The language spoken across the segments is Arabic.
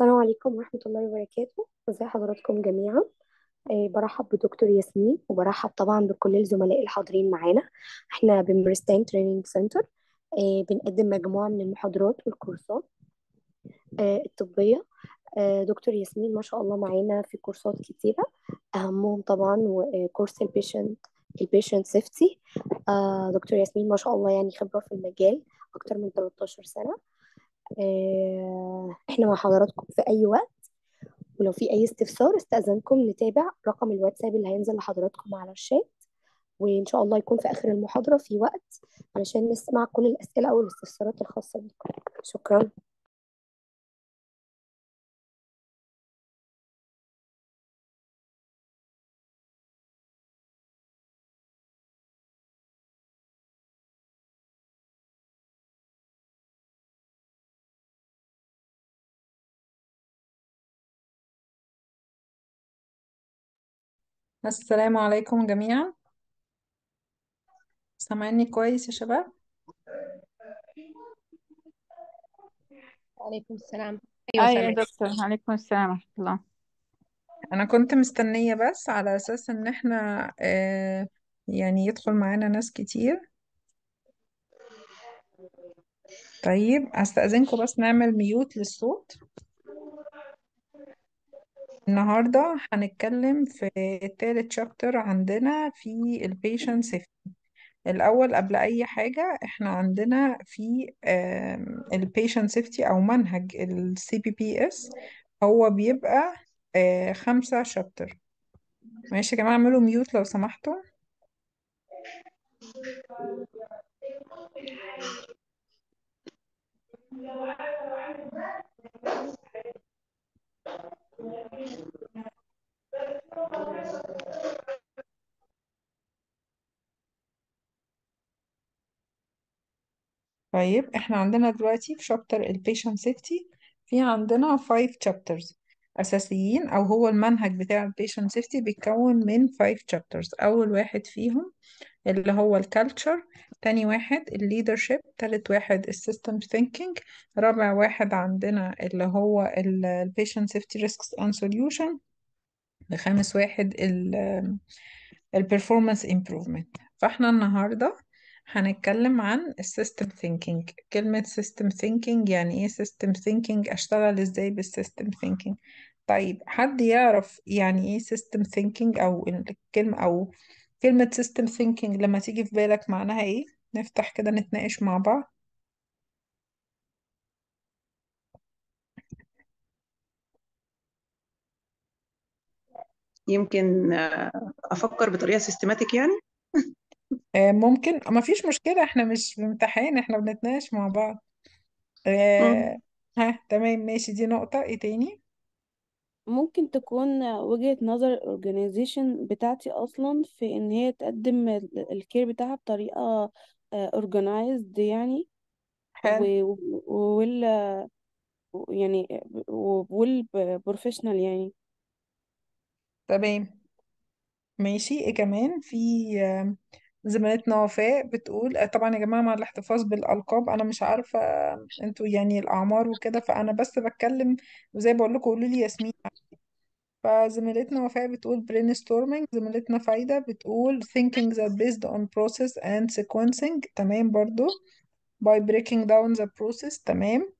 السلام عليكم ورحمة الله وبركاته ازي حضراتكم جميعا آه، برحب بدكتور ياسمين وبرحب طبعا بكل الزملاء الحاضرين معانا احنا بمرستين تريننج سنتر بنقدم مجموعة من المحاضرات والكورسات آه، الطبية آه، دكتور ياسمين ما شاء الله معانا في كورسات كتيرة أهمهم طبعا كورس البيشنت البيشنت سيفتي دكتور ياسمين ما شاء الله يعني خبرة في المجال أكتر من 13 سنة آه، احنا مع حضراتكم في اي وقت ولو في اي استفسار استاذنكم نتابع رقم الواتساب اللي هينزل لحضراتكم على الشات وان شاء الله يكون في اخر المحاضره في وقت علشان نسمع كل الاسئله او الاستفسارات الخاصه بكم شكرا السلام عليكم جميعا سامعني كويس يا شباب وعليكم السلام ايوه أيوة يا سامعك دكتور عليكم السلام ورحمة الله انا كنت مستنية بس على اساس ان احنا آه يعني يدخل معانا ناس كتير طيب استأذنكم بس نعمل ميوت للصوت النهاردة هنتكلم في تالت شابتر عندنا في البيشنت سيفتي الأول قبل أي حاجة احنا عندنا في البيشنت سيفتي أو منهج السي بي بي اس هو بيبقى آه، خمسة شابتر ماشي يا جماعة اعملوا ميوت لو سمحتوا طيب احنا عندنا دلوقتي في شابتر البيشنت سيفتي في عندنا 5 chapters أساسيين أو هو المنهج بتاع البيشنت سيفتي بيتكون من 5 chapters أول واحد فيهم اللي هو الكالتشر تاني واحد الليدرشيب تالت واحد السيستم ثينكينج رابع واحد عندنا اللي هو البيشنت سيفتي ريسكس اند سوليوشن خامس واحد البرفورمانس امبروفمنت فاحنا النهارده هنتكلم عن السيستم ثينكينج كلمة سيستم ثينكينج يعني ايه سيستم ثينكينج اشتغل ازاي بالسيستم ثينكينج طيب حد يعرف يعني ايه سيستم ثينكينج او الكلمة او كلمة system thinking لما تيجي في بالك معناها ايه نفتح كده نتناقش مع بعض يمكن آه، افكر بطريقه سيستماتيك يعني آه، ممكن ما فيش مشكلة احنا مش في امتحان احنا بنتناقش مع بعض آه، ها تمام ماشي دي نقطة ايه تاني ممكن تكون وجهة نظر الأورجانيزيشن بتاعتي أصلا في إن هي تقدم ال- الكير بتاعها بطريقة أورجانيزد آه، يعني حلو و- وال يعني والبروفيشنال يعني تمام ماشي إيه كمان في زميلتنا وفاء بتقول آه، طبعا يا جماعة مع الاحتفاظ بالألقاب أنا مش عارفة آه، انتوا يعني الأعمار وكده فأنا بس بتكلم وزي بقول لكم قولوا لي ياسمين فزميلتنا وفاء بتقول brainstorming زميلتنا فايدة بتقول thinking that based on process and sequencing تمام برضو by breaking down the process تمام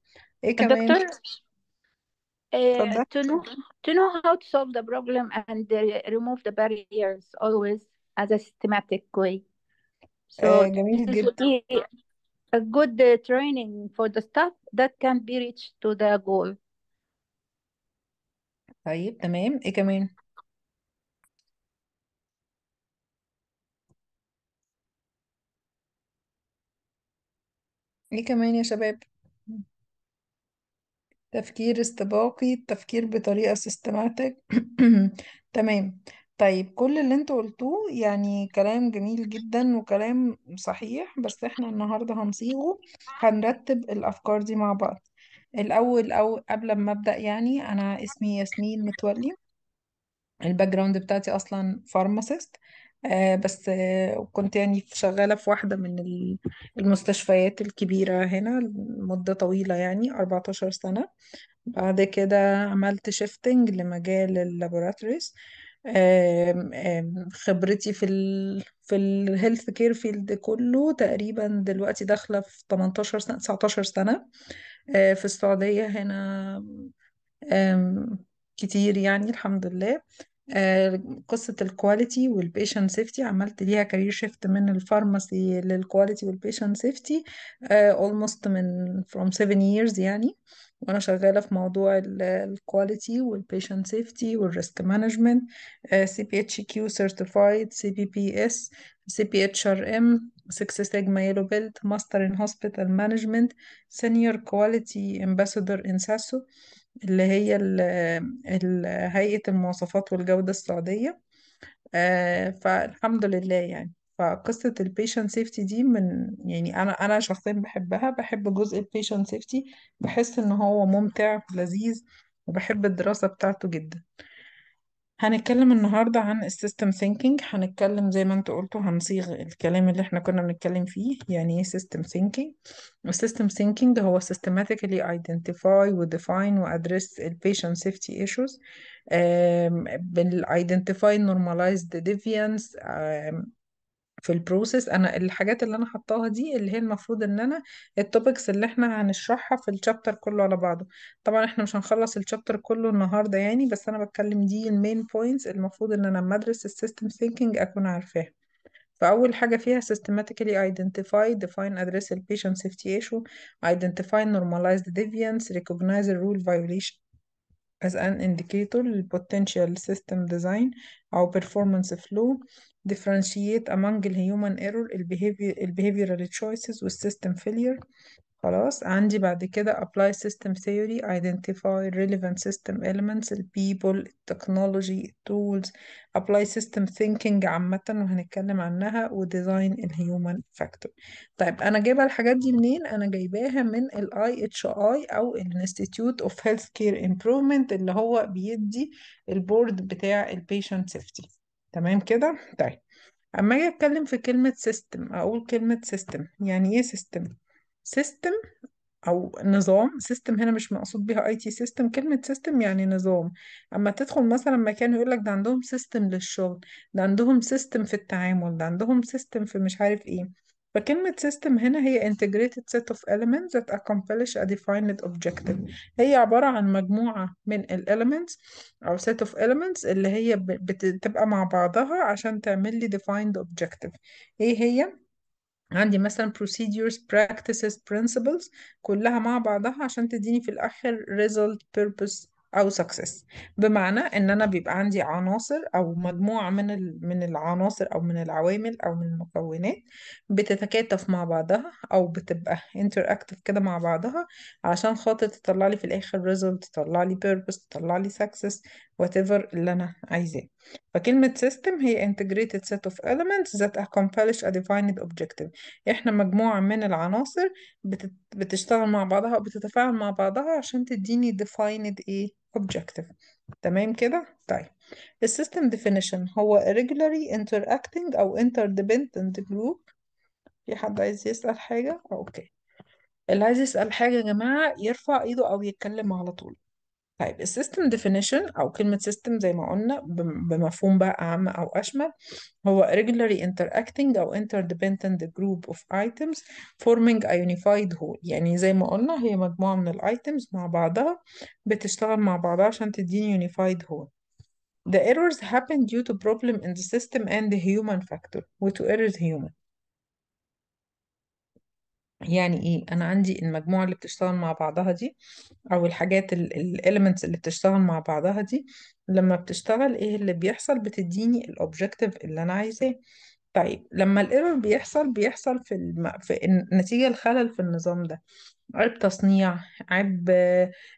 ايه كمان دكتور uh, اتفضل آه، to know to know how to solve the problem and uh, remove the barriers always as a systematic way so جميل this جدا will be a good training for the staff that can be reached to the goal طيب تمام ايه كمان ايه كمان يا شباب تفكير استباقي التفكير بطريقة سيستماتيك تمام طيب كل اللي انتوا قلتوه يعني كلام جميل جدا وكلام صحيح بس احنا النهارده هنصيغه هنرتب الافكار دي مع بعض الاول او قبل ما ابدا يعني انا اسمي ياسمين متولي الباك جراوند بتاعتي اصلا فارماسيست آه بس آه كنت يعني شغالة في واحدة من المستشفيات الكبيرة هنا لمدة طويلة يعني 14 سنة بعد كده عملت شيفتنج لمجال اللابوراتوريز خبرتي في ال في الهيلث كير فيلد كله تقريبا دلوقتي داخله في 18 سنه 19 سنه آه، في السعوديه هنا كتير يعني الحمد لله آه، قصة الكواليتي والبيشن سيفتي عملت ليها كارير شيفت من الفارماسي للكواليتي والبيشن سيفتي almost من from 7 years يعني وانا شغاله في موضوع الكواليتي والبيشنت سيفتي والريسك مانجمنت سي بي اتش كيو سيرتيفايد سي بي بي اس سي بي اتش ار ام 6 سيجما يلو بيلت ماستر ان هوسبيتال مانجمنت سينيور كواليتي امباسادور ان ساسو اللي هي هيئه المواصفات والجوده السعوديه آه، فالحمد لله يعني فقصة patient سيفتي دي من يعني أنا أنا شخصيا بحبها بحب جزء patient سيفتي بحس إن هو ممتع لذيذ وبحب الدراسة بتاعته جدا هنتكلم النهاردة عن السيستم ثينكينج هنتكلم زي ما انت قلتوا هنصيغ الكلام اللي احنا كنا بنتكلم فيه يعني ايه سيستم ثينكينج السيستم ثينكينج هو systematically identify و define و address patient safety issues بال identify the deviance في البروسيس انا الحاجات اللي انا حطاها دي اللي هي المفروض ان انا التوبكس اللي احنا هنشرحها في الشابتر كله على بعضه طبعا احنا مش هنخلص الشابتر كله النهارده يعني بس انا بتكلم دي المين بوينتس المفروض ان انا لما ادرس السيستم ثينكينج اكون عارفاها فأول حاجة فيها systematically identify, define, address the patient safety issue, identify, normalize the deviance, recognize the rule violation as an indicator potential system design أو performance flow, differentiate among ال human error ال behavior ال behavioral choices وال system failure خلاص عندي بعد كده apply system theory identify relevant system elements ال people ال technology ال tools apply system thinking عامة وهنتكلم عنها و design ال human factor طيب أنا جايبة الحاجات دي منين؟ أنا جايباها من ال IHI أو ال Institute of Healthcare Improvement اللي هو بيدي البورد بتاع ال patient safety تمام كده طيب اما اجي اتكلم في كلمة سيستم اقول كلمة سيستم يعني ايه سيستم سيستم او نظام سيستم هنا مش مقصود بيها اي تي سيستم كلمة سيستم يعني نظام اما تدخل مثلا مكان يقول لك ده عندهم سيستم للشغل ده عندهم سيستم في التعامل ده عندهم سيستم في مش عارف ايه فكلمة system هنا هي integrated set of elements that accomplish a defined objective هي عبارة عن مجموعة من ال elements أو set of elements اللي هي بتبقى مع بعضها عشان تعمل لي defined objective إيه هي؟ عندي مثلا procedures practices principles كلها مع بعضها عشان تديني في الآخر result purpose او success بمعنى ان انا بيبقى عندي عناصر او مجموعه من من العناصر او من العوامل او من المكونات بتتكاتف مع بعضها او بتبقى interactive كده مع بعضها عشان خاطر تطلع لي في الاخر result تطلع لي purpose تطلع لي success whatever اللي انا عايزاه فكلمة system هي integrated set of elements that accomplish a defined objective احنا مجموعة من العناصر بتشتغل مع بعضها وبتتفاعل مع بعضها عشان تديني defined ايه objective تمام كده طيب السيستم definition هو regularly interacting او interdependent group في حد عايز يسأل حاجة اوكي اللي عايز يسأل حاجة يا جماعة يرفع ايده او يتكلم على طول طيب السيستم definition أو كلمة system زي ما قلنا بمفهوم بقى أعم أو أشمل هو regularly interacting أو interdependent group of items forming a unified whole يعني زي ما قلنا هي مجموعة من الitems مع بعضها بتشتغل مع بعضها عشان تديني unified whole The errors happen due to problem in the system and the human factor و to errors human يعني ايه انا عندي المجموعه اللي بتشتغل مع بعضها دي او الحاجات الاليمنتس اللي بتشتغل مع بعضها دي لما بتشتغل ايه اللي بيحصل بتديني الاوبجكتيف اللي انا عايزاه طيب لما الايرور بيحصل بيحصل في, الم... في نتيجه لخلل في النظام ده عيب تصنيع عيب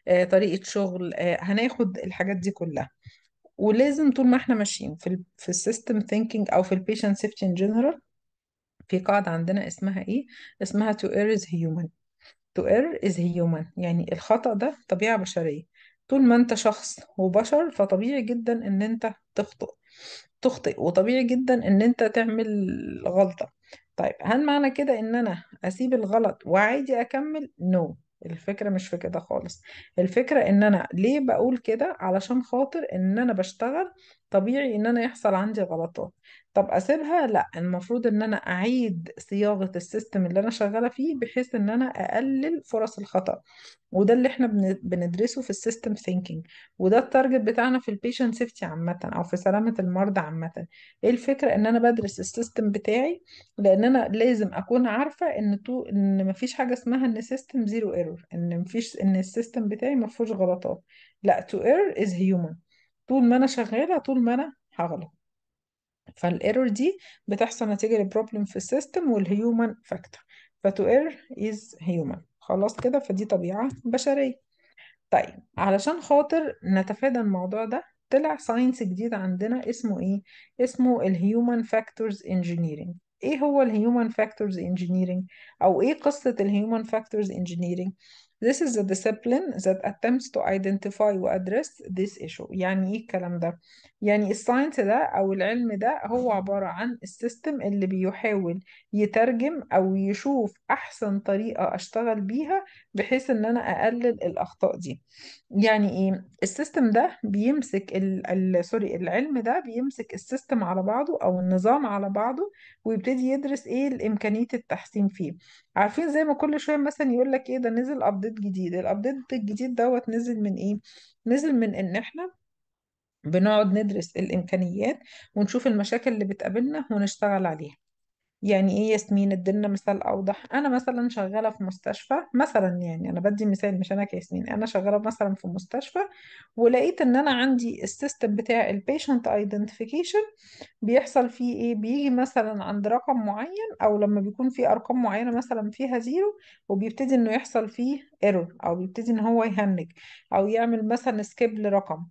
آه، طريقه شغل آه، هناخد الحاجات دي كلها ولازم طول ما احنا ماشيين في الـ في السيستم ثينكينج او في البيشنت سيفتي ان جنرال في قاعدة عندنا اسمها إيه؟ اسمها to err is human to err is human يعني الخطأ ده طبيعة بشرية طول ما أنت شخص وبشر فطبيعي جدا إن أنت تخطئ تخطئ وطبيعي جدا إن أنت تعمل غلطة طيب هل معنى كده إن أنا أسيب الغلط وعادي أكمل؟ no الفكرة مش في كده خالص الفكرة ان انا ليه بقول كده علشان خاطر ان انا بشتغل طبيعي ان انا يحصل عندي غلطات طب اسيبها لا المفروض ان انا اعيد صياغة السيستم اللي انا شغالة فيه بحيث ان انا اقلل فرص الخطأ وده اللي احنا بندرسه في السيستم ثينكينج وده التارجت بتاعنا في البيشنت سيفتي عامة او في سلامة المرضى عامة ايه الفكرة ان انا بدرس السيستم بتاعي لان انا لازم اكون عارفة ان تو ان مفيش حاجة اسمها ان سيستم زيرو ايرور ان مفيش ان السيستم بتاعي مفهوش غلطات لا تو ايرور از هيومن طول ما انا شغالة طول ما انا هغلط فالايرور دي بتحصل نتيجة لبروبلم في السيستم والهيومن فاكتور فتو اير از هيومن خلاص كده فدي طبيعة بشرية طيب علشان خاطر نتفادى الموضوع ده طلع ساينس جديد عندنا اسمه ايه اسمه الهيومن فاكتورز انجينيرنج ايه هو الهيومن فاكتورز انجينيرنج او ايه قصة الهيومن فاكتورز انجينيرنج This is a discipline that attempts to identify و address this issue يعني ايه الكلام ده؟ يعني الساينس ده أو العلم ده هو عبارة عن السيستم اللي بيحاول يترجم أو يشوف أحسن طريقة أشتغل بيها بحيث إن أنا أقلل الأخطاء دي يعني ايه؟ السيستم ده بيمسك ال سوري العلم ده بيمسك السيستم على بعضه أو النظام على بعضه ويبتدي يدرس ايه إمكانية التحسين فيه عارفين زي ما كل شويه مثلا يقول لك ايه ده نزل ابديت جديد الابديت الجديد دوت نزل من ايه نزل من ان احنا بنقعد ندرس الامكانيات ونشوف المشاكل اللي بتقابلنا ونشتغل عليها يعني ايه ياسمين ادينا مثال اوضح انا مثلا شغاله في مستشفى مثلا يعني انا بدي مثال مش انا كياسمين انا شغاله مثلا في مستشفى ولقيت ان انا عندي السيستم بتاع البيشنت ايدنتيفيكيشن بيحصل فيه ايه بيجي مثلا عند رقم معين او لما بيكون في ارقام معينه مثلا فيها زيرو وبيبتدي انه يحصل فيه ايرور او بيبتدي ان هو يهنج او يعمل مثلا سكيب لرقم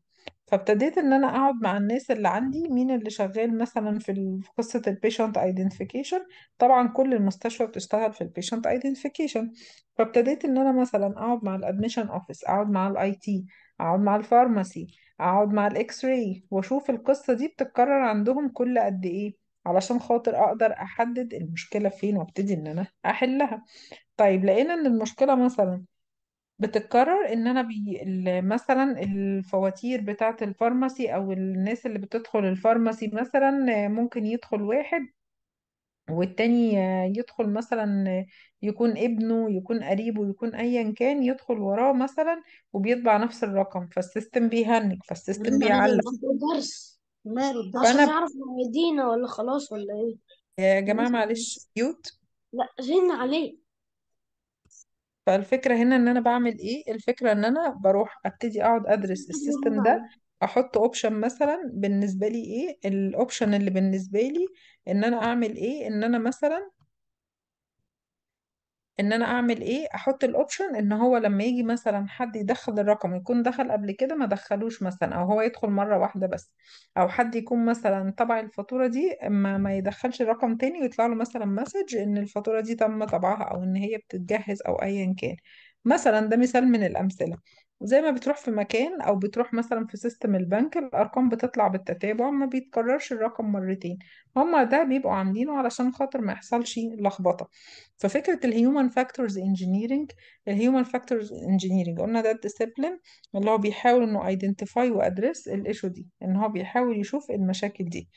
فابتديت ان انا اقعد مع الناس اللي عندي مين اللي شغال مثلا في ال- في قصه البيشنت ايدنتيفيكيشن طبعا كل المستشفى بتشتغل في البيشنت ايدنتيفيكيشن فابتديت ان انا مثلا اقعد مع الادميشن اوفيس اقعد مع الاي تي اقعد مع الفارماسي اقعد مع الاكس راي واشوف القصه دي بتتكرر عندهم كل قد ايه علشان خاطر اقدر احدد المشكله فين وابتدي ان انا احلها طيب لقينا ان المشكله مثلا بتتكرر ان انا بي مثلا الفواتير بتاعة الفارماسي او الناس اللي بتدخل الفارماسي مثلا ممكن يدخل واحد والتاني يدخل مثلا يكون ابنه يكون قريبه يكون ايا كان يدخل وراه مثلا وبيطبع نفس الرقم فالسيستم بيهنج فالسيستم مين عليه بيعلق الضغط درس ماله الضغط فانا هنعرف هو مدينة ولا خلاص ولا ايه يا جماعة معلش ميوت لا زين عليك فالفكرة هنا ان انا بعمل ايه الفكرة ان انا بروح ابتدي اقعد ادرس أيوة. السيستم ده احط اوبشن مثلا بالنسبة لي ايه الاوبشن اللي بالنسبة لي ان انا اعمل ايه ان انا مثلا إن أنا أعمل إيه أحط الأوبشن إن هو لما يجي مثلًا حد يدخّل الرقم يكون دخل قبل كده ما دخلوش مثلًا أو هو يدخل مرّة واحدة بس، أو حد يكون مثلًا طبع الفاتورة دي ما ما يدخّلش الرقم تاني ويطلع له مثلًا مسج إن الفاتورة دي تم طبعها أو إن هي بتتجهّز أو أيًا كان، مثلًا ده مثال من الأمثلة. وزي ما بتروح في مكان او بتروح مثلا في سيستم البنك الارقام بتطلع بالتتابع ما بيتكررش الرقم مرتين هما ده بيبقوا عاملينه علشان خاطر ما يحصلش لخبطه ففكره الهيومن فاكتورز انجينيرنج الهيومن فاكتورز انجينيرنج قلنا ده الديسيبلين اللي هو بيحاول انه ايدنتيفاي وادرس الايشو دي ان هو بيحاول يشوف المشاكل دي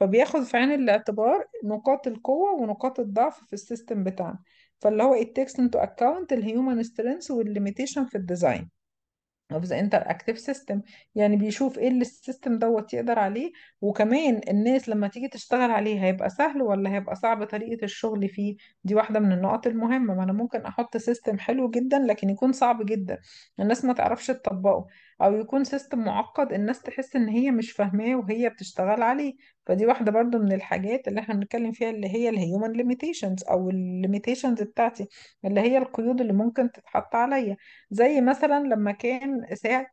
فبياخد في عين الاعتبار نقاط القوه ونقاط الضعف في السيستم بتاعنا فاللي هو it takes into account الهيومن strengths والليميتيشن في الديزاين of the interactive system يعني بيشوف ايه اللي السيستم دوت يقدر عليه وكمان الناس لما تيجي تشتغل عليه هيبقى سهل ولا هيبقى صعب طريقة الشغل فيه دي واحدة من النقط المهمة ما انا ممكن احط سيستم حلو جدا لكن يكون صعب جدا الناس ما تعرفش تطبقه او يكون سيستم معقد الناس تحس ان هي مش فاهماه وهي بتشتغل عليه فدي واحده برضو من الحاجات اللي احنا بنتكلم فيها اللي هي الهيومن ليميتيشنز او الليميتيشنز بتاعتي اللي هي القيود اللي ممكن تتحط عليا زي مثلا لما كان ساعه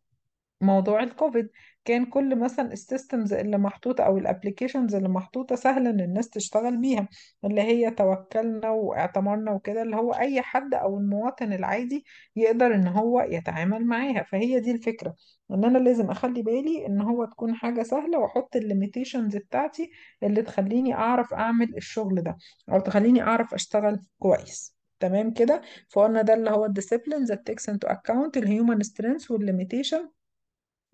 موضوع الكوفيد كان كل مثلا السيستمز اللي محطوطة أو الأبليكيشنز اللي محطوطة سهلة إن الناس تشتغل بيها اللي هي توكلنا واعتمرنا وكده اللي هو أي حد أو المواطن العادي يقدر إن هو يتعامل معاها فهي دي الفكرة إن أنا لازم أخلي بالي إن هو تكون حاجة سهلة وأحط الليميتيشنز بتاعتي اللي تخليني أعرف أعمل الشغل ده أو تخليني أعرف أشتغل كويس تمام كده فقلنا ده اللي هو الديسيبلينز اتكس انتو into الهيومن سترينث والليميتيشن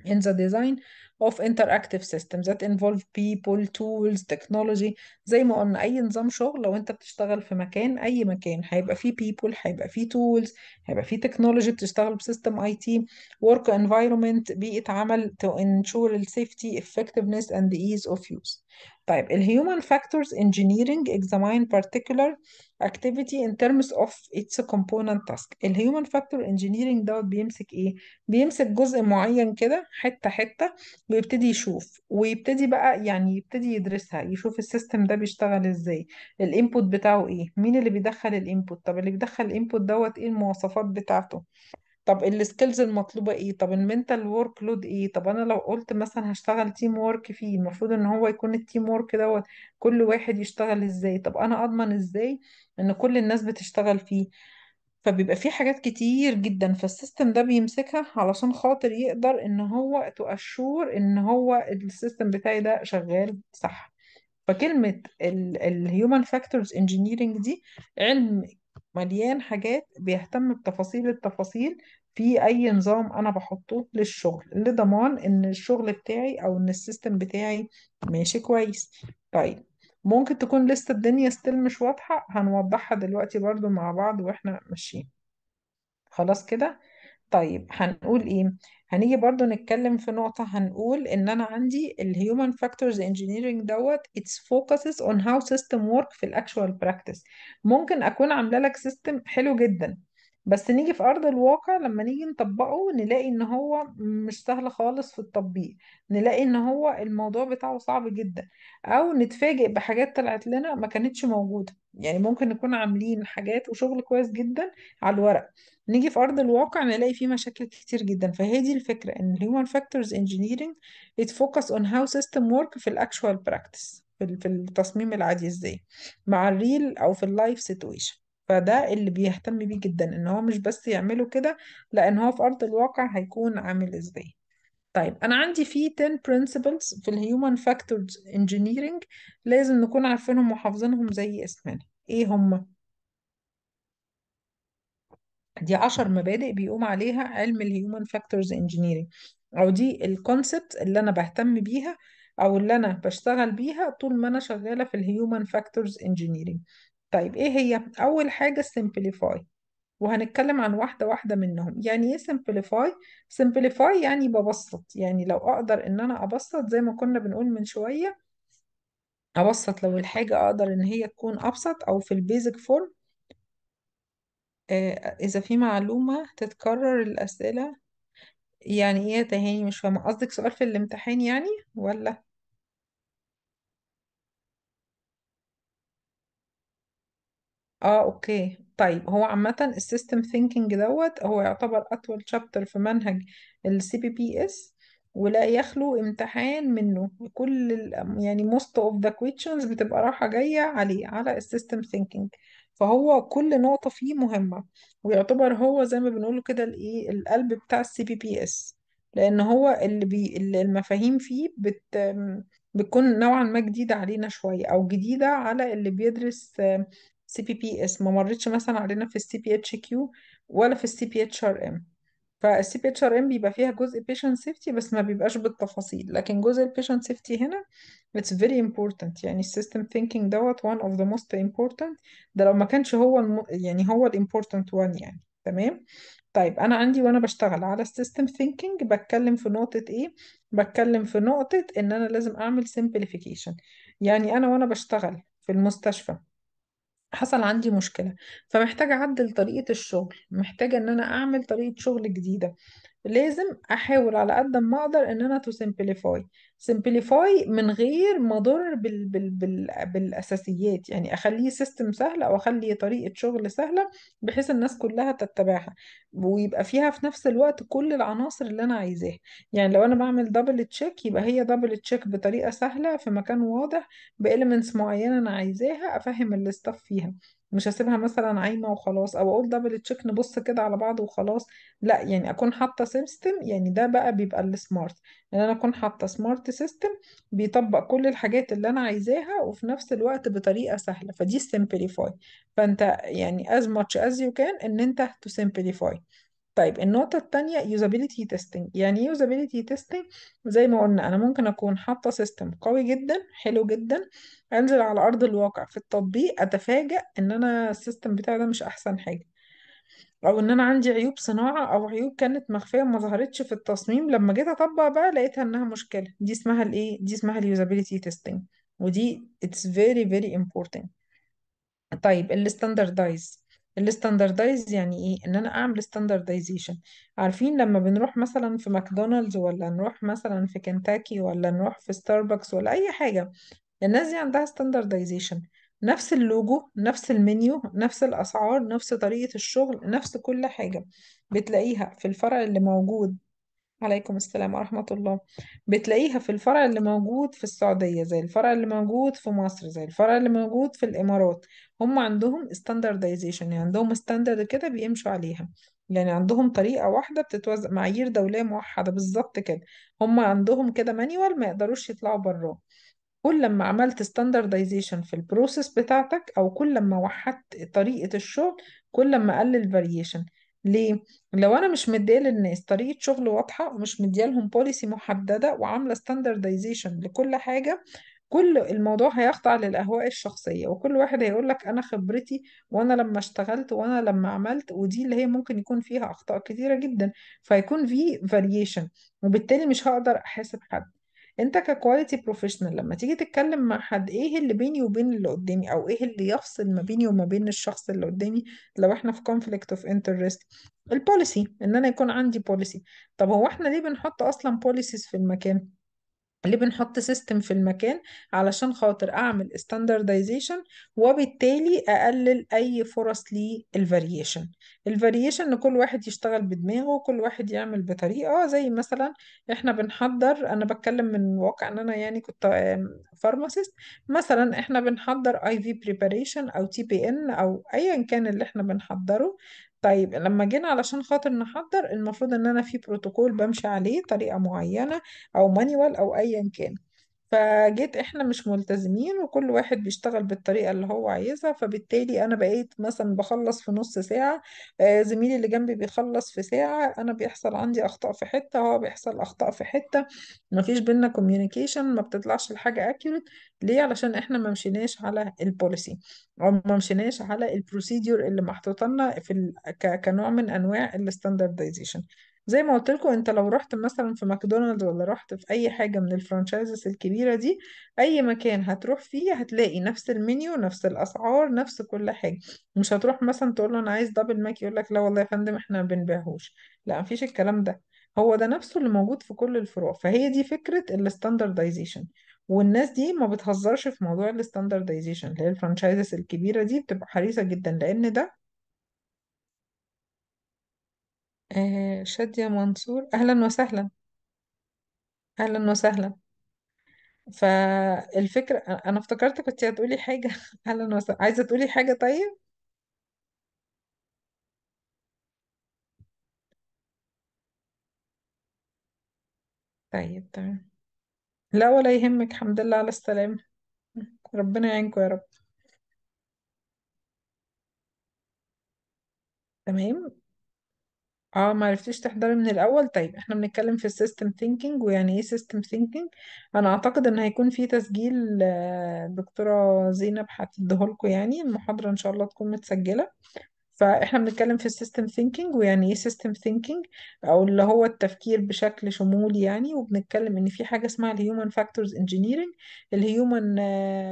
In the design of interactive systems that involve people, tools, technology زي ما قلنا أي نظام شغل لو أنت بتشتغل في مكان أي مكان هيبقى فيه people هيبقى فيه tools هيبقى فيه technology بتشتغل بسيستم IT work environment بيئة عمل to ensure the safety, effectiveness and the ease of use طيب ال human factors engineering examine particular activity in terms of its component task ال human factor engineering دوت بيمسك ايه بيمسك جزء معين كده حتة حتة ويبتدي يشوف ويبتدي بقى يعني يبتدي يدرسها يشوف السيستم ده بيشتغل ازاي الانبوت بتاعه ايه مين اللي بيدخل الانبوت طب اللي بيدخل الانبوت دوت ايه المواصفات بتاعته طب السكيلز المطلوبه ايه طب المنتال ورك لود ايه طب انا لو قلت مثلا هشتغل تيم وورك فيه المفروض ان هو يكون التيم وورك دوت كل واحد يشتغل ازاي طب انا اضمن ازاي ان كل الناس بتشتغل فيه فبيبقى في حاجات كتير جدًا، فالسيستم ده بيمسكها علشان خاطر يقدر إن هو تأشور إن هو السيستم بتاعي ده شغال صح. فكلمة ال الhuman factors engineering دي علم مليان حاجات بيهتم بتفاصيل التفاصيل في أي نظام أنا بحطه للشغل، لضمان إن الشغل بتاعي أو إن السيستم بتاعي ماشي كويس. طيب ممكن تكون لسه الدنيا ستيل مش واضحة هنوضحها دلوقتي برضو مع بعض واحنا ماشيين خلاص كده طيب هنقول ايه هنيجي برضو نتكلم في نقطة هنقول ان انا عندي ال human factors engineering دوت it's focuses on how system work في ال actual practice ممكن اكون عاملة لك system حلو جدا بس نيجي في أرض الواقع لما نيجي نطبقه نلاقي إن هو مش سهل خالص في التطبيق نلاقي إن هو الموضوع بتاعه صعب جدا أو نتفاجئ بحاجات طلعت لنا ما كانتش موجودة يعني ممكن نكون عاملين حاجات وشغل كويس جدا على الورق نيجي في أرض الواقع نلاقي فيه مشاكل كتير جدا فهي دي الفكرة إن Human Factors Engineering it focus on how system work في الأكشوال براكتس في التصميم العادي ازاي مع الريل أو في اللايف سيتويشن فده اللي بيهتم بيه جدا ان هو مش بس يعمله كده لان هو في ارض الواقع هيكون عامل ازاي طيب انا عندي في 10 principles في الهيومن فاكتورز انجينيرنج لازم نكون عارفينهم وحافظينهم زي اسمنا ايه هم دي 10 مبادئ بيقوم عليها علم الهيومن فاكتورز انجينيرنج او دي الكونسبت اللي انا بهتم بيها او اللي انا بشتغل بيها طول ما انا شغاله في الهيومن فاكتورز انجينيرنج طيب إيه هي؟ أول حاجة سمبليفاي وهنتكلم عن واحدة واحدة منهم يعني إيه سمبليفاي سمبليفاي يعني ببسط يعني لو أقدر إن أنا أبسط زي ما كنا بنقول من شوية أبسط لو الحاجة أقدر إن هي تكون أبسط أو في البيزك فورم آه، إذا في معلومة تتكرر الأسئلة يعني إيه يا تهاني مش فاهمة قصدك سؤال في الامتحان يعني ولا آه أوكي. طيب هو عامةً السيستم ثينكينج دوت هو يعتبر أطول شابتر في منهج اس ولا يخلو امتحان منه كل ال- يعني most of the questions بتبقى رايحة جاية عليه على السيستم ثينكينج فهو كل نقطة فيه مهمة ويعتبر هو زي ما بنقوله كده الايه القلب بتاع السي بي بي اس لأن هو اللي بي اللي المفاهيم فيه بت بتكون نوعا ما جديدة علينا شوية أو جديدة على اللي بيدرس سي بي بي اس ما مرتش مثلا علينا في السي بي اتش كيو ولا في السي بي اتش ار ام فالسي بي اتش ار ام بيبقى فيها جزء بيشنت سيفتي بس ما بيبقاش بالتفاصيل لكن جزء البيشنت سيفتي هنا اتس فيري امبورتنت يعني السيستم ثينكينج دوت وان اوف ذا موست امبورتنت ده لو ما كانش هو الم... يعني هو الامبورتنت وان يعني تمام طيب انا عندي وانا بشتغل على السيستم ثينكينج بتكلم في نقطة ايه بتكلم في نقطة ان انا لازم اعمل سمبليفيكيشن يعني انا وانا بشتغل في المستشفى حصل عندي مشكلة فمحتاجة أعدل طريقة الشغل محتاجة إن أنا أعمل طريقة شغل جديدة لازم احاول على قد ما اقدر ان انا تو سمبليفاي سمبليفاي من غير ما اضر بال... بال... بال... بالاساسيات يعني اخليه سيستم سهل او اخلي طريقه شغل سهله بحيث الناس كلها تتبعها ويبقى فيها في نفس الوقت كل العناصر اللي انا عايزاها يعني لو انا بعمل دبل تشيك يبقى هي دبل تشيك بطريقه سهله في مكان واضح باليمنتس معينه انا عايزاها افهم الاستاف فيها مش هسيبها مثلا عايمة وخلاص او اقول دبل تشيك نبص كده على بعض وخلاص لا يعني اكون حاطة سيستم يعني ده بقى بيبقى السمارت ان يعني انا اكون حاطة سمارت سيستم بيطبق كل الحاجات اللي انا عايزاها وفي نفس الوقت بطريقة سهلة فدي سمبليفاي فانت يعني as much as you can ان انت تو سمبليفاي طيب النقطة التانية usability testing يعني ايه usability testing زي ما قلنا انا ممكن اكون حاطة سيستم قوي جدا حلو جدا انزل على ارض الواقع في التطبيق اتفاجأ ان انا السيستم بتاعي ده مش احسن حاجة او ان انا عندي عيوب صناعة او عيوب كانت مخفية ما ظهرتش في التصميم لما جيت اطبق بقى لقيتها انها مشكلة دي اسمها الايه دي اسمها اليوزابيليتي تيستينج ودي it's very very important طيب الستاندردايز الستاندردايز يعني ايه ان انا اعمل ستاندردايزيشن عارفين لما بنروح مثلا في ماكدونالدز ولا نروح مثلا في كنتاكي ولا نروح في ستاربكس ولا اي حاجه الناس دي عندها ستاندردايزيشن نفس اللوجو نفس المنيو نفس الاسعار نفس طريقه الشغل نفس كل حاجه بتلاقيها في الفرع اللي موجود عليكم السلام ورحمة الله بتلاقيها في الفرع اللي موجود في السعودية زي الفرع اللي موجود في مصر زي الفرع اللي موجود في الإمارات هم عندهم standardization يعني عندهم standard كده بيمشوا عليها يعني عندهم طريقة واحدة بتتوزع معايير دولية موحدة بالظبط كده هم عندهم كده مانيوال ما يقدروش يطلعوا براه كل لما عملت standardization في البروسيس بتاعتك أو كل لما وحدت طريقة الشغل كل لما قلل variation ليه؟ لو انا مش مديه للناس طريقه شغل واضحه ومش مديه لهم بوليسي محدده وعامله ستاندردايزيشن لكل حاجه كل الموضوع هيخضع للاهواء الشخصيه وكل واحد هيقول لك انا خبرتي وانا لما اشتغلت وانا لما عملت ودي اللي هي ممكن يكون فيها اخطاء كتيره جدا فهيكون في فاريشن وبالتالي مش هقدر احاسب حد انت ككواليتي بروفيشنال لما تيجي تتكلم مع حد ايه اللي بيني وبين اللي قدامي او ايه اللي يفصل ما بيني وما بين الشخص اللي قدامي لو احنا في كونفليكت اوف انترست البوليسي ان انا يكون عندي بوليسي طب هو احنا ليه بنحط اصلا بوليسيز في المكان ليه بنحط سيستم في المكان علشان خاطر اعمل ستاندردايزيشن وبالتالي اقلل اي فرص للفاريشن الفاريشن ان كل واحد يشتغل بدماغه وكل واحد يعمل بطريقه زي مثلا احنا بنحضر انا بتكلم من واقع ان انا يعني كنت فارماسيست مثلا احنا بنحضر اي في بريباريشن او تي بي ان او ايا كان اللي احنا بنحضره طيب لما جينا علشان خاطر نحضر المفروض ان انا في بروتوكول بمشي عليه طريقة معينة او مانيوال او ايا كان فجيت احنا مش ملتزمين وكل واحد بيشتغل بالطريقة اللي هو عايزها فبالتالي انا بقيت مثلا بخلص في نص ساعة آه، زميلي اللي جنبي بيخلص في ساعة انا بيحصل عندي اخطاء في حتة هو بيحصل اخطاء في حتة مفيش بينا كوميونيكيشن ما بتطلعش الحاجة اكيوريت ليه علشان احنا ما مشيناش على البوليسي او ما مشيناش على البروسيدور اللي محطوطة لنا في ال... ك... كنوع من انواع الستاندردايزيشن زي ما قلت لكم انت لو رحت مثلا في ماكدونالدز ولا رحت في اي حاجه من الفرانشايزز الكبيره دي اي مكان هتروح فيه هتلاقي نفس المنيو نفس الاسعار نفس كل حاجه مش هتروح مثلا تقول له انا عايز دبل ماك يقول لك لا والله يا فندم احنا ما بنبيعهوش لا مفيش الكلام ده هو ده نفسه اللي موجود في كل الفروع فهي دي فكره الستاندردايزيشن والناس دي ما بتهزرش في موضوع الستاندردايزيشن اللي هي الفرانشايزز الكبيره دي بتبقى حريصه جدا لان ده آه، شادية منصور أهلا وسهلا أهلا وسهلا فالفكرة أنا افتكرت كنت هتقولي حاجة أهلا وسهلا عايزة تقولي حاجة طيب طيب تمام لا ولا يهمك الحمد لله على السلامة ربنا يعينكم يا رب تمام اه معرفتيش تحضري من الأول طيب احنا بنتكلم في السيستم ثينكينج ويعني ايه سيستم ثينكينج انا اعتقد ان هيكون في تسجيل آه، دكتورة زينب هتديهولكوا يعني المحاضرة ان شاء الله تكون متسجلة فاحنا بنتكلم في السيستم ثينكينج ويعني ايه سيستم ثينكينج او اللي هو التفكير بشكل شمولي يعني وبنتكلم ان في حاجه اسمها الهيومن فاكتورز انجينيرنج الهيومن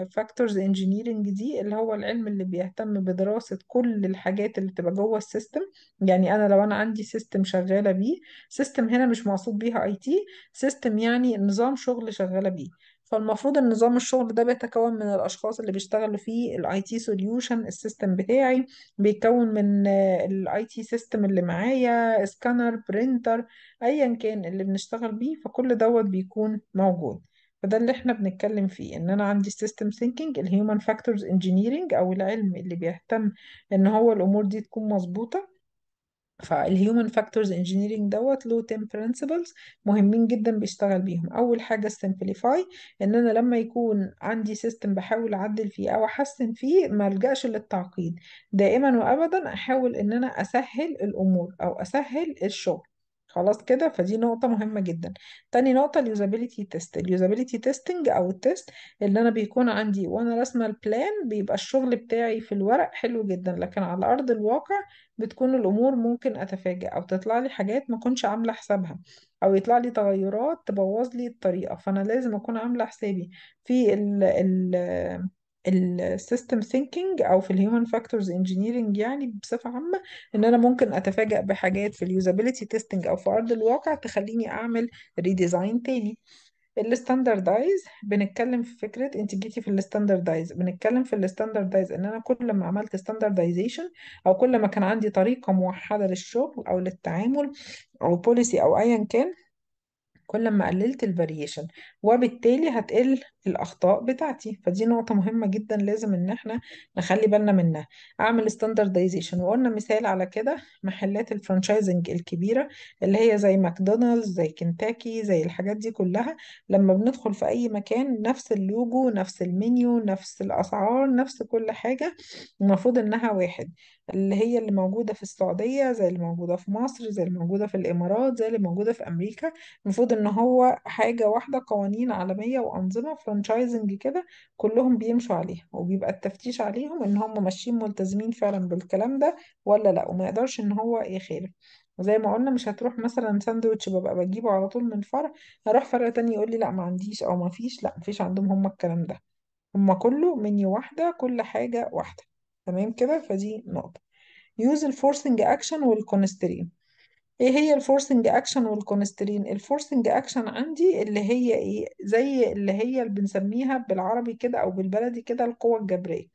فاكتورز انجينيرنج دي اللي هو العلم اللي بيهتم بدراسه كل الحاجات اللي بتبقى جوه السيستم يعني انا لو انا عندي سيستم شغاله بيه سيستم هنا مش مقصود بيها اي تي سيستم يعني نظام شغل شغاله بيه فالمفروض ان نظام الشغل ده بيتكون من الاشخاص اللي بيشتغلوا في الاي تي سوليوشن السيستم بتاعي بيتكون من الاي تي سيستم اللي معايا سكانر برينتر ايا كان اللي بنشتغل بيه فكل دوت بيكون موجود فده اللي احنا بنتكلم فيه ان انا عندي السيستم ثينكينج الهيومن فاكتورز انجينيرنج او العلم اللي بيهتم ان هو الامور دي تكون مظبوطه فالهيومن فاكتورز انجينيرنج دوت له 10 برنسبلز مهمين جدا بيشتغل بيهم اول حاجه السمبليفاي ان انا لما يكون عندي سيستم بحاول اعدل فيه او احسن فيه ما الجاش للتعقيد دائما وابدا احاول ان انا اسهل الامور او اسهل الشغل خلاص كده فدي نقطة مهمة جدا تاني نقطة اليوزابيليتي تيست اليوزابيليتي تيستنج أو التيست اللي أنا بيكون عندي وأنا راسمة البلان بيبقى الشغل بتاعي في الورق حلو جدا لكن على أرض الواقع بتكون الأمور ممكن أتفاجأ أو تطلع لي حاجات ما كنتش عاملة حسابها أو يطلع لي تغيرات تبوظ لي الطريقة فأنا لازم أكون عاملة حسابي في ال ال السيستم ثينكينج او في الهيومن فاكتورز انجينيرنج يعني بصفه عامه ان انا ممكن اتفاجأ بحاجات في اليوزابيلتي تيستنج او في ارض الواقع تخليني اعمل ريديزاين تاني الستاندردايز بنتكلم في فكره انت جيتي في الستاندردايز بنتكلم في الستاندردايز ان انا كل ما عملت ستاندردايزيشن او كل ما كان عندي طريقه موحده للشغل او للتعامل او بوليسي او ايا كان كل ما قللت الفاريشن وبالتالي هتقل الأخطاء بتاعتي فدي نقطة مهمة جدا لازم إن احنا نخلي بالنا منها أعمل ستاندردايزيشن وقلنا مثال على كده محلات الفرانشايزنج الكبيرة اللي هي زي ماكدونالدز زي كنتاكي زي الحاجات دي كلها لما بندخل في أي مكان نفس اللوجو نفس المنيو نفس الأسعار نفس كل حاجة المفروض إنها واحد اللي هي اللي موجودة في السعودية زي اللي موجودة في مصر زي اللي موجودة في الإمارات زي اللي موجودة في أمريكا المفروض إن هو حاجة واحدة قوانين عالمية وأنظمة فرانشايزنج كده كلهم بيمشوا عليها وبيبقى التفتيش عليهم ان هم ماشيين ملتزمين فعلا بالكلام ده ولا لا وما يقدرش ان هو يخالف وزي ما قلنا مش هتروح مثلا ساندوتش ببقى بجيبه على طول من فرع هروح فرع تاني يقول لي لا ما عنديش او ما فيش لا ما فيش عندهم هم الكلام ده هم كله منيو واحدة كل حاجة واحدة تمام كده فدي نقطة use الفورسنج اكشن والكونسترين إيه هي الفورسنج أكشن والكونسترين الفورسنج أكشن عندي اللي هي إيه زي اللي هي اللي بنسميها بالعربي كده أو بالبلدي كده القوة الجبرية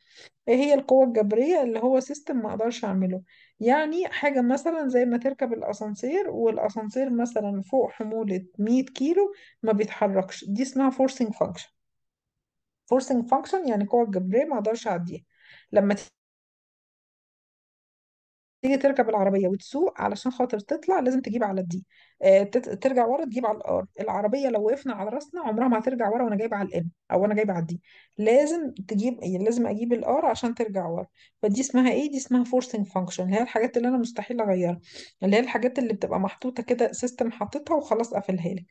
إيه هي القوة الجبرية اللي هو سيستم ما أقدرش أعمله يعني حاجة مثلا زي ما تركب الأسانسير والأسانسير مثلا فوق حمولة 100 كيلو ما بيتحركش دي اسمها فورسنج فانكشن فورسنج فانكشن يعني قوة جبرية ما أقدرش أعديها لما تيجي تركب العربية وتسوق علشان خاطر تطلع لازم تجيب على الدي آه، ترجع ورا تجيب على الار العربية لو وقفنا على راسنا عمرها ما هترجع ورا وانا جايبة على الام او انا جايبة على الدي لازم تجيب لازم اجيب الار عشان ترجع ورا فدي اسمها ايه دي اسمها فورسنج فانكشن اللي هي الحاجات اللي انا مستحيل اغيرها اللي هي الحاجات اللي بتبقى محطوطة كده سيستم حاططها وخلاص قفلها لك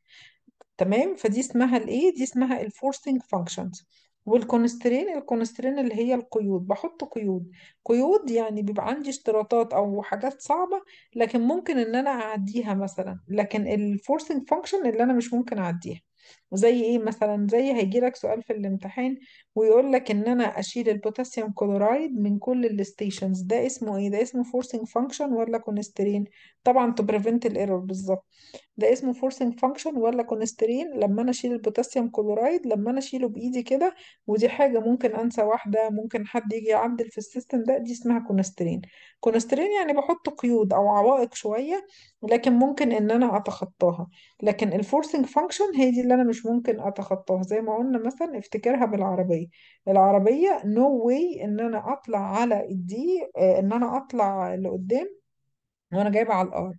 تمام فدي اسمها الايه دي اسمها الفورسنج فانكشنز والكونسترين الكونسترين اللي هي القيود بحط قيود قيود يعني بيبقى عندي اشتراطات او حاجات صعبة لكن ممكن ان انا اعديها مثلا لكن الفورسنج فانكشن اللي انا مش ممكن اعديها زي إيه مثلا زي هيجي لك سؤال في الامتحان ويقول لك إن أنا أشيل البوتاسيوم كلورايد من كل الستيشنز ده اسمه إيه ده اسمه فورسينج فانكشن ولا كونسترين طبعا تو بريفنت الإيرور بالظبط ده اسمه فورسينج فانكشن ولا كونسترين لما أنا أشيل البوتاسيوم كلورايد لما أنا أشيله بإيدي كده ودي حاجة ممكن أنسى واحدة ممكن حد يجي يعدل في السيستم ده دي اسمها كونسترين كونسترين يعني بحط قيود أو عوائق شوية لكن ممكن إن أنا أتخطاها لكن الفورسينج فانكشن هي دي اللي أنا مش مش ممكن اتخطاها زي ما قلنا مثلا افتكرها بالعربية العربية نو واي ان انا اطلع على الدي آه، ان انا اطلع لقدام وانا جايبة على الار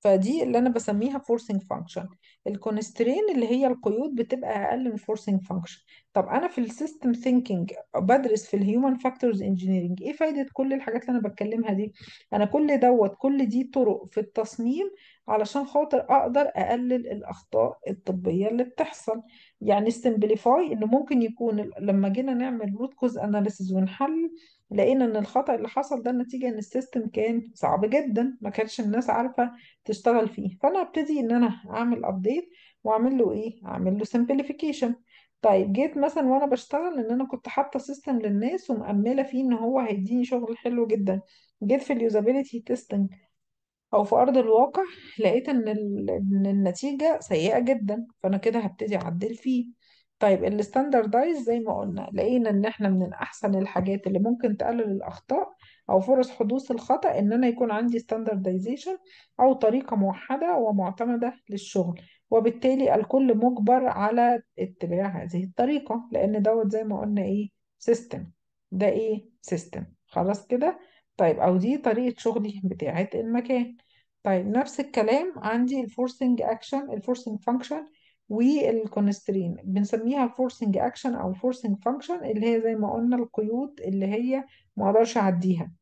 فدي اللي انا بسميها forcing function الكونسترين اللي هي القيود بتبقى اقل من فورسينج فانكشن طب انا في السيستم ثينكينج بدرس في الهيومن فاكتورز انجينيرنج ايه فايده كل الحاجات اللي انا بتكلمها دي انا كل دوت كل دي طرق في التصميم علشان خاطر اقدر اقلل الاخطاء الطبيه اللي بتحصل يعني سمبليفاي انه ممكن يكون لما جينا نعمل روت كوز اناليسيز ونحلل لقينا ان الخطأ اللي حصل ده نتيجة ان السيستم كان صعب جدا ما كانش الناس عارفة تشتغل فيه فانا ابتدي ان انا اعمل ابديت واعمل له ايه اعمل له سمبليفيكيشن طيب جيت مثلا وانا بشتغل ان انا كنت حاطه سيستم للناس ومأمله فيه ان هو هيديني شغل حلو جدا جيت في اليوزابيليتي تيستنج او في ارض الواقع لقيت ان ال- إن النتيجه سيئه جدا فانا كده هبتدي اعدل فيه طيب الستاندردايز زي ما قلنا لقينا ان احنا من احسن الحاجات اللي ممكن تقلل الاخطاء او فرص حدوث الخطأ ان انا يكون عندي ستاندردايزيشن او طريقة موحدة ومعتمدة للشغل وبالتالي الكل مجبر على اتباع هذه الطريقة لان دوت زي ما قلنا ايه سيستم ده ايه سيستم خلاص كده طيب او دي طريقة شغلي بتاعت المكان طيب نفس الكلام عندي الفورسنج اكشن الفورسنج فانكشن والكونسترين بنسميها forcing action او forcing function اللي هي زي ما قلنا القيود اللي هي ما اقدرش اعديها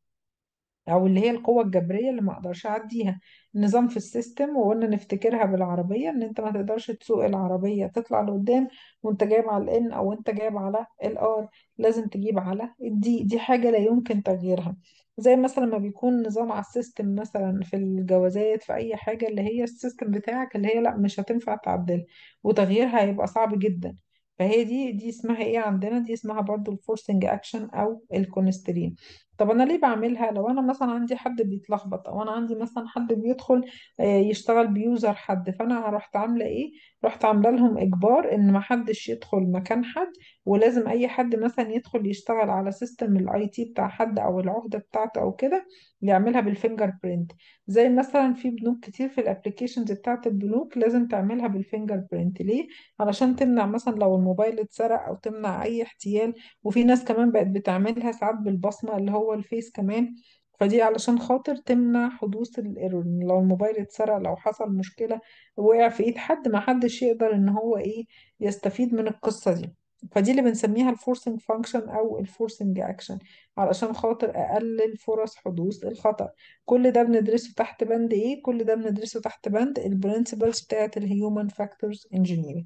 او اللي هي القوة الجبرية اللي ما اقدرش اعديها نظام في السيستم وقلنا نفتكرها بالعربية ان انت ما تقدرش تسوق العربية تطلع لقدام وانت جايب على الان او انت جايب على الار لازم تجيب على الدي دي حاجة لا يمكن تغييرها زي مثلا ما بيكون نظام على السيستم مثلا في الجوازات في اي حاجه اللي هي السيستم بتاعك اللي هي لا مش هتنفع تعدل وتغييرها هيبقى صعب جدا فهي دي دي اسمها ايه عندنا دي اسمها برضو الفورسنج اكشن او الكونسترين طب انا ليه بعملها لو انا مثلا عندي حد بيتلخبط او انا عندي مثلا حد بيدخل آه، يشتغل بيوزر حد فانا رحت عامله ايه رحت عامله لهم اجبار ان ما حدش يدخل مكان حد ولازم اي حد مثلا يدخل يشتغل على سيستم الاي تي بتاع حد او العهده بتاعته او كده يعملها بالفينجر برينت زي مثلا في بنوك كتير في الابلكيشنز بتاعت البنوك لازم تعملها بالفينجر برينت ليه علشان تمنع مثلا لو الموبايل اتسرق او تمنع اي احتيال وفي ناس كمان بقت بتعملها ساعات بالبصمه اللي هو جوه الفيس كمان فدي علشان خاطر تمنع حدوث الايرور لو الموبايل اتسرق لو حصل مشكلة وقع في ايد حد ما حدش يقدر ان هو ايه يستفيد من القصة دي فدي اللي بنسميها الفورسنج فانكشن او الفورسنج اكشن علشان خاطر اقلل فرص حدوث الخطأ كل ده بندرسه تحت بند ايه كل ده بندرسه تحت بند البرنسبلز بتاعه الهيومن فاكتورز انجينيرنج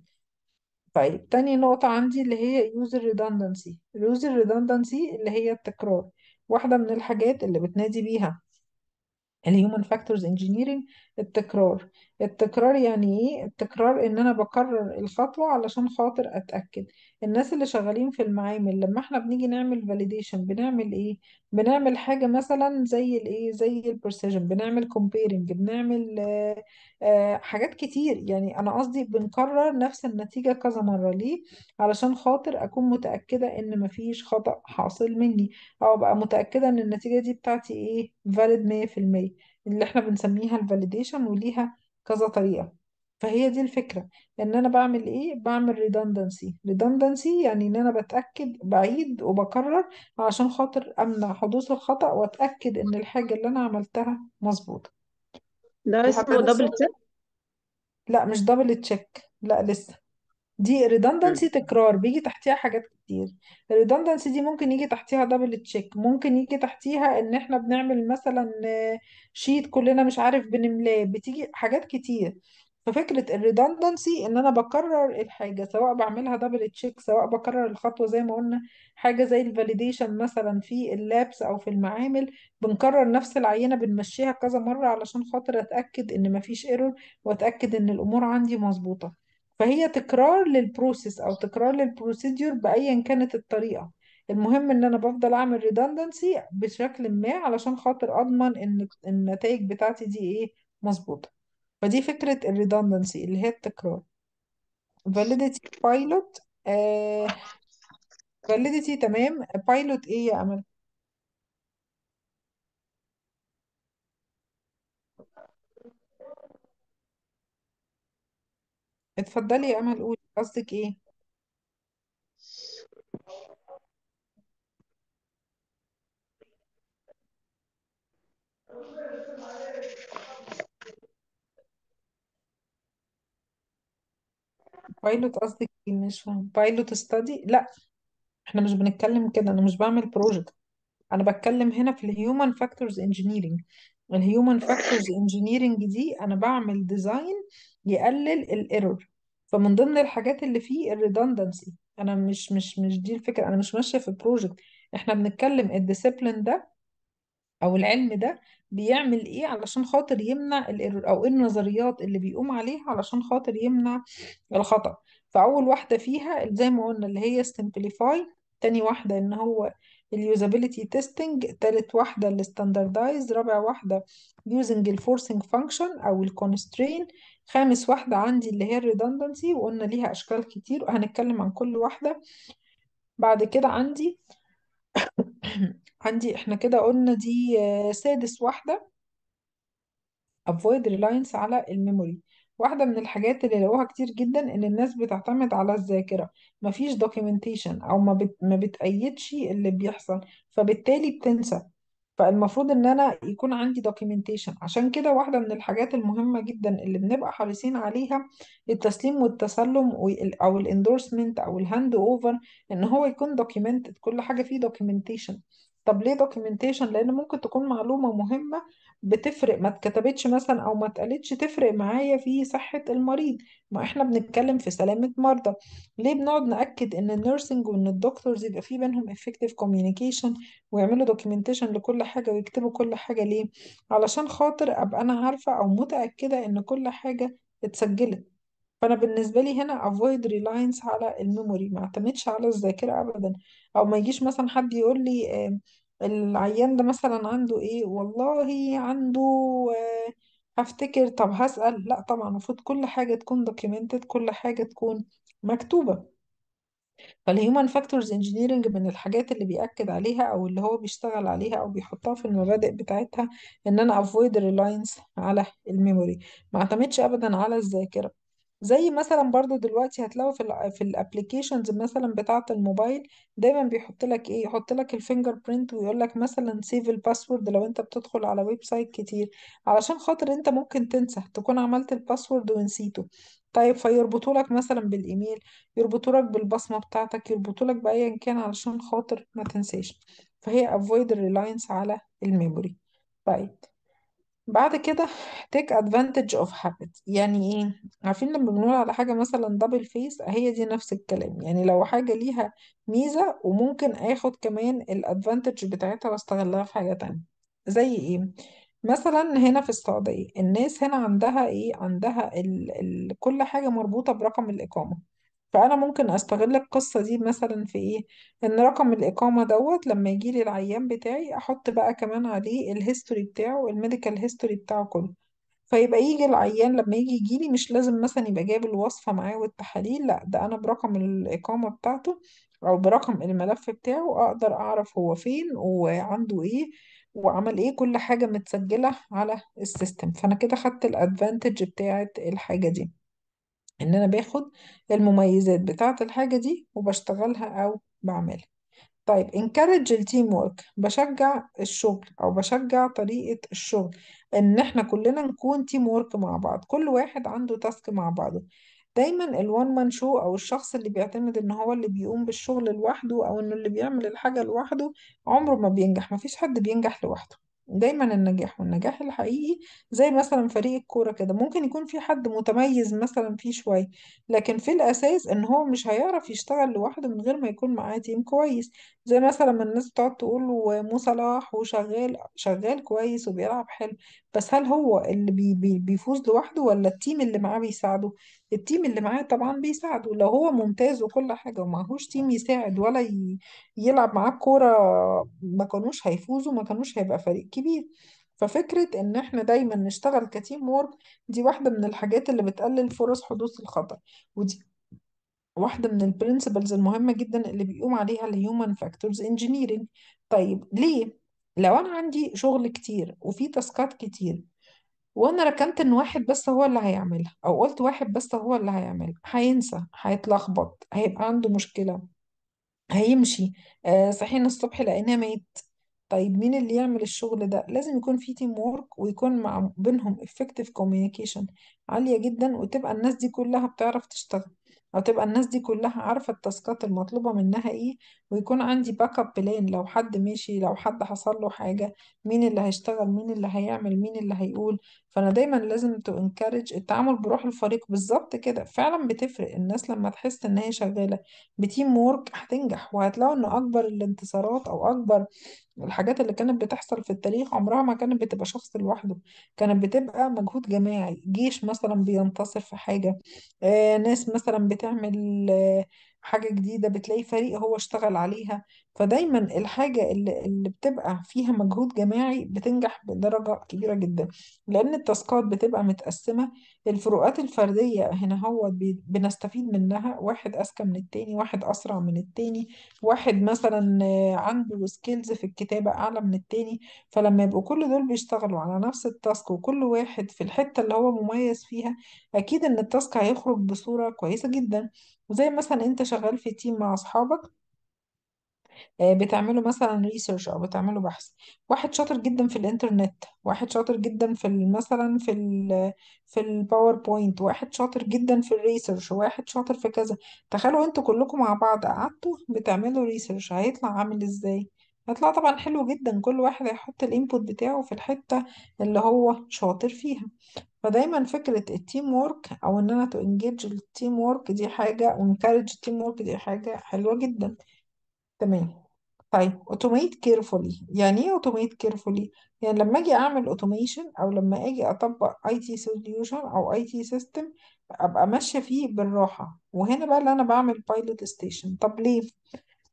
طيب تاني نقطة عندي اللي هي user redundancy user redundancy اللي هي التكرار واحدة من الحاجات اللي بتنادي بيها الهيومن فاكتورز انجينيرنج التكرار التكرار يعني ايه التكرار ان انا بكرر الخطوة علشان خاطر اتأكد الناس اللي شغالين في المعامل لما احنا بنيجي نعمل validation بنعمل ايه بنعمل حاجة مثلا زي الايه زي البرسيجن بنعمل comparing بنعمل آه آه حاجات كتير يعني انا قصدي بنكرر نفس النتيجة كذا مرة ليه علشان خاطر اكون متأكدة ان مفيش خطأ حاصل مني او ابقى متأكدة ان النتيجة دي بتاعتي ايه valid 100% اللي احنا بنسميها الفاليديشن وليها كذا طريقة فهي دي الفكرة ان انا بعمل ايه بعمل ريدندنسي ريدندنسي يعني ان انا بتأكد بعيد وبكرر عشان خاطر امنع حدوث الخطأ واتأكد ان الحاجة اللي انا عملتها مظبوطة ده اسمه دبل تشيك لا مش دبل تشيك لا لسه دي redundancy تكرار بيجي تحتيها حاجات كتير ال redundancy دي ممكن يجي تحتيها double check ممكن يجي تحتيها ان احنا بنعمل مثلا شيت كلنا مش عارف بنملاه بتيجي حاجات كتير ففكرة ال redundancy ان انا بكرر الحاجة سواء بعملها double check سواء بكرر الخطوة زي ما قلنا حاجة زي ال validation مثلا في اللابس او في المعامل بنكرر نفس العينة بنمشيها كذا مرة علشان خاطر اتأكد ان مفيش error واتأكد ان الامور عندي مظبوطة فهي تكرار للبروسيس او تكرار للبروسيدور بايا كانت الطريقه المهم ان انا بفضل اعمل ريدندنسي بشكل ما علشان خاطر اضمن ان النتائج بتاعتي دي ايه مظبوطه فدي فكره الريدندنسي اللي هي التكرار validity pilot آه validity تمام pilot ايه يا امل اتفضلي يا امل قولي قصدك ايه بايلوت قصدك ايه مش فاهم بايلوت ستادي لا احنا مش بنتكلم كده انا مش بعمل بروجكت انا بتكلم هنا في الهيومن فاكتورز انجينيرينج الهيومن فاكتورز انجينيرينج دي انا بعمل ديزاين يقلل الايرور فمن ضمن الحاجات اللي فيه الريدندنسي انا مش مش مش دي الفكره انا مش ماشيه في بروجكت احنا بنتكلم الديسيبلين ده او العلم ده بيعمل ايه علشان خاطر يمنع الايرور او ايه النظريات اللي بيقوم عليها علشان خاطر يمنع الخطأ فاول واحده فيها زي ما قلنا اللي هي سمبليفاي تاني واحده ان هو اليوزابيلتي تيستنج تالت واحده الستاندردايز رابع واحده يوزنج الفورسنج فانكشن او الكونسترين خامس واحدة عندي اللي هي الريدندنسي وقلنا ليها أشكال كتير وهنتكلم عن كل واحدة بعد كده عندي عندي احنا كده قلنا دي آه، سادس واحدة avoid reliance على الميموري واحدة من الحاجات اللي لقوها كتير جدا إن الناس بتعتمد على الذاكرة مفيش documentation أو ما, بتأيدش اللي بيحصل فبالتالي بتنسى فالمفروض ان انا يكون عندي documentation عشان كده واحدة من الحاجات المهمة جدا اللي بنبقى حريصين عليها التسليم والتسلم او الاندورسمنت او الهاند اوفر ان هو يكون documented كل حاجة فيه documentation طب ليه documentation لان ممكن تكون معلومة مهمة بتفرق ما اتكتبتش مثلا او ما اتقالتش تفرق معايا في صحة المريض ما احنا بنتكلم في سلامة مرضى ليه بنقعد نأكد ان النيرسينج وان الدكتورز يبقى في بينهم effective communication ويعملوا documentation لكل حاجة ويكتبوا كل حاجة ليه علشان خاطر ابقى انا عارفة او متأكدة ان كل حاجة اتسجلت فانا بالنسبه لي هنا avoid reliance على الميموري ما اعتمدش على الذاكره ابدا او ما يجيش مثلا حد يقول لي العيان ده مثلا عنده ايه والله عنده آه، هفتكر طب هسأل لا طبعا المفروض كل حاجة تكون documented كل حاجة تكون مكتوبة فالهيومن فاكتورز انجينيرنج من الحاجات اللي بيأكد عليها او اللي هو بيشتغل عليها او بيحطها في المبادئ بتاعتها ان انا افويد ريلاينس على الميموري ما اعتمدش ابدا على الذاكرة زي مثلا برضو دلوقتي هتلاقوا في ال في الابليكيشنز مثلا بتاعة الموبايل دايما بيحط لك ايه يحط لك الفينجر برينت ويقول لك مثلا سيف الباسورد لو انت بتدخل على ويب سايت كتير علشان خاطر انت ممكن تنسى تكون عملت الباسورد ونسيته طيب فيربطوا لك مثلا بالايميل يربطوا لك بالبصمة بتاعتك يربطوا لك بايا كان علشان خاطر ما تنساش فهي avoid reliance على الميموري طيب بعد كده take advantage of habit يعني ايه عارفين لما بنقول على حاجة مثلا double face هي دي نفس الكلام يعني لو حاجة ليها ميزة وممكن اخد كمان الادفانتج بتاعتها واستغلها في حاجة تانية زي ايه مثلا هنا في السعودية الناس هنا عندها ايه عندها ال ال كل حاجة مربوطة برقم الإقامة فانا ممكن استغل القصه دي مثلا في ايه ان رقم الاقامه دوت لما يجي لي العيان بتاعي احط بقى كمان عليه الهيستوري بتاعه الميديكال هيستوري بتاعه كله فيبقى يجي العيان لما يجي يجي لي مش لازم مثلا يبقى جايب الوصفه معاه والتحاليل لا ده انا برقم الاقامه بتاعته او برقم الملف بتاعه اقدر اعرف هو فين وعنده ايه وعمل ايه كل حاجه متسجله على السيستم فانا كده خدت الادفانتج بتاعت الحاجه دي ان انا باخد المميزات بتاعة الحاجة دي وبشتغلها او بعملها طيب encourage التيم ورك بشجع الشغل او بشجع طريقة الشغل ان احنا كلنا نكون تيم ورك مع بعض كل واحد عنده تاسك مع بعضه دايما الوان مان شو او الشخص اللي بيعتمد ان هو اللي بيقوم بالشغل لوحده او انه اللي بيعمل الحاجة لوحده عمره ما بينجح مفيش حد بينجح لوحده دايما النجاح والنجاح الحقيقي زي مثلا فريق الكورة كده ممكن يكون في حد متميز مثلا فيه شوية لكن في الأساس إن هو مش هيعرف يشتغل لوحده من غير ما يكون معاه تيم كويس زي مثلا ما الناس بتقعد تقول ومو صلاح وشغال شغال كويس وبيلعب حلو بس هل هو اللي بي بيفوز لوحده ولا التيم اللي معاه بيساعده التيم اللي معاه طبعا بيساعده لو هو ممتاز وكل حاجة ومعهوش تيم آه. يساعد ولا ي- يلعب معاه كورة ما كانوش هيفوزوا ما كانوش هيبقى فريق كبير ففكرة ان احنا دايما نشتغل كتيم وورك دي واحدة من الحاجات اللي بتقلل فرص حدوث الخطر ودي واحدة من البرنسبلز المهمة جدا اللي بيقوم عليها الهيومن فاكتورز انجينيرينج طيب ليه لو انا عندي شغل كتير وفي تاسكات كتير وانا ركنت ان واحد بس هو اللي هيعملها او قلت واحد بس هو اللي هيعملها هينسى هيتلخبط هيبقى عنده مشكلة هيمشي آه، صحينا الصبح لقيناه مات طيب مين اللي يعمل الشغل ده لازم يكون في تيم وورك ويكون مع بينهم effective communication عالية جدا وتبقى الناس دي كلها بتعرف تشتغل هتبقى الناس دي كلها عارفة التاسكات المطلوبة منها ايه ويكون عندي باك اب بلان لو حد مشي لو حد حصل له حاجة مين اللي هيشتغل مين اللي هيعمل مين اللي هيقول فانا دايما لازم تو انكارج التعامل بروح الفريق بالظبط كده فعلا بتفرق الناس لما تحس ان هي شغاله بتيم وورك هتنجح وهتلاقوا ان اكبر الانتصارات او اكبر الحاجات اللي كانت بتحصل في التاريخ عمرها ما كانت بتبقى شخص لوحده كانت بتبقى مجهود جماعي جيش مثلا بينتصر في حاجه آه، ناس مثلا بتعمل حاجة جديدة بتلاقي فريق هو اشتغل عليها فدايما الحاجة اللي, اللي بتبقى فيها مجهود جماعي بتنجح بدرجة كبيرة جدا لأن التاسكات بتبقى متقسمة الفروقات الفردية هنا هو بنستفيد منها واحد أذكى من التاني واحد أسرع من التاني واحد مثلا عنده سكيلز في الكتابة أعلى من التاني فلما يبقوا كل دول بيشتغلوا على نفس التاسك وكل واحد في الحتة اللي هو مميز فيها أكيد إن التاسك هيخرج بصورة كويسة جدا وزي مثلا أنت شغال في تيم مع أصحابك آه، بتعملوا مثلا ريسيرش او بتعملوا بحث واحد شاطر جدا في الانترنت واحد شاطر جدا في مثلا في ال في الباوربوينت واحد شاطر جدا في الريسيرش واحد شاطر في كذا تخيلوا انتوا كلكم مع بعض قعدتوا بتعملوا ريسيرش هيطلع عامل ازاي هيطلع طبعا حلو جدا كل واحد هيحط الانبوت بتاعه في الحتة اللي هو شاطر فيها فدايما فكرة التيم وورك او ان انا تو انجيج التيم وورك دي حاجة وانكارج التيم وورك دي حاجة حلوة جدا تمام طيب automate carefully يعني ايه automate carefully يعني لما اجي اعمل automation او لما اجي اطبق اي تي solution او اي تي system ابقى ماشيه فيه بالراحه وهنا بقى اللي انا بعمل بايلوت ستيشن طب ليه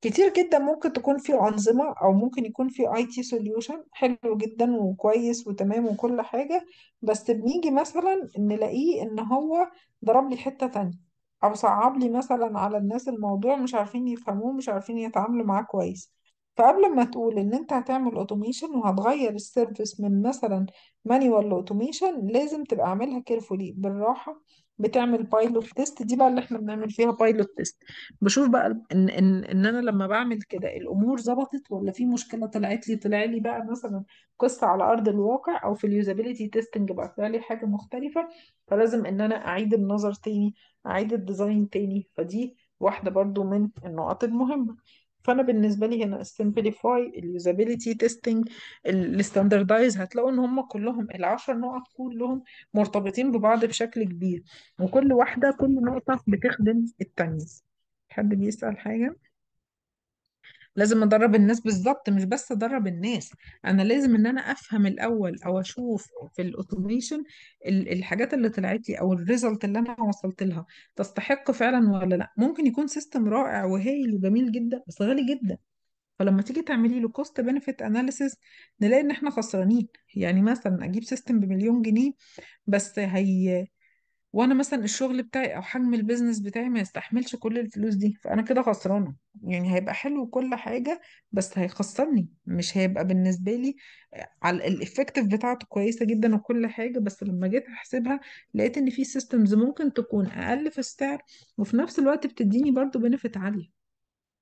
كتير جدا ممكن تكون في أنظمة أو ممكن يكون في اي تي سوليوشن حلو جدا وكويس وتمام وكل حاجة بس بنيجي مثلا نلاقيه إن هو ضرب لي حتة تانية او صعب لي مثلا على الناس الموضوع مش عارفين يفهموه مش عارفين يتعاملوا معاه كويس فقبل ما تقول ان انت هتعمل اوتوميشن وهتغير السيرفيس من مثلا مانيوال لاوتوميشن لازم تبقى عاملها كيرفولي بالراحه بتعمل بايلوت تيست دي بقى اللي احنا بنعمل فيها بايلوت تيست بشوف بقى ان ان ان انا لما بعمل كده الامور ظبطت ولا في مشكله طلعت لي طلع لي بقى مثلا قصه على ارض الواقع او في اليوزابيلتي تيستنج بقى طلع لي حاجه مختلفه فلازم ان انا اعيد النظر تاني اعيد الديزاين تاني فدي واحده برضو من النقاط المهمه فانا بالنسبه لي هنا السمبليفاي اليوزابيلتي تيستنج الستاندردايز هتلاقوا ان هم كلهم العشر نقط كلهم مرتبطين ببعض بشكل كبير وكل واحده كل نقطه بتخدم التانية حد بيسال حاجه لازم ادرب الناس بالظبط مش بس ادرب الناس انا لازم ان انا افهم الاول او اشوف في الاوتوميشن الحاجات اللي طلعت لي او الريزلت اللي انا وصلت لها تستحق فعلا ولا لا ممكن يكون سيستم رائع وهايل وجميل جدا بس غالي جدا فلما تيجي تعملي له كوست بنفيت اناليسيس نلاقي ان احنا خسرانين يعني مثلا اجيب سيستم بمليون جنيه بس هي وانا مثلا الشغل بتاعي او حجم البيزنس بتاعي ما يستحملش كل الفلوس دي فانا كده خسرانه يعني هيبقى حلو كل حاجه بس هيخسرني مش هيبقى بالنسبه لي آه، على الافكتيف بتاعته كويسه جدا وكل حاجه بس لما جيت احسبها لقيت ان في سيستمز ممكن تكون اقل في السعر وفي نفس الوقت بتديني برضو بنفت عاليه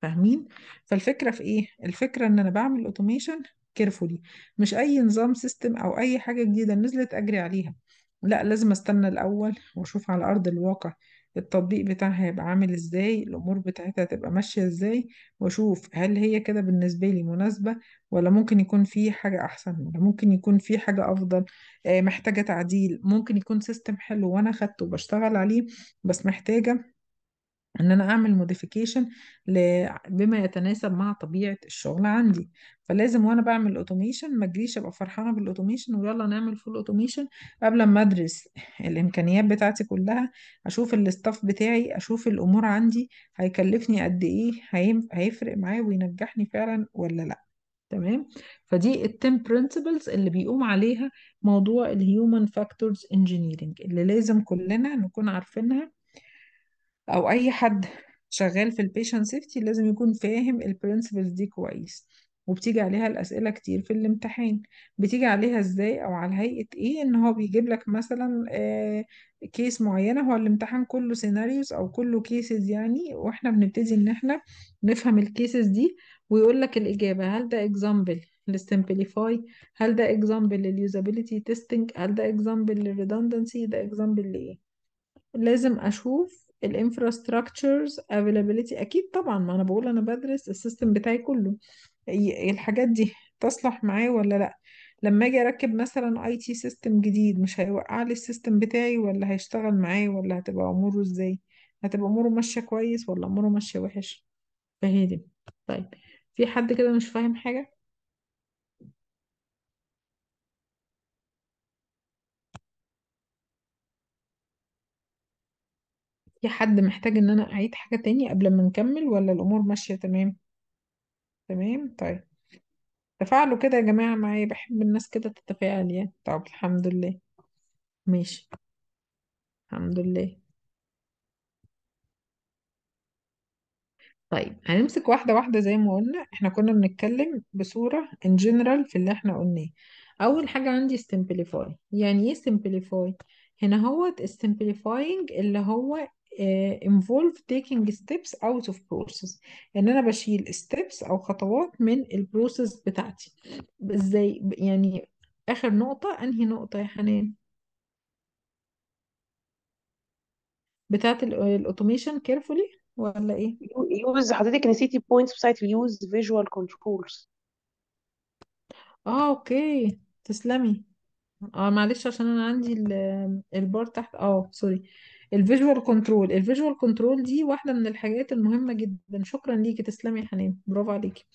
فاهمين فالفكره في ايه الفكره ان انا بعمل اوتوميشن كيرفولي مش اي نظام سيستم او اي حاجه جديده نزلت اجري عليها لا لازم استنى الاول واشوف على ارض الواقع التطبيق بتاعها هيبقى عامل ازاي الامور بتاعتها هتبقى ماشيه ازاي واشوف هل هي كده بالنسبه لي مناسبه ولا ممكن يكون في حاجه احسن ولا ممكن يكون في حاجه افضل آه، محتاجه تعديل ممكن يكون سيستم حلو وانا خدته وبشتغل عليه بس محتاجه ان انا اعمل موديفيكيشن بما يتناسب مع طبيعه الشغل عندي فلازم وانا بعمل اوتوميشن ما اجريش ابقى فرحانه بالاوتوميشن ويلا نعمل فول اوتوميشن قبل ما ادرس الامكانيات بتاعتي كلها اشوف الاستاف بتاعي اشوف الامور عندي هيكلفني قد ايه هيفرق معايا وينجحني فعلا ولا لا تمام فدي التيم برنسبلز اللي بيقوم عليها موضوع الهيومن فاكتورز انجينيرنج اللي لازم كلنا نكون عارفينها او اي حد شغال في البيشنت سيفتي لازم يكون فاهم البرنسبلز دي كويس وبتيجي عليها الأسئلة كتير في الامتحان بتيجي عليها ازاي او على هيئة ايه ان هو بيجيب لك مثلا كيس آه، معينة هو الامتحان كله سيناريوز او كله كيسز يعني واحنا بنبتدي ان احنا نفهم الكيسز دي ويقول لك الإجابة هل ده اكزامبل للسمبليفاي هل ده اكزامبل لليوزابيليتي تيستنج هل ده اكزامبل للريدندنسي ده اكزامبل لايه لازم اشوف الانفراستراكشرز افيلابيليتي اكيد طبعا ما انا بقول انا بدرس السيستم بتاعي كله الحاجات دي تصلح معاه ولا لا لما اجي اركب مثلا اي تي سيستم جديد مش هيوقع لي السيستم بتاعي ولا هيشتغل معايا ولا هتبقى اموره ازاي هتبقى اموره ماشيه كويس ولا اموره ماشيه وحش فهي دي طيب في حد كده مش فاهم حاجه في حد محتاج ان انا اعيد حاجة تاني قبل ما نكمل ولا الامور ماشية تمام تمام طيب تفاعلوا كده يا جماعة معايا بحب الناس كده تتفاعل يعني طب الحمد لله ماشي الحمد لله طيب هنمسك واحدة واحدة زي ما قلنا احنا كنا بنتكلم بصورة in general في اللي احنا قلناه أول حاجة عندي simplify يعني ايه simplify؟ هنا هو simplifying اللي هو آه، involve taking steps out of process يعني انا بشيل steps او خطوات من البروسيس بتاعتي ازاي يعني اخر نقطة انهي نقطة يا حنان بتاعة آه، الاوتوميشن carefully ولا ايه يوز حضرتك نسيتي بوينتس بتاعت اليوز فيجوال كنترولز اه اوكي تسلمي اه معلش عشان انا عندي البار آه، تحت اه سوري الفيجوال كنترول الفيجوال كنترول دي واحدة من الحاجات المهمة جدا شكرا ليكي تسلمي يا حنان برافو عليكي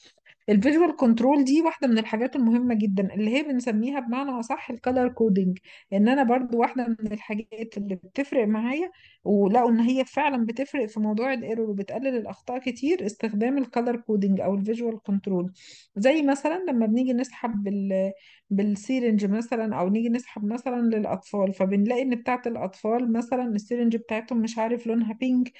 الفيجوال كنترول دي واحده من الحاجات المهمه جدا اللي هي بنسميها بمعنى اصح الكالر كودينج ان انا برضو واحده من الحاجات اللي بتفرق معايا ولقوا ان هي فعلا بتفرق في موضوع الايرور وبتقلل الاخطاء كتير استخدام الكالر كودينج او الفيجوال كنترول زي مثلا لما بنيجي نسحب بال بالسيرنج مثلا او نيجي نسحب مثلا للاطفال فبنلاقي ان بتاعه الاطفال مثلا السيرنج بتاعتهم مش عارف لونها بينك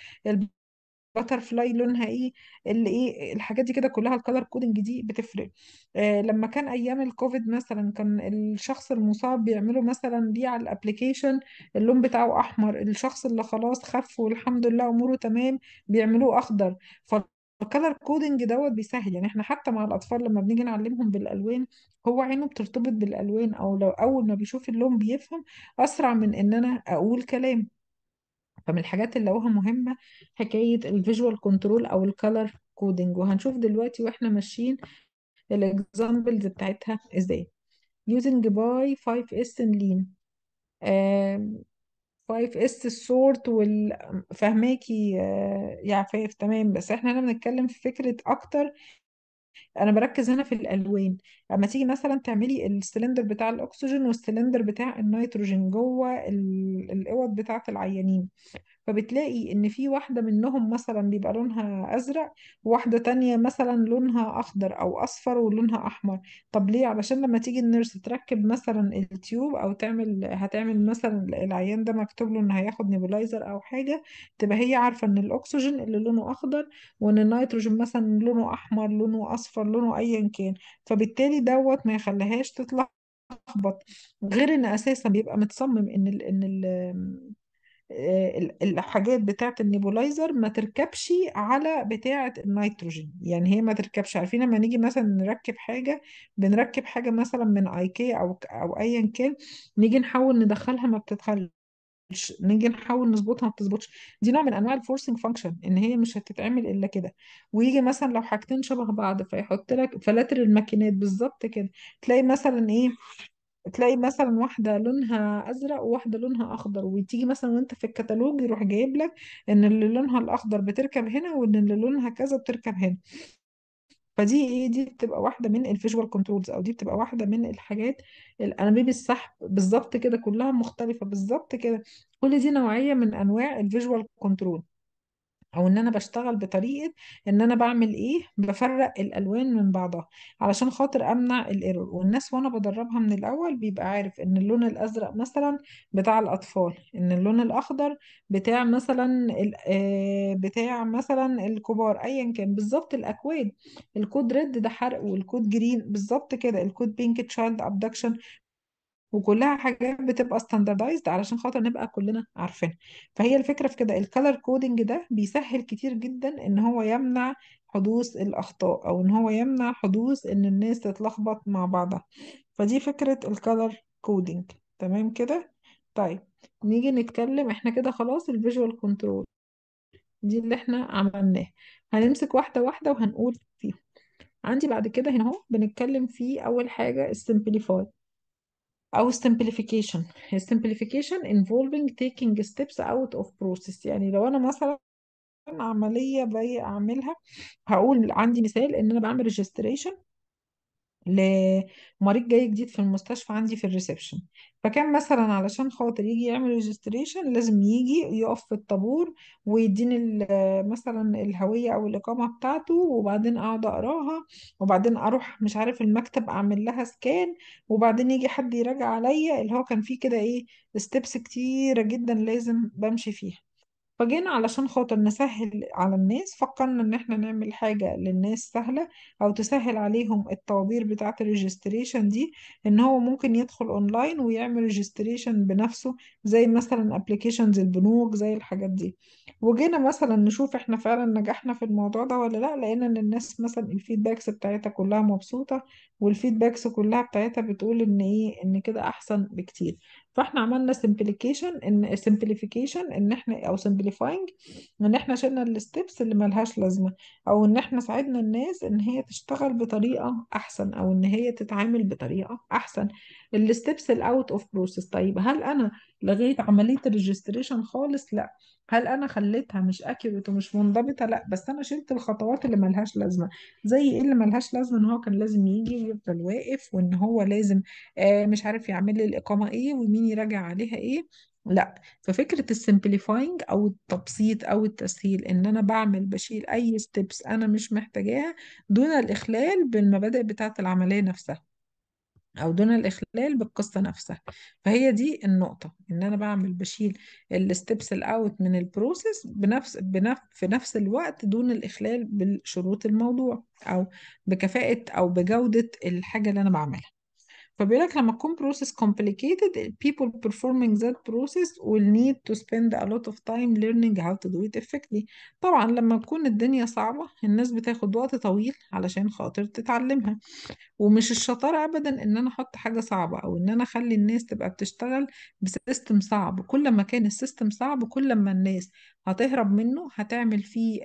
باتر فلاي لونها ايه اللي ايه الحاجات دي كده كلها الكلر كودنج دي بتفرق آه لما كان ايام الكوفيد مثلا كان الشخص المصاب بيعملوا مثلا ليه على الابليكيشن اللون بتاعه احمر الشخص اللي خلاص خف والحمد لله اموره تمام بيعملوه اخضر ف الكلر كودنج دوت بيسهل يعني احنا حتى مع الاطفال لما بنيجي نعلمهم بالالوان هو عينه بترتبط بالالوان او لو اول ما بيشوف اللون بيفهم اسرع من ان انا اقول كلام فمن الحاجات اللي لقوها مهمة حكاية الفيجوال كنترول أو الكالر كودينج وهنشوف دلوقتي واحنا ماشيين الاكزامبلز بتاعتها ازاي using by 5s and lean 5S السورت والفهماكي فهماكي آه، يا عفاف تمام بس احنا هنا بنتكلم في فكرة أكتر انا بركز هنا في الالوان اما تيجي مثلا تعملي السلندر بتاع الاكسجين والسلندر بتاع النيتروجين جوه الاوض بتاعه العيانين فبتلاقي إن في واحدة منهم مثلا بيبقى لونها أزرق وواحدة تانية مثلا لونها أخضر أو أصفر ولونها أحمر طب ليه علشان لما تيجي النيرس تركب مثلا التيوب أو تعمل هتعمل مثلا العيان ده مكتوب له إن هياخد نيبولايزر أو حاجة تبقى هي عارفة إن الأكسجين اللي لونه أخضر وإن النيتروجين مثلا لونه أحمر لونه أصفر لونه أيا كان فبالتالي دوت ما يخليهاش تطلع تتلخبط غير ان اساسا بيبقى متصمم ان الـ ان ال آه، الحاجات بتاعة النيبولايزر ما تركبش على بتاعة النيتروجين يعني هي ما تركبش عارفين لما نيجي مثلا نركب حاجة بنركب حاجة مثلا من ايكيا او او ايا كان نيجي نحاول ندخلها ما بتدخلش نيجي نحاول نظبطها ما بتظبطش دي نوع من انواع الفورسنج فانكشن ان هي مش هتتعمل الا كده ويجي مثلا لو حاجتين شبه بعض فيحط لك فلاتر الماكينات بالظبط كده تلاقي مثلا ايه تلاقي مثلا واحدة لونها أزرق وواحدة لونها أخضر وتيجي مثلا وأنت في الكتالوج يروح جايب لك إن اللي لونها الأخضر بتركب هنا وإن اللي لونها كذا بتركب هنا فدي ايه دي بتبقى واحده من الفيجوال كنترولز او دي بتبقى واحده من الحاجات الانابيب السحب بالظبط كده كلها مختلفه بالظبط كده كل دي نوعيه من انواع الفيجوال كنترول او ان انا بشتغل بطريقه ان انا بعمل ايه بفرق الالوان من بعضها علشان خاطر امنع الايرور والناس وانا بدربها من الاول بيبقى عارف ان اللون الازرق مثلا بتاع الاطفال ان اللون الاخضر بتاع مثلا آه، بتاع مثلا الكبار ايا كان بالظبط الاكواد الكود ريد ده حرق والكود جرين بالظبط كده الكود بينك تشايلد ابدكشن وكلها حاجات بتبقى ستاندردايزد علشان خاطر نبقى كلنا عارفينها فهي الفكرة في كده الكالر كودنج ده بيسهل كتير جدا ان هو يمنع حدوث الأخطاء أو إن هو يمنع حدوث إن الناس تتلخبط مع بعضها فدي فكرة الكالر كودينج تمام كده طيب نيجي نتكلم احنا كده خلاص الفيجوال كنترول دي اللي احنا عملناه هنمسك واحدة واحدة وهنقول فيهم عندي بعد كده هنا اهو بنتكلم في أول حاجة السمبليفاي أو simplification simplification involving taking steps out of process يعني لو أنا مثلا عملية بعملها أعملها هقول عندي مثال إن أنا بعمل registration لمريض جاي جديد في المستشفى عندي في الريسبشن فكان مثلا علشان خاطر يجي يعمل ريجستريشن لازم يجي يقف في الطابور ويديني مثلا الهوية او الإقامة بتاعته وبعدين اقعد اقراها وبعدين اروح مش عارف المكتب اعمل لها سكان وبعدين يجي حد يراجع عليا اللي هو كان فيه كده ايه ستيبس كتيرة جدا لازم بمشي فيها فجينا علشان خاطر نسهل على الناس فكرنا ان احنا نعمل حاجة للناس سهلة او تسهل عليهم الطوابير بتاعة الريجستريشن دي ان هو ممكن يدخل اونلاين ويعمل ريجستريشن بنفسه زي مثلا ابلكيشنز البنوك زي الحاجات دي وجينا مثلا نشوف احنا فعلا نجحنا في الموضوع ده ولا لا لقينا ان الناس مثلا الفيدباكس بتاعتها كلها مبسوطة والفيدباكس كلها بتاعتها بتقول ان ايه ان كده احسن بكتير فاحنا عملنا سمبليكيشن ان سمبليفيكيشن ان احنا او سمبليفاينج ان احنا شلنا الستبس اللي ملهاش لازمه او ان احنا ساعدنا الناس ان هي تشتغل بطريقه احسن او ان هي تتعامل بطريقه احسن الستبس الاوت اوف بروسيس طيب هل انا لغيت عمليه الريجستريشن خالص لا هل انا خليتها مش اكيوريت ومش منضبطه لا بس انا شلت الخطوات اللي ملهاش لازمه زي ايه اللي ملهاش لازمه ان هو كان لازم يجي ويفضل واقف وان هو لازم آه مش عارف يعمل لي الاقامه ايه ومين يراجع عليها ايه لا ففكره السمبليفاينج او التبسيط او التسهيل ان انا بعمل بشيل اي ستيبس انا مش محتاجاها دون الاخلال بالمبادئ بتاعه العمليه نفسها أو دون الإخلال بالقصة نفسها فهي دي النقطة إن أنا بعمل بشيل الستبس الأوت من البروسيس بنفس, بنفس في نفس الوقت دون الإخلال بشروط الموضوع أو بكفاءة أو بجودة الحاجة اللي أنا بعملها فبيقول لك لما تكون process complicated people performing that process will need to spend a lot of time learning how to do it effectively طبعا لما تكون الدنيا صعبة الناس بتاخد وقت طويل علشان خاطر تتعلمها ومش الشطارة أبدا إن أنا أحط حاجة صعبة أو إن أنا أخلي الناس تبقى بتشتغل بسيستم صعب كل ما كان السيستم صعب كل ما الناس هتهرب منه هتعمل فيه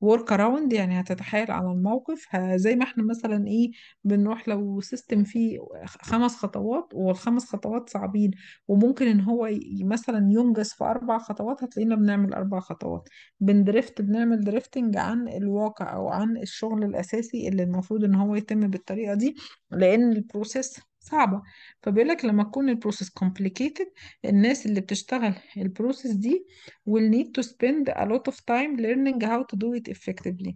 ورك آه، اراوند يعني هتتحايل على الموقف زي ما احنا مثلا ايه بنروح لو سيستم فيه خمس خطوات والخمس خطوات صعبين وممكن ان هو مثلا ينجز في اربع خطوات هتلاقينا بنعمل اربع خطوات بندرفت بنعمل درفتنج عن الواقع او عن الشغل الاساسي اللي المفروض ان هو يتم بالطريقة دي لان البروسيس صعبة فبيقول لك لما تكون البروسيس complicated الناس اللي بتشتغل البروسيس دي will need to spend a lot of time learning how to do it effectively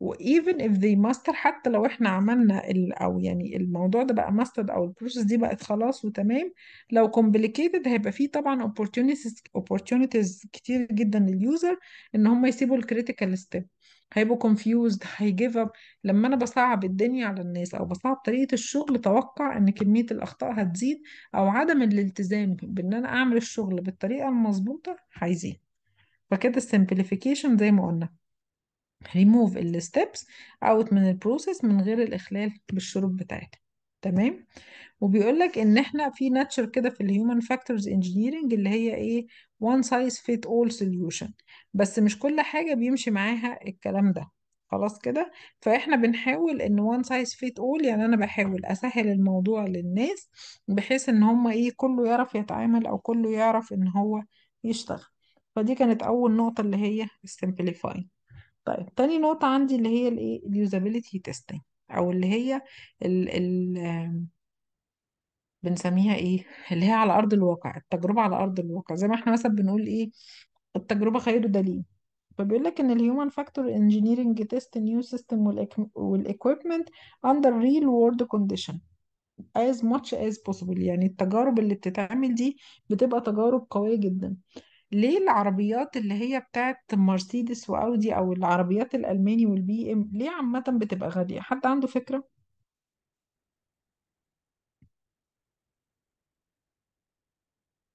و even if they master حتى لو احنا عملنا ال او يعني الموضوع ده بقى mastered او البروسيس دي بقت خلاص وتمام لو complicated هيبقى فيه طبعا opportunities opportunities كتير جدا لليوزر ان هم يسيبوا الكريتيكال ستيب هيبقوا confused هيجيف اب لما انا بصعب الدنيا على الناس او بصعب طريقه الشغل توقع ان كميه الاخطاء هتزيد او عدم الالتزام بان انا اعمل الشغل بالطريقه المظبوطه هيزيد فكده السمبليفيكيشن زي ما قلنا ريموف الستبس اوت من البروسيس من غير الاخلال بالشروط بتاعتها تمام وبيقول لك ان احنا في ناتشر كده في الهيومن فاكتورز انجينيرنج اللي هي ايه وان سايز فيت اول سوليوشن بس مش كل حاجة بيمشي معاها الكلام ده خلاص كده فاحنا بنحاول ان وان سايز فيت اول يعني انا بحاول اسهل الموضوع للناس بحيث ان هم ايه كله يعرف يتعامل او كله يعرف ان هو يشتغل فدي كانت اول نقطة اللي هي السمبليفاي طيب تاني نقطة عندي اللي هي الايه اليوزابيليتي تيستينج او اللي هي ال ال بنسميها ايه اللي هي على ارض الواقع التجربه على ارض الواقع زي ما احنا مثلا بنقول ايه التجربه خير دليل فبيقول لك ان الهيومن فاكتور انجينيرنج تيست نيو سيستم والاكويبمنت اندر ريل وورلد كونديشن as much as possible يعني التجارب اللي بتتعمل دي بتبقى تجارب قوية جدا ليه العربيات اللي هي بتاعت مرسيدس وأودي أو العربيات الألماني والبي إم ليه عامة بتبقى غالية حد عنده فكرة؟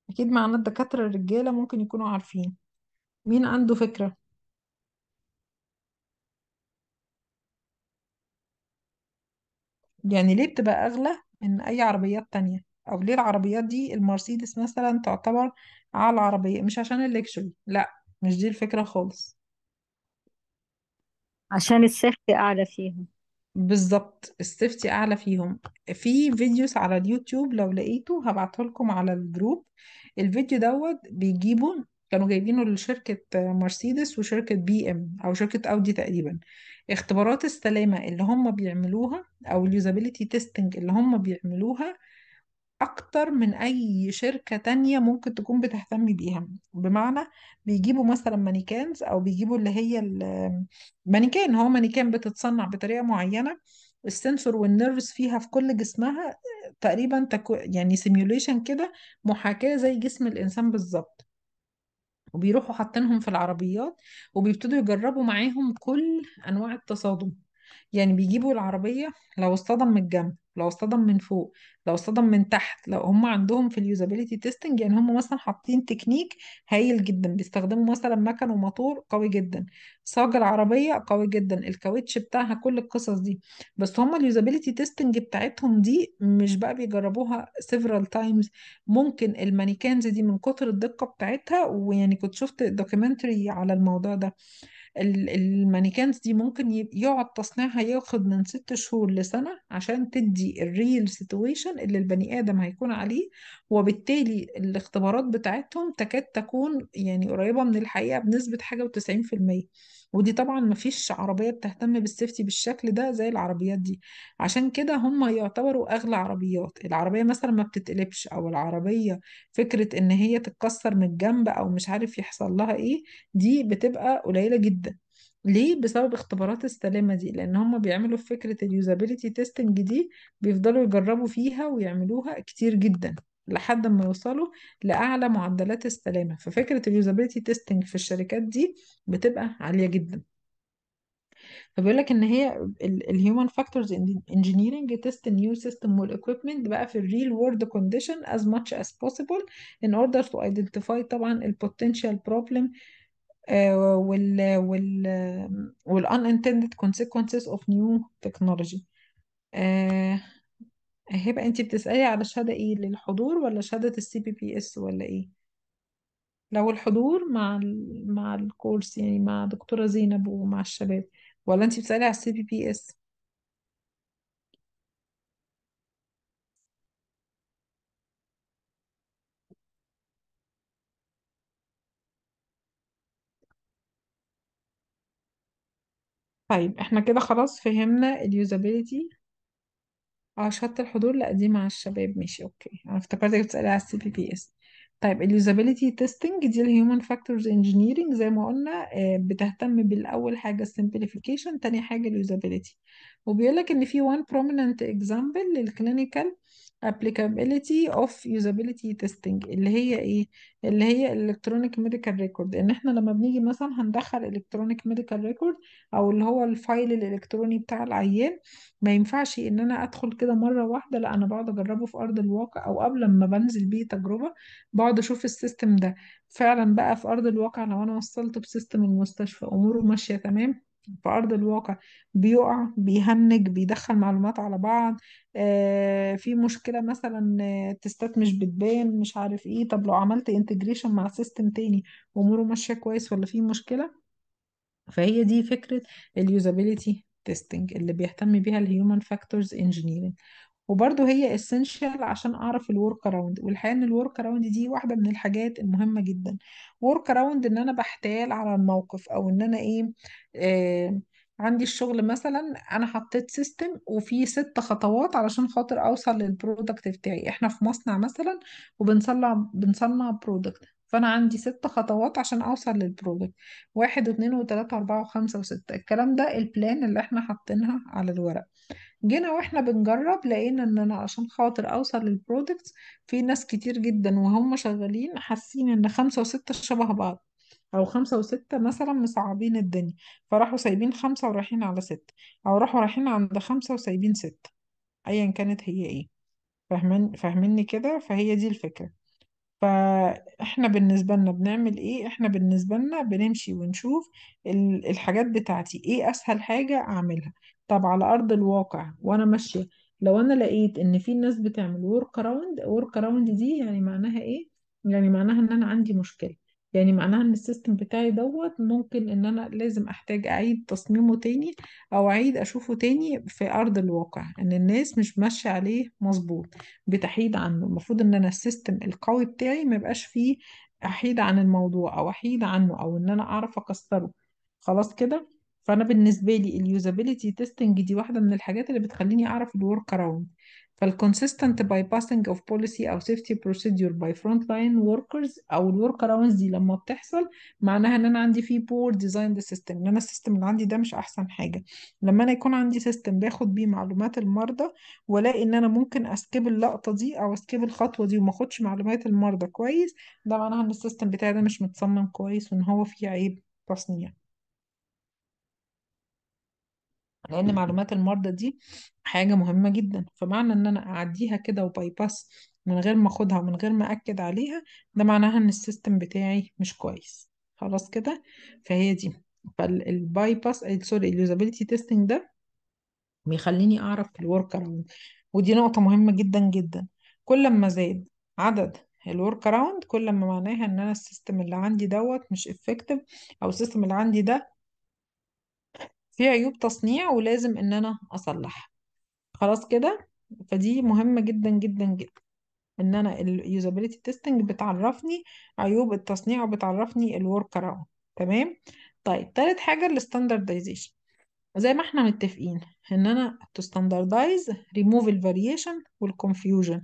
أكيد معانا الدكاترة الرجالة ممكن يكونوا عارفين مين عنده فكرة؟ يعني ليه بتبقى أغلى من أي عربيات تانية؟ أو ليه العربيات دي المرسيدس مثلا تعتبر على العربية مش عشان اللكشري لا مش دي الفكرة خالص عشان السيفتي أعلى فيهم بالظبط السيفتي اعلى فيهم في فيديوز على اليوتيوب لو لقيته هبعته لكم على الجروب الفيديو دوت بيجيبه كانوا جايبينه لشركة مرسيدس وشركة بي ام او شركة اودي تقريبا اختبارات السلامة اللي هم بيعملوها او اليوزابيليتي تيستنج اللي هم بيعملوها أكتر من أي شركة تانية ممكن تكون بتهتم بيها بمعنى بيجيبوا مثلا مانيكانز أو بيجيبوا اللي هي المانيكان هو مانيكان بتتصنع بطريقة معينة السنسور والنيرفز فيها في كل جسمها تقريبا تكو يعني سيميوليشن كده محاكاة زي جسم الإنسان بالظبط وبيروحوا حاطينهم في العربيات وبيبتدوا يجربوا معاهم كل أنواع التصادم يعني بيجيبوا العربية لو اصطدم من الجنب لو اصطدم من فوق لو اصطدم من تحت لو هم عندهم في اليوزابيليتي تيستنج يعني هم مثلا حاطين تكنيك هايل جدا بيستخدموا مثلا مكن وموتور قوي جدا صاج العربيه قوي جدا الكاوتش بتاعها كل القصص دي بس هم اليوزابيليتي تيستنج بتاعتهم دي مش بقى بيجربوها سيفرال تايمز ممكن المانيكانز دي من كتر الدقه بتاعتها ويعني كنت شفت دوكيومنتري على الموضوع ده المانيكانز دي ممكن يقعد تصنيعها ياخد من ست شهور لسنة عشان تدي الريل سيتويشن اللي البني آدم هيكون عليه وبالتالي الاختبارات بتاعتهم تكاد تكون يعني قريبة من الحقيقة بنسبة حاجة وتسعين في المية ودي طبعا مفيش عربية بتهتم بالسيفتي بالشكل ده زي العربيات دي عشان كده هم يعتبروا أغلى عربيات العربية مثلا ما بتتقلبش أو العربية فكرة إن هي تتكسر من الجنب أو مش عارف يحصل لها إيه دي بتبقى قليلة جدا ليه بسبب اختبارات السلامة دي لأن هم بيعملوا فكرة اليوزابيليتي تيستنج دي بيفضلوا يجربوا فيها ويعملوها كتير جدا لحد ما يوصلوا لأعلى معدلات السلامة ففكرة اليوزابيلتي تيستنج في الشركات دي بتبقى عالية جدا فبيقول لك ان هي الهيومن فاكتورز انجينيرنج تيست نيو سيستم والاكويبمنت بقى في الريل وورد كونديشن as much as possible in order to identify طبعا البوتنشال بروبلم آه، وال وال وال unintended consequences of new technology آه، هبة انتي بتسألي على شهادة ايه للحضور ولا شهادة السي بي بي اس ولا ايه لو الحضور مع ال... مع الكورس يعني مع دكتورة زينب ومع الشباب ولا انتي بتسألي على السي بي بي اس طيب احنا كده خلاص فهمنا اليوزابيليتي اه شهادة الحضور لا دي مع الشباب ماشي اوكي انا افتكرتك بتسألي على السي بي بي اس طيب اليوزابيلتي تيستنج دي الهيومن فاكتورز انجينيرنج زي ما قلنا آه، بتهتم بالاول حاجه السمبليفيكيشن تاني حاجه اليوزابيلتي وبيقول لك ان في one prominent example للكلينيكال applicability of usability testing اللي هي ايه اللي هي electronic medical record ان احنا لما بنيجي مثلا هندخل electronic medical record او اللي هو الفايل الالكتروني بتاع العيان ما ينفعش ان انا ادخل كده مره واحده لا انا بقعد اجربه في ارض الواقع او قبل ما بنزل بيه تجربه بقعد اشوف السيستم ده فعلا بقى في ارض الواقع لو انا وصلته بسيستم المستشفى اموره ماشيه تمام في أرض الواقع بيقع بيهنج بيدخل معلومات على بعض آه، في مشكلة مثلا آه، تستات مش بتبان مش عارف ايه طب لو عملت انتجريشن مع سيستم تاني أموره ماشية كويس ولا في مشكلة فهي دي فكرة اليوزابيليتي تيستنج اللي بيهتم بيها الهيومن فاكتورز انجينيرنج وبرضه هي essential عشان أعرف الورك أراوند والحقيقة إن الورك أراوند دي واحدة من الحاجات المهمة جدا ورك أراوند إن أنا بحتال على الموقف أو إن أنا إيه آه عندي الشغل مثلا انا حطيت سيستم وفيه ست خطوات علشان خاطر اوصل للبرودكت بتاعي احنا في مصنع مثلا وبنصنع بنصنع برودكت فانا عندي ست خطوات عشان اوصل للبرودكت واحد واثنين وثلاثة واربعة وخمسة وستة الكلام ده البلان اللي احنا حاطينها على الورق جينا واحنا بنجرب لقينا ان انا عشان خاطر اوصل للبرودكتس في ناس كتير جدا وهم شغالين حاسين ان خمسة وستة شبه بعض او خمسة وستة مثلا مصعبين الدنيا فراحوا سايبين خمسة ورايحين على ستة او راحوا رايحين عند خمسة وسايبين ستة ايا كانت هي ايه فاهمين فاهميني كده فهي دي الفكرة فاحنا بالنسبة لنا بنعمل ايه احنا بالنسبة لنا بنمشي ونشوف ال- الحاجات بتاعتي ايه اسهل حاجة اعملها طب على ارض الواقع وانا ماشيه لو انا لقيت ان في ناس بتعمل ورك اراوند ورك اراوند دي يعني معناها ايه يعني معناها ان انا عندي مشكله يعني معناها ان السيستم بتاعي دوت ممكن ان انا لازم احتاج اعيد تصميمه تاني او اعيد اشوفه تاني في ارض الواقع ان الناس مش ماشيه عليه مظبوط بتحيد عنه المفروض ان انا السيستم القوي بتاعي ما يبقاش فيه احيد عن الموضوع او احيد عنه او ان انا اعرف اكسره خلاص كده فانا بالنسبه لي اليوزابيليتي تيستنج دي واحده من الحاجات اللي بتخليني اعرف الورك اراوند فالكونسيستنت باي باسنج اوف بوليسي او سيفتي بروسيدور باي فرونت لاين وركرز او الورك اراوندز دي لما بتحصل معناها ان انا عندي في بور ديزاين ذا سيستم ان انا السيستم اللي عندي ده مش احسن حاجه لما انا يكون عندي سيستم باخد بيه معلومات المرضى والاقي ان انا ممكن اسكيب اللقطه دي او اسكيب الخطوه دي وما اخدش معلومات المرضى كويس ده معناها ان السيستم بتاعي ده مش متصمم كويس وان هو فيه عيب تصنيع لان معلومات المرضى دي حاجه مهمه جدا فمعنى ان انا اعديها كده وباي باس من غير ما اخدها ومن غير ما اكد عليها ده معناها ان السيستم بتاعي مش كويس خلاص كده فهي دي فالباي باس سوري اليوزابيلتي تيستنج ده بيخليني اعرف الورك اراوند ودي نقطه مهمه جدا جدا كل ما زاد عدد الورك اراوند كل ما معناها ان انا السيستم اللي عندي دوت مش افكتيف او السيستم اللي عندي ده في عيوب تصنيع ولازم ان انا اصلحها خلاص كده فدي مهمة جدا جدا جدا ان انا اليوزابيليتي تيستنج بتعرفني عيوب التصنيع وبتعرفني الورك اراوند تمام طيب تالت حاجة الستاندردايزيشن زي ما احنا متفقين ان انا تو ستاندردايز ريموف الفاريشن والكونفيوجن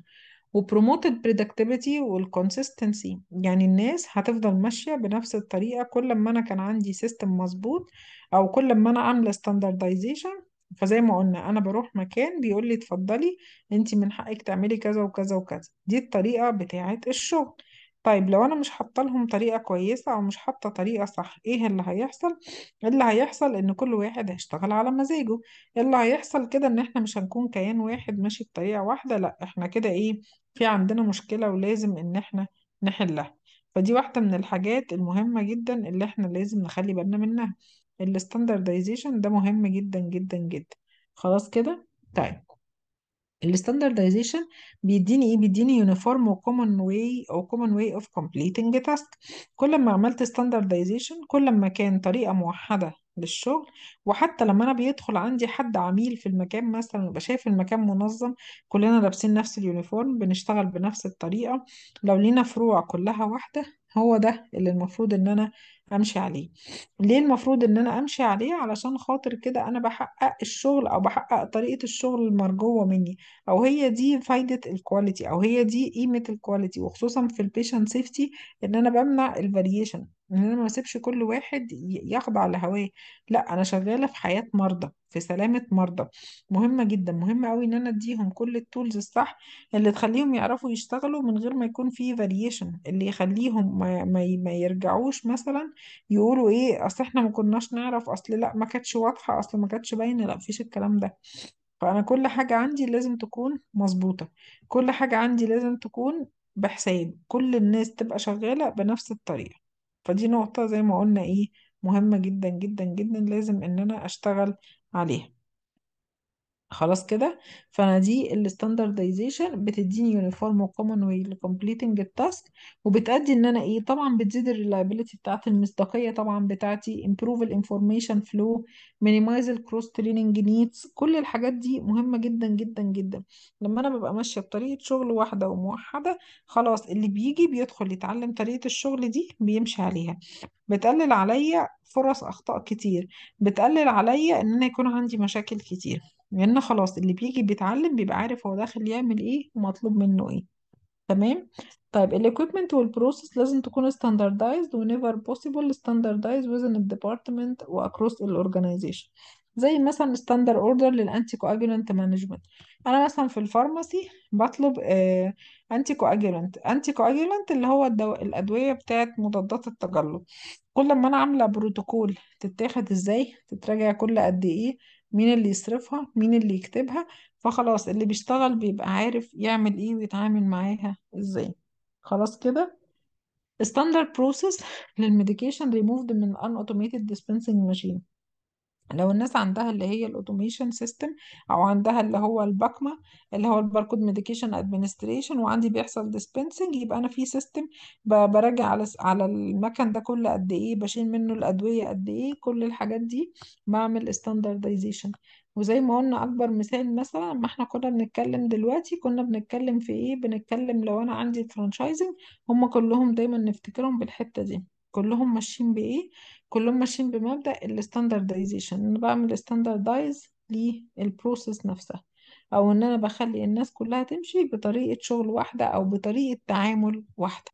وبروموت البريدكتيفيتي والكونسستنسي يعني الناس هتفضل ماشية بنفس الطريقة كل ما أنا كان عندي سيستم مظبوط أو كل ما أنا عاملة standardization فزي ما قلنا أنا بروح مكان بيقول لي اتفضلي أنت من حقك تعملي كذا وكذا وكذا دي الطريقة بتاعة الشغل طيب لو انا مش حاطه لهم طريقه كويسه او مش حاطه طريقه صح ايه اللي هيحصل اللي هيحصل ان كل واحد هيشتغل على مزاجه اللي هيحصل كده ان احنا مش هنكون كيان واحد ماشي بطريقه واحده لا احنا كده ايه في عندنا مشكلة ولازم إن إحنا نحلها فدي واحدة من الحاجات المهمة جدا اللي إحنا لازم نخلي بالنا منها الستاندرديزيشن ده مهم جدا جدا جدا خلاص كده طيب الستاندرديزيشن بيديني ايه بيديني يونيفورم وكومن واي او كومن واي اوف كومبليتنج تاسك كل ما عملت ستاندرديزيشن كل ما كان طريقه موحده للشغل وحتى لما انا بيدخل عندي حد عميل في المكان مثلا يبقى شايف المكان منظم كلنا لابسين نفس اليونيفورم بنشتغل بنفس الطريقة لو لينا فروع كلها واحدة هو ده اللي المفروض ان انا امشي عليه ليه المفروض ان انا امشي عليه علشان خاطر كده انا بحقق الشغل او بحقق طريقة الشغل المرجوة مني او هي دي فايدة الكواليتي او هي دي قيمة الكواليتي وخصوصا في البيشنت سيفتي ان انا بمنع الفاريشن ان انا ما اسيبش كل واحد ي- يخضع لهواه لا انا شغالة في حياة مرضى في سلامة مرضى مهمة جدا مهمة قوي ان انا اديهم كل التولز الصح اللي تخليهم يعرفوا يشتغلوا من غير ما يكون فيه فاريشن اللي يخليهم ما, ما ما يرجعوش مثلا يقولوا ايه اصل احنا ما كناش نعرف اصل لا ما كانتش واضحة اصل ما كانتش باينة لا مفيش الكلام ده فانا كل حاجة عندي لازم تكون مظبوطة كل حاجة عندي لازم تكون بحساب كل الناس تبقى شغالة بنفس الطريقة فدي نقطة زي ما قلنا ايه مهمة جدا جدا جدا لازم ان انا اشتغل عليها خلاص كده فانا دي الستاندرديزيشن بتديني يونيفورم وكومن واي لكمبليتنج التاسك وبتأدي ان انا ايه طبعا بتزيد الريلايبيليتي بتاعت المصداقيه طبعا بتاعتي امبروف الانفورميشن فلو مينيمايز الكروس تريننج نيدز كل الحاجات دي مهمه جدا جدا جدا لما انا ببقى ماشيه بطريقه شغل واحده وموحده خلاص اللي بيجي بيدخل يتعلم طريقه الشغل دي بيمشي عليها بتقلل عليا فرص اخطاء كتير بتقلل عليا ان انا يكون عندي مشاكل كتير لأن خلاص اللي بيجي بيتعلم بيبقى عارف هو داخل يعمل إيه ومطلوب منه إيه تمام طيب ال equipment وال process لازم تكون standardized whenever possible standardized within the department و across the organization زي مثلا standard order لل anticoagulant management أنا مثلا في الفارماسي بطلب آه، anticoagulant anticoagulant اللي هو الدو... الأدوية بتاعة مضادات التجلط كل ما أنا عاملة بروتوكول تتاخد إزاي تتراجع كل قد إيه مين اللي يصرفها مين اللي يكتبها فخلاص اللي بيشتغل بيبقى عارف يعمل ايه ويتعامل معاها ازاي خلاص كده standard process للميديكيشن ريموفد من unautomated dispensing machine لو الناس عندها اللي هي الاوتوميشن سيستم او عندها اللي هو الباكما اللي هو الباركود ميديكيشن ادمنستريشن وعندي بيحصل ديسبنسنج يبقى انا في سيستم براجع على على المكن ده كل قد ايه بشيل منه الادويه قد ايه كل الحاجات دي بعمل ستاندردايزيشن وزي ما قلنا اكبر مثال مثلا ما احنا كنا بنتكلم دلوقتي كنا بنتكلم في ايه بنتكلم لو انا عندي فرانشايزنج هم كلهم دايما نفتكرهم بالحته دي كلهم ماشيين بايه كلهم ماشيين بمبدأ الستاندردايزيشن انا بعمل ستاندردايز للبروسيس نفسها او ان انا بخلي الناس كلها تمشي بطريقة شغل واحدة او بطريقة تعامل واحدة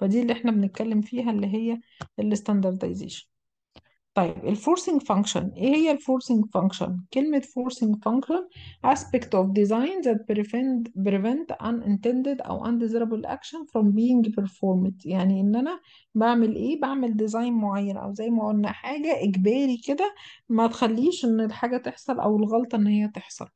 فدي اللي احنا بنتكلم فيها اللي هي الستاندردايزيشن طيب الفورسينج فانكشن ايه هي الفورسينج فانكشن كلمة فورسينج فانكشن aspect of design that prevent prevent unintended او undesirable action from being performed يعني ان انا بعمل ايه بعمل ديزاين معين او زي ما قلنا حاجة اجباري كده ما تخليش ان الحاجة تحصل او الغلطة ان هي تحصل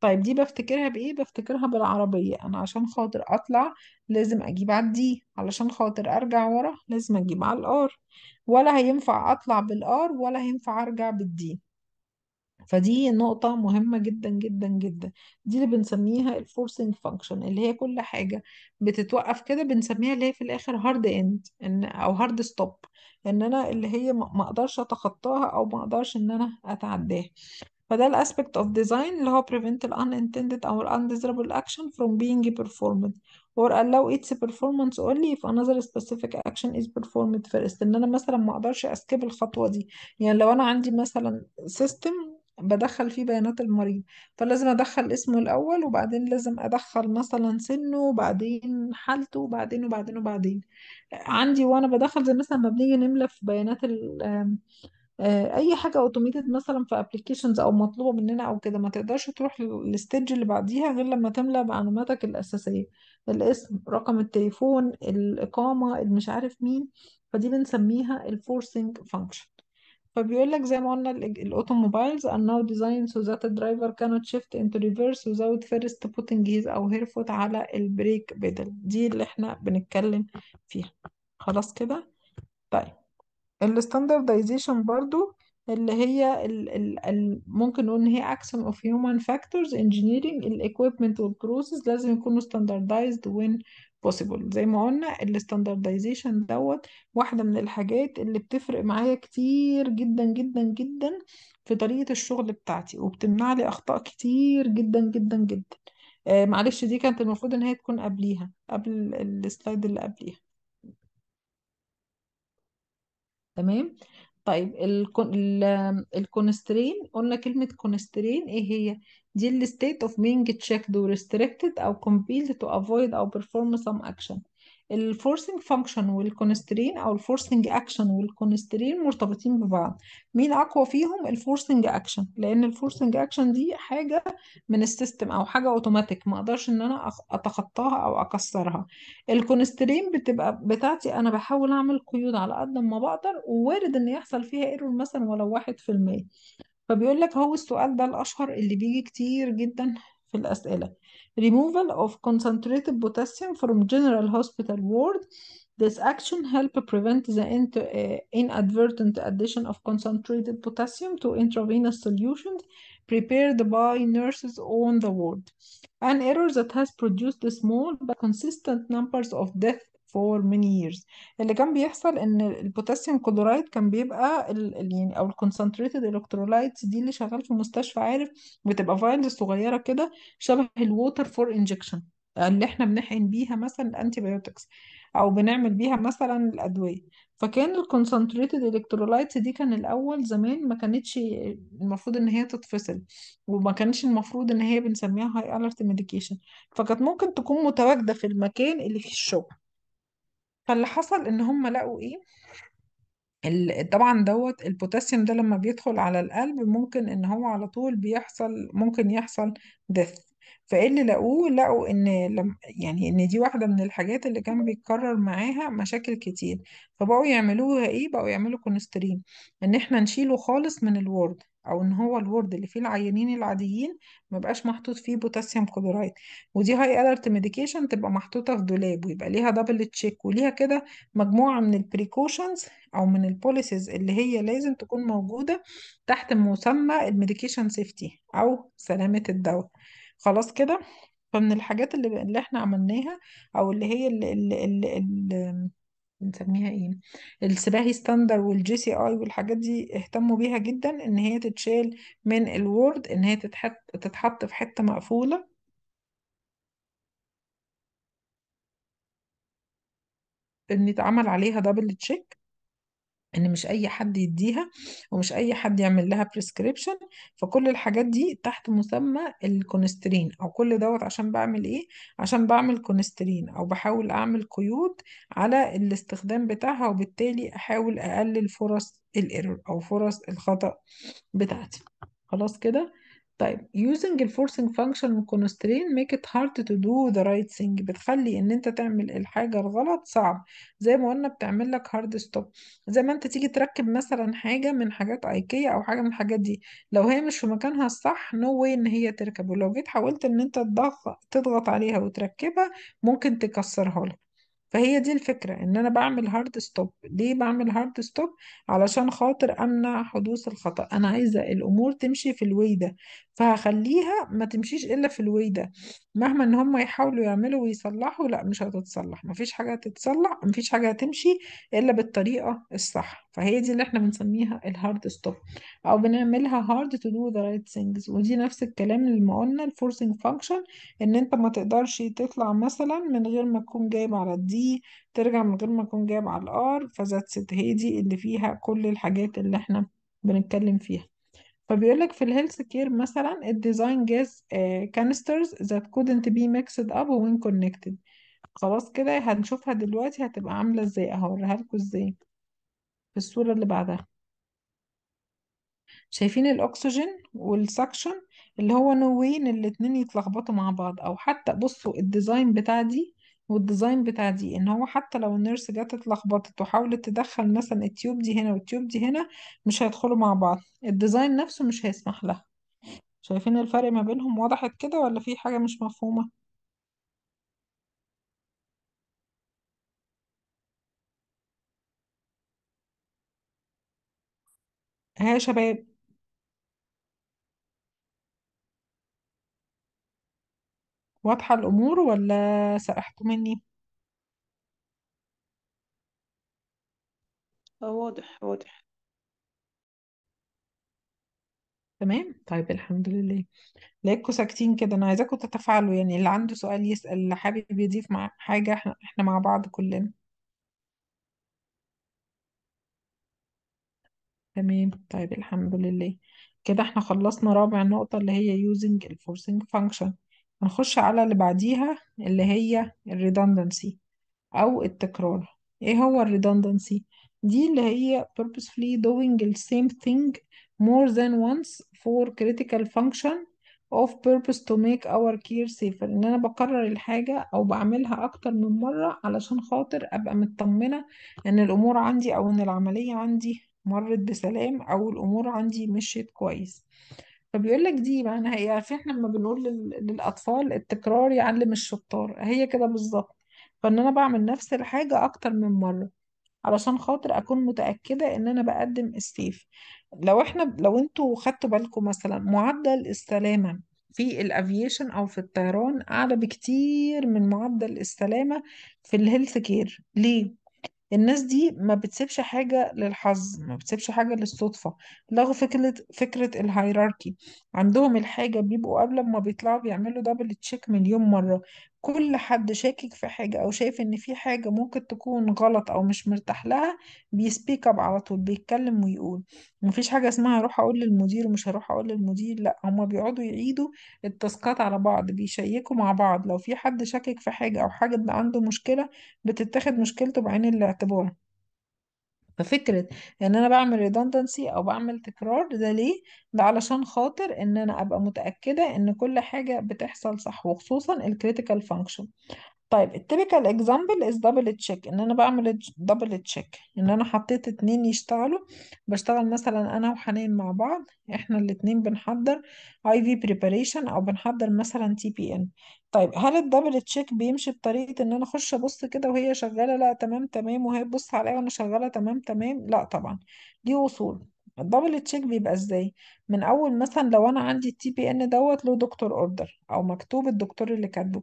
طيب دي بفتكرها بايه بفتكرها بالعربية انا عشان خاطر اطلع لازم اجيب على الدي علشان خاطر ارجع ورا لازم اجيب على الار ولا هينفع أطلع بالآر ولا هينفع أرجع بالدي فدي نقطة مهمة جدا جدا جدا دي اللي بنسميها الفورسينج فانكشن اللي هي كل حاجة بتتوقف كده بنسميها اللي هي في الآخر هارد اند إن أو هارد ستوب إن أنا اللي هي ما أقدرش أتخطاها أو ما أقدرش إن أنا أتعداها فده الاسبكت اوف ديزاين اللي هو prevent ال unintended أو ال undesirable action from being performed or allow its performance only if another specific action is performed first إن أنا مثلا ما أقدرش أسكيب الخطوة دي يعني لو أنا عندي مثلا سيستم بدخل فيه بيانات المريض فلازم ادخل اسمه الاول وبعدين لازم ادخل مثلا سنه وبعدين حالته وبعدين وبعدين وبعدين عندي وانا بدخل زي مثلا ما بنيجي نملى في بيانات آه، اي حاجه اوتوميتد مثلا في ابلكيشنز او مطلوبه مننا او كده ما تقدرش تروح للستيج اللي بعديها غير لما تملى معلوماتك الاساسيه الاسم رقم التليفون الاقامه مش عارف مين فدي بنسميها الفورسينج فانكشن فبيقول لك زي ما قلنا الاوتوموبايلز are now ديزاين سو ذات الدرايفر كانوت شيفت انتو ريفرس reverse فيرست بوتنج هيز او هير فوت على البريك بيدل دي اللي احنا بنتكلم فيها خلاص كده طيب الستاندردايزيشن برضو اللي هي ال ال الـ ممكن نقول ان هي اكسن اوف هيومن فاكتورز انجينيرنج الايكويبمنت والبروسيس لازم يكونوا ستاندردايزد وين بوسيبل زي ما قلنا الستاندردايزيشن دوت واحده من الحاجات اللي بتفرق معايا كتير جدا جدا جدا في طريقه الشغل بتاعتي وبتمنع لي اخطاء كتير جدا جدا جدا آه معلش دي كانت المفروض ان هي تكون قبليها قبل السلايد اللي قبليها تمام طيب الكونسترين قلنا كلمة كونسترين ايه هي دي الستيت اوف being checked or restricted او compelled to avoid او perform some action الفورسنج فانكشن والكونسترين او الفورسنج اكشن والكونسترين مرتبطين ببعض مين اقوى فيهم الفورسنج اكشن لان الفورسنج اكشن دي حاجه من السيستم او حاجه اوتوماتيك ما اقدرش ان انا اتخطاها او اكسرها الكونسترين بتبقى بتاعتي انا بحاول اعمل قيود على قد ما بقدر ووارد ان يحصل فيها ايرور مثلا ولو واحد في المية فبيقول لك هو السؤال ده الاشهر اللي بيجي كتير جدا في الأسئلة removal of concentrated potassium from general hospital ward This action help prevent the eh, inadvertent addition of concentrated potassium to intravenous solutions prepared by nurses on the ward. An error that has produced small but consistent numbers of deaths فور ميني ييرز اللي كان بيحصل ان البوتاسيوم كلورايد كان بيبقى يعني او الكونسنتريتد الكترولايتس دي اللي شغال في المستشفى عارف بتبقى فايلز صغيره كده شبه الووتر فور انجكشن اللي احنا بنحقن بيها مثلا الانتي بايوتكس او بنعمل بيها مثلا الادويه فكان الكونسنتريتد الكترولايتس دي كان الاول زمان ما كانتش المفروض ان هي تتفصل وما كانش المفروض ان هي بنسميها هاي الرت ميديكيشن فكانت ممكن تكون متواجده في المكان اللي فيه الشغل فاللي حصل ان هم لقوا ايه طبعا دوت البوتاسيوم ده لما بيدخل على القلب ممكن ان هو على طول بيحصل ممكن يحصل ديث فايه اللي لقوه لقوا ان لم يعني ان دي واحده من الحاجات اللي كان بيتكرر معاها مشاكل كتير فبقوا يعملوها ايه بقوا يعملوا كونسترين ان احنا نشيله خالص من الورد او ان هو الورد اللي فيه العيانين العاديين ما بقاش محطوط فيه بوتاسيوم كلورايد ودي هاي الرت ميديكيشن تبقى محطوطه في دولاب ويبقى ليها دبل تشيك وليها كده مجموعه من البريكوشنز او من البوليسيز اللي هي لازم تكون موجوده تحت مسمى الميديكيشن سيفتي او سلامه الدواء خلاص كده فمن الحاجات اللي, اللي احنا عملناها او اللي هي اللي اللي اللي بنسميها ايه السباهي ستاندر والجي سي اي والحاجات دي اهتموا بيها جدا ان هي تتشال من الوورد ان هي تتحط تتحط في حتة مقفولة ان يتعمل عليها دبل تشيك ان مش اي حد يديها ومش اي حد يعمل لها بريسكريبشن فكل الحاجات دي تحت مسمى الكونسترين او كل دوت عشان بعمل ايه عشان بعمل كونسترين او بحاول اعمل قيود على الاستخدام بتاعها وبالتالي احاول اقلل فرص الايرور او فرص الخطأ بتاعتي خلاص كده طيب using forcing function من constraint make it hard to do the right thing بتخلي ان انت تعمل الحاجة الغلط صعب زي ما قلنا بتعمل لك hard stop زي ما انت تيجي تركب مثلا حاجة من حاجات ايكيا او حاجة من الحاجات دي لو هي مش في مكانها الصح no way ان هي تركب ولو جيت حاولت ان انت تضغط تضغط عليها وتركبها ممكن تكسرها لك فهي دي الفكرة ان انا بعمل هارد ستوب ليه بعمل هارد ستوب علشان خاطر امنع حدوث الخطأ انا عايزة الامور تمشي في الوي ده فهخليها ما تمشيش الا في الوي ده مهما ان هم يحاولوا يعملوا ويصلحوا لا مش هتتصلح مفيش حاجة هتتصلح مفيش حاجة هتمشي الا بالطريقة الصح فهي دي اللي احنا بنسميها الهارد ستوب او بنعملها هارد تو دو ذا رايت ثينجز ودي نفس الكلام اللي قلنا الفورسنج فانكشن ان انت ما تقدرش تطلع مثلا من غير ما تكون جايب على الدي ترجع من غير ما تكون جايب على الار فذاتس ات هي دي اللي فيها كل الحاجات اللي احنا بنتكلم فيها فبيقول لك في الهيلث كير مثلا الديزاين جاز كانسترز ذات كودنت بي ميكسد اب وين كونكتد خلاص كده هنشوفها دلوقتي هتبقى عامله ازاي هوريها لكم ازاي في الصورة اللي بعدها شايفين الاكسجين والسكشن اللي هو نو واي ان الاتنين يتلخبطوا مع بعض او حتى بصوا الديزاين بتاع دي والديزاين بتاع دي ان هو حتى لو النيرس جت اتلخبطت وحاولت تدخل مثلا التيوب دي هنا والتيوب دي هنا مش هيدخلوا مع بعض الديزاين نفسه مش هيسمح لها شايفين الفرق ما بينهم وضحت كده ولا في حاجة مش مفهومة ها يا شباب واضحة الأمور ولا سرحتوا مني؟ آه، واضح واضح تمام طيب الحمد لله لقيتكم ساكتين كده أنا عايزاكم تتفاعلوا يعني اللي عنده سؤال يسأل اللي حابب يضيف مع حاجة احنا مع بعض كلنا تمام طيب الحمد لله كده احنا خلصنا رابع نقطة اللي هي using forcing function هنخش على اللي بعديها اللي هي ال redundancy أو التكرار ايه هو ال redundancy دي اللي هي purposefully doing the same thing more than once for critical function of purpose to make our care safer ان انا بكرر الحاجة او بعملها اكتر من مرة علشان خاطر ابقى مطمنة ان الامور عندي او ان العملية عندي مرت بسلام او الامور عندي مشيت كويس فبيقول لك دي معناها ايه يعني في احنا لما بنقول للاطفال التكرار يعلم يعني الشطار هي كده بالظبط فان انا بعمل نفس الحاجه اكتر من مره علشان خاطر اكون متاكده ان انا بقدم السيف لو احنا لو انتوا خدتوا بالكم مثلا معدل السلامه في الافيشن او في الطيران اعلى بكتير من معدل السلامه في الهيلث كير ليه الناس دي ما بتسيبش حاجة للحظ ما بتسيبش حاجة للصدفة لغوا فكرة فكرة الهيراركي عندهم الحاجة بيبقوا قبل ما بيطلعوا بيعملوا دبل تشيك مليون مرة كل حد شاكك في حاجة أو شايف إن في حاجة ممكن تكون غلط أو مش مرتاح لها بيسبيك اب على طول بيتكلم ويقول مفيش حاجة اسمها هروح أقول للمدير ومش هروح أقول للمدير لأ هما بيقعدوا يعيدوا التاسكات على بعض بيشيكوا مع بعض لو في حد شاكك في حاجة أو حاجة عنده مشكلة بتتاخد مشكلته بعين الاعتبار ففكرة ان انا بعمل redundancy او بعمل تكرار ده ليه؟ ده علشان خاطر ان انا ابقى متأكدة ان كل حاجة بتحصل صح وخصوصا الكريتيكال فانكشن طيب التيبيكال اكزامبل از دبل تشيك ان انا بعمل دبل تشيك ان انا حطيت اتنين يشتغلوا بشتغل مثلا انا وحنان مع بعض احنا الاتنين بنحضر اي في بريباريشن او بنحضر مثلا تي بي ان طيب هل الدبل تشيك بيمشي بطريقه ان انا اخش ابص كده وهي شغاله لا تمام تمام وهي تبص عليا وانا شغاله تمام تمام لا طبعا دي وصول الدبل تشيك بيبقى ازاي من اول مثلا لو انا عندي التي بي ان دوت له دكتور اوردر او مكتوب الدكتور اللي كاتبه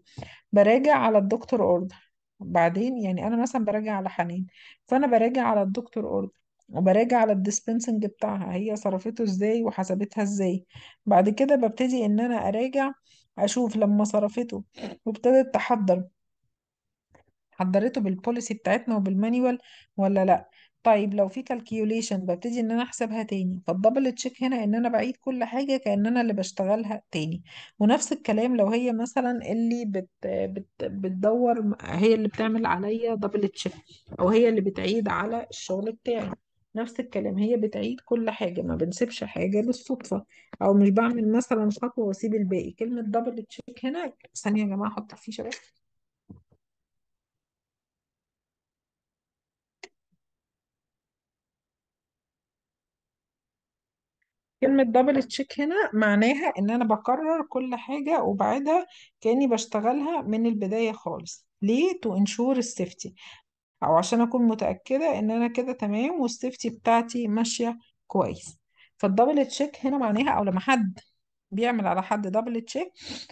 براجع على الدكتور اوردر بعدين يعني انا مثلا براجع على حنين فانا براجع على الدكتور اوردر وبراجع على الديسبنسنج بتاعها هي صرفته ازاي وحسبتها ازاي بعد كده ببتدي ان انا اراجع اشوف لما صرفته وابتدت تحضر حضرته بالبوليسي بتاعتنا وبالمانيوال ولا لا طيب لو في كالكيوليشن ببتدي ان انا احسبها تاني فالدبل تشيك هنا ان انا بعيد كل حاجه كأن انا اللي بشتغلها تاني ونفس الكلام لو هي مثلا اللي بت بت بتدور هي اللي بتعمل عليا دبل تشيك او هي اللي بتعيد على الشغل بتاعي نفس الكلام هي بتعيد كل حاجه ما بنسيبش حاجه للصدفه او مش بعمل مثلا خطوه واسيب الباقي كلمه دبل تشيك هنا ثانيه يا جماعه احط الفيشة بس كلمة دبل تشيك هنا معناها إن أنا بكرر كل حاجة وبعدها كأني بشتغلها من البداية خالص ليه؟ تو انشور السيفتي أو عشان أكون متأكدة إن أنا كده تمام والسيفتي بتاعتي ماشية كويس فالدبل تشيك هنا معناها أو لما حد بيعمل على حد دبل تشيك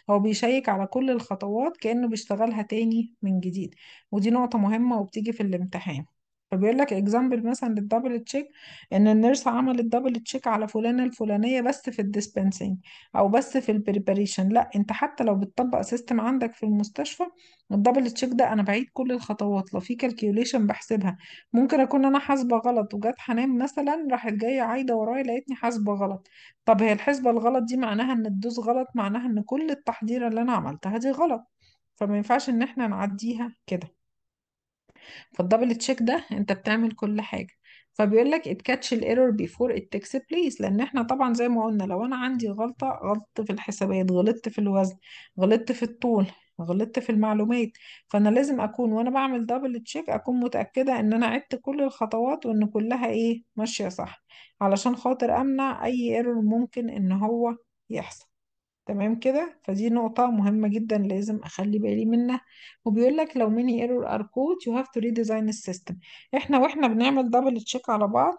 هو بيشيك على كل الخطوات كأنه بيشتغلها تاني من جديد ودي نقطة مهمة وبتيجي في الامتحان فبيقول لك اكزامبل مثلا للدبل تشيك ان النيرس عملت دبل تشيك على فلانه الفلانيه بس في الديسبنسنج او بس في البريباريشن لا انت حتى لو بتطبق سيستم عندك في المستشفى الدبل تشيك ده انا بعيد كل الخطوات لو في كالكيوليشن بحسبها ممكن اكون انا حاسبه غلط وجت حنان مثلا راحت جايه عايده ورايا لقيتني حاسبه غلط طب هي الحسبه الغلط دي معناها ان الدوز غلط معناها ان كل التحضيره اللي انا عملتها دي غلط فما ينفعش ان احنا نعديها كده فالدبل تشيك ده انت بتعمل كل حاجه فبيقول لك it catch الايرور before it takes place لان احنا طبعا زي ما قلنا لو انا عندي غلطه غلطت في الحسابات غلطت في الوزن غلطت في الطول غلطت في المعلومات فانا لازم اكون وانا بعمل دبل تشيك اكون متاكده ان انا عدت كل الخطوات وان كلها ايه ماشيه صح علشان خاطر امنع اي ايرور ممكن ان هو يحصل تمام كده فدي نقطة مهمة جدا لازم أخلي بالي منها وبيقول لك لو many error are caught you have to redesign the system احنا واحنا بنعمل دبل تشيك على بعض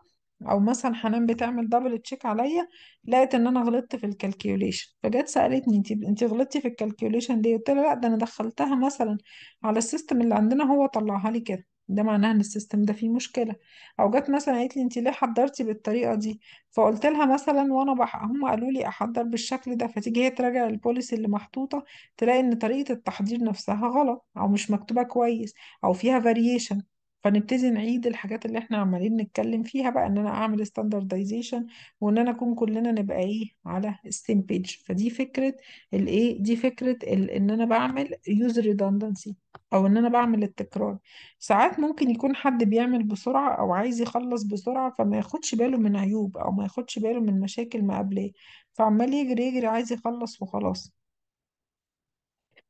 او مثلا حنان بتعمل دبل تشيك عليا لقت ان انا غلطت في الكالكيوليشن فجت سالتني انت انت غلطتي في الكالكيوليشن دي قلت لها لا ده انا دخلتها مثلا على السيستم اللي عندنا هو طلعها لي كده ده معناه ان السيستم ده فيه مشكله او جت مثلا قالت لي انت ليه حضرتي بالطريقه دي فقلت لها مثلا وانا بح... هم قالوا لي احضر بالشكل ده فتيجي هي تراجع البوليسي اللي محطوطه تلاقي ان طريقه التحضير نفسها غلط او مش مكتوبه كويس او فيها فاريشن فنبتدي نعيد الحاجات اللي احنا عمالين نتكلم فيها بقى ان انا اعمل ستاندردايزيشن وان انا اكون كلنا نبقى ايه على السيم بيج فدي فكره الايه دي فكره ان انا بعمل يوز ريدندنسي او ان انا بعمل التكرار ساعات ممكن يكون حد بيعمل بسرعه او عايز يخلص بسرعه فما ياخدش باله من عيوب او ما ياخدش باله من مشاكل قبليه فعمال يجري يجري عايز يخلص وخلاص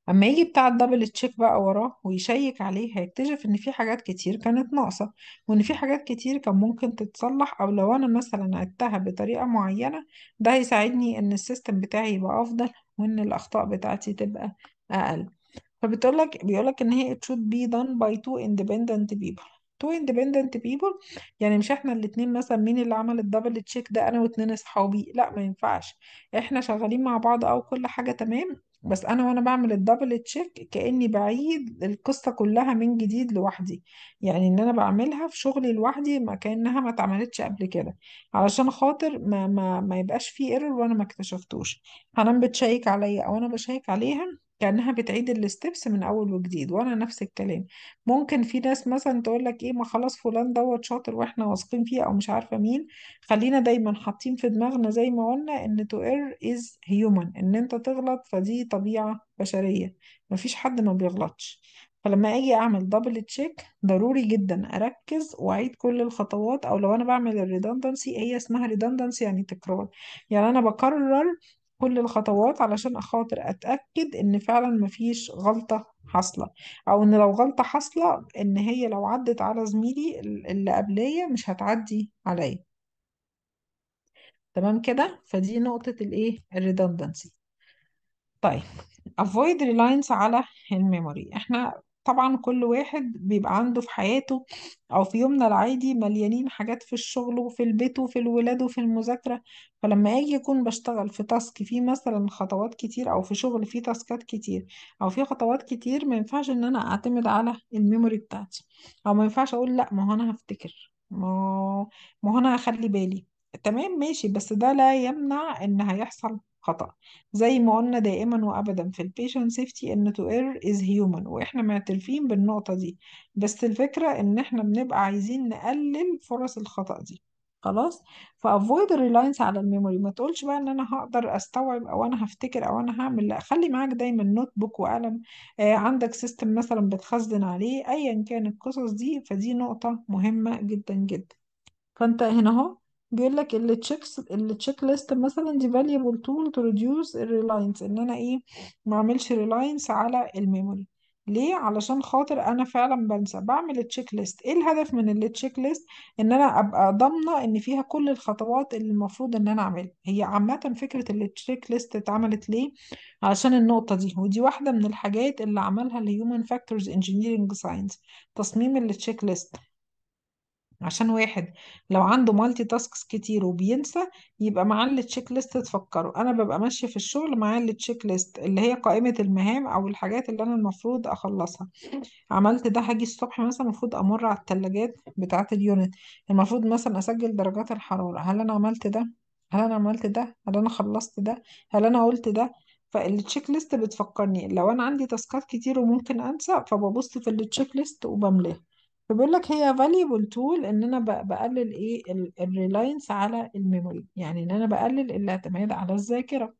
اما يجي بتاع الدبل تشيك بقى وراه ويشيك عليه هيكتشف ان في حاجات كتير كانت ناقصة وان في حاجات كتير كان ممكن تتصلح او لو انا مثلا عدتها بطريقة معينة ده هيساعدني ان السيستم بتاعي يبقى افضل وان الاخطاء بتاعتي تبقى اقل فبتقولك بيقولك ان هي it should be done by two independent people two independent people يعني مش احنا الاتنين مثلا مين اللي عمل الدبل تشيك ده انا واتنين اصحابي لا ما ينفعش احنا شغالين مع بعض او كل حاجة تمام بس انا وانا بعمل الدبل تشيك كاني بعيد القصه كلها من جديد لوحدي يعني ان انا بعملها في شغلي لوحدي ما كانها ما اتعملتش قبل كده علشان خاطر ما ما ما يبقاش في ايرور وانا ما اكتشفتوش هنام بتشيك عليا او انا بشيك عليها كأنها بتعيد الستبس من أول وجديد وأنا نفس الكلام ممكن في ناس مثلا تقول لك إيه ما خلاص فلان دوت شاطر وإحنا واثقين فيه أو مش عارفة مين خلينا دايما حاطين في دماغنا زي ما قلنا إن to err is human إن أنت تغلط فدي طبيعة بشرية مفيش حد ما بيغلطش فلما اجي اعمل دبل تشيك ضروري جدا اركز واعيد كل الخطوات او لو انا بعمل الريدندنسي هي اسمها ريدندنسي يعني تكرار يعني انا بكرر كل الخطوات علشان خاطر اتاكد ان فعلا مفيش غلطه حاصله او ان لو غلطه حاصله ان هي لو عدت على زميلي اللي قبليه مش هتعدي عليا تمام كده فدي نقطه الايه الريدندنسي طيب avoid reliance على الميموري احنا طبعا كل واحد بيبقى عنده في حياته او في يومنا العادي مليانين حاجات في الشغل وفي البيت وفي الولاد وفي المذاكرة فلما اجي اكون بشتغل في تاسك فيه مثلا خطوات كتير او في شغل فيه تاسكات كتير او فيه خطوات كتير ما ينفعش ان انا اعتمد على الميموري بتاعتي او ما ينفعش اقول لا ما هو انا هفتكر ما ما هو انا هخلي بالي تمام ماشي بس ده لا يمنع ان هيحصل خطأ زي ما قلنا دائما وأبدا في البيشنت سيفتي إن to err is human وإحنا معترفين بالنقطة دي بس الفكرة إن إحنا بنبقى عايزين نقلل فرص الخطأ دي خلاص فافويد الريلاينس على الميموري ما تقولش بقى ان انا هقدر استوعب او انا هفتكر او انا هعمل لا خلي معاك دايما نوت بوك وقلم آه عندك سيستم مثلا بتخزن عليه ايا كان القصص دي فدي نقطة مهمة جدا جدا فانت هنا اهو بيقول لك التشيكس التشيك ليست مثلا دي فاليبل تول تو ريديوس الريلاينس ان انا ايه ما اعملش ريلاينس على الميموري ليه علشان خاطر انا فعلا بنسى بعمل التشيك ليست ايه الهدف من التشيك ليست ان انا ابقى ضامنه ان فيها كل الخطوات اللي المفروض ان انا اعملها هي عامه فكره التشيك ليست اتعملت ليه علشان النقطه دي ودي واحده من الحاجات اللي عملها الهيومن فاكتورز انجينيرنج ساينس تصميم التشيك ليست عشان واحد لو عنده مالتي تاسكس كتير وبينسى يبقى معاه التشيك ليست تفكره انا ببقى ماشيه في الشغل معاه التشيك ليست اللي هي قائمه المهام او الحاجات اللي انا المفروض اخلصها عملت ده هاجي الصبح مثلا المفروض امر على الثلاجات بتاعه اليونت المفروض مثلا اسجل درجات الحراره هل انا عملت ده هل انا عملت ده هل انا خلصت ده هل انا قلت ده فالتشيك ليست بتفكرني لو انا عندي تاسكات كتير وممكن انسى فببص في التشيك ليست وبملاه فبيقول لك هي فاليبل تول ان انا بقلل ايه الريلاينس على الميموري يعني ان انا بقلل الاعتماد على الذاكره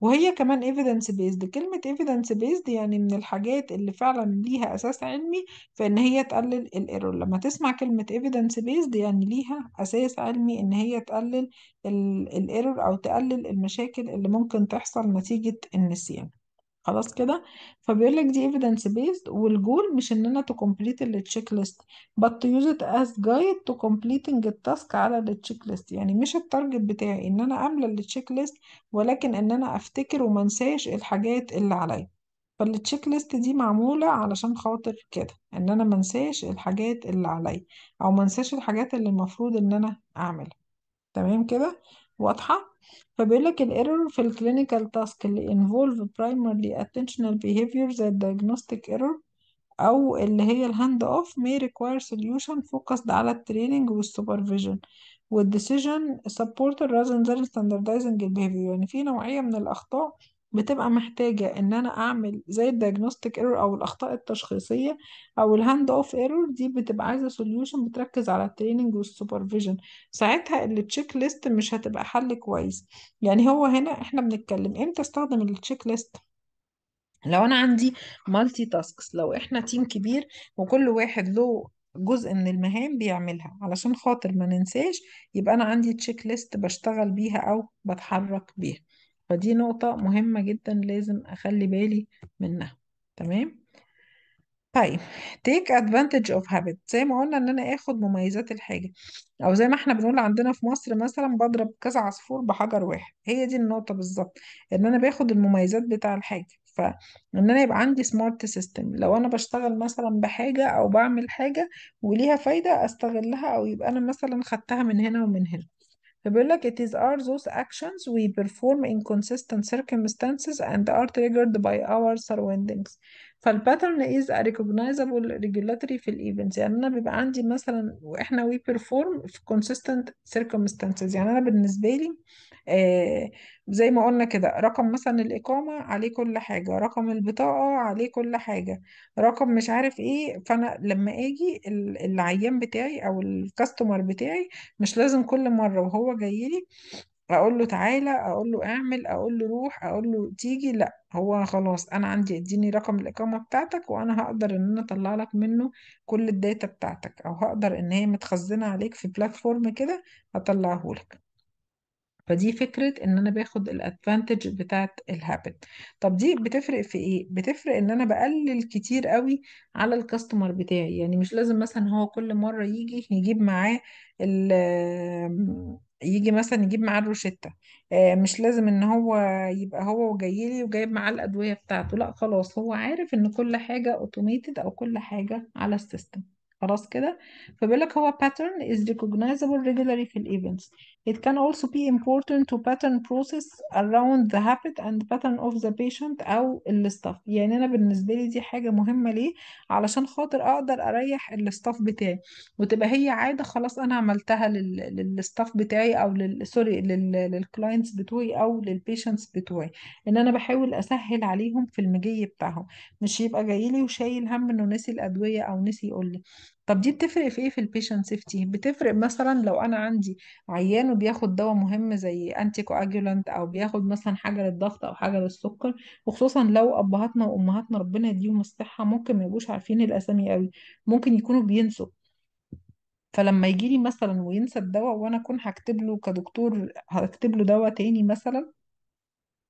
وهي كمان evidence based كلمة evidence based يعني من الحاجات اللي فعلا ليها أساس علمي فإن هي تقلل الايرور لما تسمع كلمة evidence based يعني ليها أساس علمي إن هي تقلل الايرور أو تقلل المشاكل اللي ممكن تحصل نتيجة النسيان خلاص كده فبيقول لك دي evidence based والجول مش ان انا to complete التشيك ليست but to use it as guide to completing التاسك على التشيك ليست يعني مش التارجت بتاعي ان انا املى التشيك ليست ولكن ان انا افتكر وما انساش الحاجات اللي عليا فالتشيك ليست دي معمولة علشان خاطر كده ان انا ما انساش الحاجات اللي عليا او ما انساش الحاجات اللي المفروض ان انا اعملها تمام كده واضحة فبيقول لك الايرور في الكلينيكال تاسك اللي involve primarily attentional behavior زي diagnostic error او اللي هي الهاند اوف may require solution focused على التريننج والسوبرفيجن والديسيجن سبورتر rather than standardizing البيهيفير يعني في نوعية من الأخطاء بتبقى محتاجة ان انا اعمل زي الدياجنوستيك ايرور او الاخطاء التشخيصية او الهاند اوف ايرور دي بتبقى عايزة سوليوشن بتركز على التريننج والسوبرفيجن ساعتها التشيك ليست مش هتبقى حل كويس يعني هو هنا احنا بنتكلم امتى استخدم التشيك ليست لو انا عندي مالتي تاسكس لو احنا تيم كبير وكل واحد له جزء من المهام بيعملها علشان خاطر ما ننساش يبقى انا عندي تشيك ليست بشتغل بيها او بتحرك بيها فدي نقطة مهمة جدا لازم أخلي بالي منها تمام طيب take advantage of habit زي ما قلنا ان انا اخد مميزات الحاجة او زي ما احنا بنقول عندنا في مصر مثلا بضرب كذا عصفور بحجر واحد هي دي النقطة بالظبط ان انا باخد المميزات بتاع الحاجة فان انا يبقى عندي سمارت سيستم لو انا بشتغل مثلا بحاجة او بعمل حاجة وليها فايدة استغلها او يبقى انا مثلا خدتها من هنا ومن هنا بيقول لك it is are those actions we perform in consistent circumstances and are triggered by our surroundings فالباترن is a recognizable regulatory في الايفنتس يعني انا بيبقى عندي مثلا واحنا we perform في consistent circumstances يعني انا بالنسبه لي آه زي ما قلنا كده رقم مثلا الإقامة عليه كل حاجة رقم البطاقة عليه كل حاجة رقم مش عارف ايه فأنا لما أجي العيان بتاعي أو الكاستمر بتاعي مش لازم كل مرة وهو جاي لي اقول له تعالى اقول له اعمل اقول له روح اقول له تيجي لا هو خلاص انا عندي اديني رقم الاقامه بتاعتك وانا هقدر ان انا اطلع لك منه كل الداتا بتاعتك او هقدر ان هي متخزنه عليك في بلاتفورم كده هطلعه لك فدي فكرة ان انا باخد الادفانتج بتاعت الهابت طب دي بتفرق في ايه بتفرق ان انا بقلل كتير قوي على الكاستمر بتاعي يعني مش لازم مثلا هو كل مرة يجي يجيب معاه ال يجي مثلا يجيب معاه الروشتة آه، مش لازم ان هو يبقى هو وجاي لي وجايب معاه الأدوية بتاعته لا خلاص هو عارف ان كل حاجة اوتوميتد او كل حاجة على السيستم خلاص كده فبيقول لك هو pattern is recognizable regularly في الايفنتس It can also be important to pattern process around the habit and pattern of the patient أو الستاف يعني أنا بالنسبة لي دي حاجة مهمة ليه علشان خاطر أقدر أريح الستاف بتاعي وتبقى هي عادة خلاص أنا عملتها للستاف بتاعي أو لل سوري للكلاينتس بتوعي أو للبيشنتس بتوعي إن أنا بحاول أسهل عليهم في المجي بتاعهم مش يبقى جايلي وشايل هم إنه نسي الأدوية أو نسي يقول لي طب دي بتفرق في ايه في البيشنت سيفتي بتفرق مثلا لو انا عندي عيان وبياخد دواء مهم زي انتي كواجولانت او بياخد مثلا حاجه للضغط او حاجه للسكر وخصوصا لو ابهاتنا وامهاتنا ربنا يديهم الصحه ممكن ما يبقوش عارفين الاسامي قوي ممكن يكونوا بينسوا فلما يجي لي مثلا وينسى الدواء وانا اكون هكتب له كدكتور هكتب له دواء تاني مثلا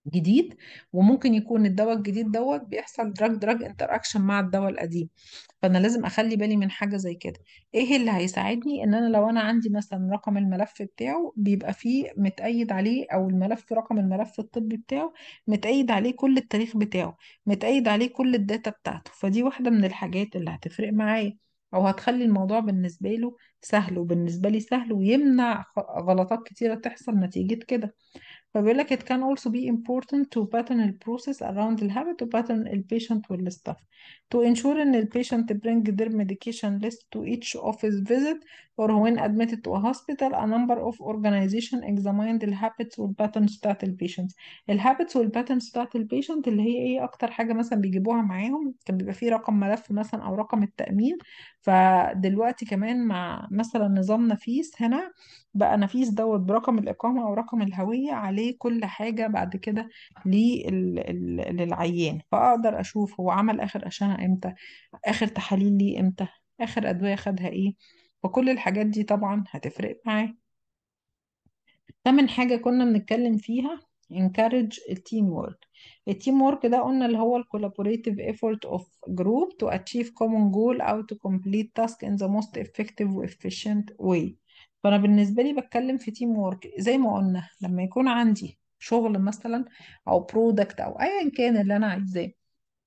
جديد وممكن يكون الدواء الجديد دوت بيحصل دراج دراج انتر اكشن مع الدواء القديم فانا لازم اخلي بالي من حاجه زي كده ايه اللي هيساعدني ان انا لو انا عندي مثلا رقم الملف بتاعه بيبقى فيه متأيد عليه او الملف رقم الملف الطبي بتاعه متأيد عليه كل التاريخ بتاعه متأيد عليه كل الداتا بتاعته فدي واحده من الحاجات اللي هتفرق معايا او هتخلي الموضوع بالنسبه له سهل وبالنسبه لي سهل ويمنع غلطات كتيره تحصل نتيجه كده فبيقول لك it can also be important to pattern the process around the habit to pattern the patient with the staff to ensure the ال patient bring their medication list to each office visit or when admitted to a hospital a number of organizations examined habits الhabits patterns بتاعت البيشنت وال patterns بتاعت البيشنت اللي هي ايه اكتر حاجة مثلا بيجيبوها معاهم كان بيبقى فيه رقم ملف مثلا او رقم التأمين فدلوقتي كمان مع مثلا نظام نفيس هنا بقى نفيس دوت برقم الإقامة او رقم الهوية عليه كل حاجة بعد كده للعيان فاقدر اشوف هو عمل اخر اشعة امتى اخر تحاليل ليه امتى اخر ادوية خدها ايه فكل الحاجات دي طبعا هتفرق معاه تامن حاجة كنا بنتكلم فيها encourage team work team work ده قلنا اللي هو collaborative effort of group to achieve common goal أو to complete task in the most effective و efficient way فأنا بالنسبة لي بتكلم في team work زي ما قلنا لما يكون عندي شغل مثلا أو برودكت أو أيا كان اللي أنا عايزاه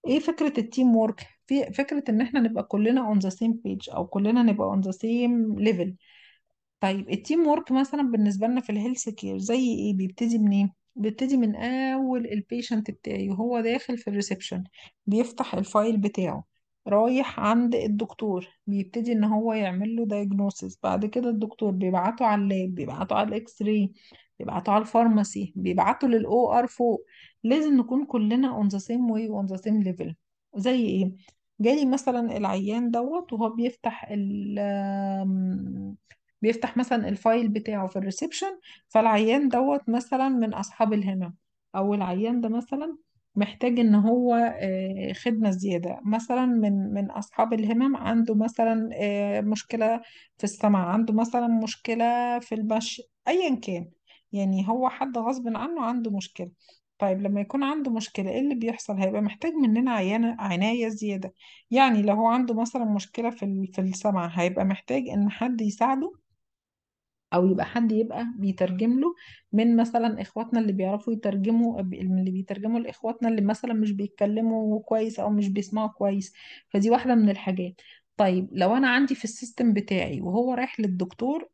ايه فكرة التيم وورك في فكرة إن إحنا نبقى كلنا on the same page أو كلنا نبقى on the same level طيب التيم وورك مثلا بالنسبة لنا في الهيلث كير زي إيه بيبتدي منين؟ بيبتدي من أول البيشنت بتاعي وهو داخل في الريسبشن بيفتح الفايل بتاعه رايح عند الدكتور بيبتدي ان هو يعمل له دايجنوسيس بعد كده الدكتور بيبعته على اللاب بيبعته على الاكس راي بيبعته على الفارماسي بيبعته للاو ار فوق لازم نكون كلنا اون ذا سيم واي اون ذا سيم ليفل زي ايه جالي مثلا العيان دوت وهو بيفتح ال بيفتح مثلا الفايل بتاعه في الريسبشن فالعيان دوت مثلا من أصحاب الهمم أو العيان ده مثلا محتاج ان هو آه، خدمة زيادة مثلا من من اصحاب الهمم عنده مثلا آه، مشكلة في السمع عنده مثلا مشكلة في المشي ايا كان يعني هو حد غصب عنه عنده مشكلة طيب لما يكون عنده مشكلة إيه اللي بيحصل؟ هيبقى محتاج مننا عيانة عناية زيادة، يعني لو هو عنده مثلًا مشكلة في في السمع هيبقى محتاج إن حد يساعده أو يبقى حد يبقى بيترجم له من مثلًا إخواتنا اللي بيعرفوا يترجموا من اللي بيترجموا لإخواتنا اللي مثلًا مش بيتكلموا كويس أو مش بيسمعوا كويس، فدي واحدة من الحاجات. طيب لو أنا عندي في السيستم بتاعي وهو رايح للدكتور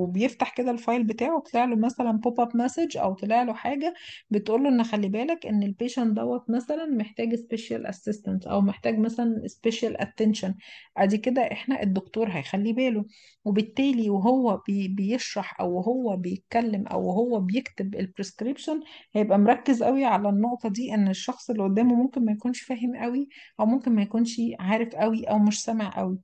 وبيفتح كده الفايل بتاعه طلع له مثلا بوب اب مسج او طلع له حاجه بتقول له ان خلي بالك ان البيشنت دوت مثلا محتاج سبيشال اسيستنت او محتاج مثلا سبيشال اتنشن ادي كده احنا الدكتور هيخلي باله وبالتالي وهو بي بيشرح او هو بيتكلم او هو بيكتب البريسكريبشن هيبقى مركز قوي على النقطه دي ان الشخص اللي قدامه ممكن ما يكونش فاهم قوي او ممكن ما يكونش عارف قوي او مش سامع قوي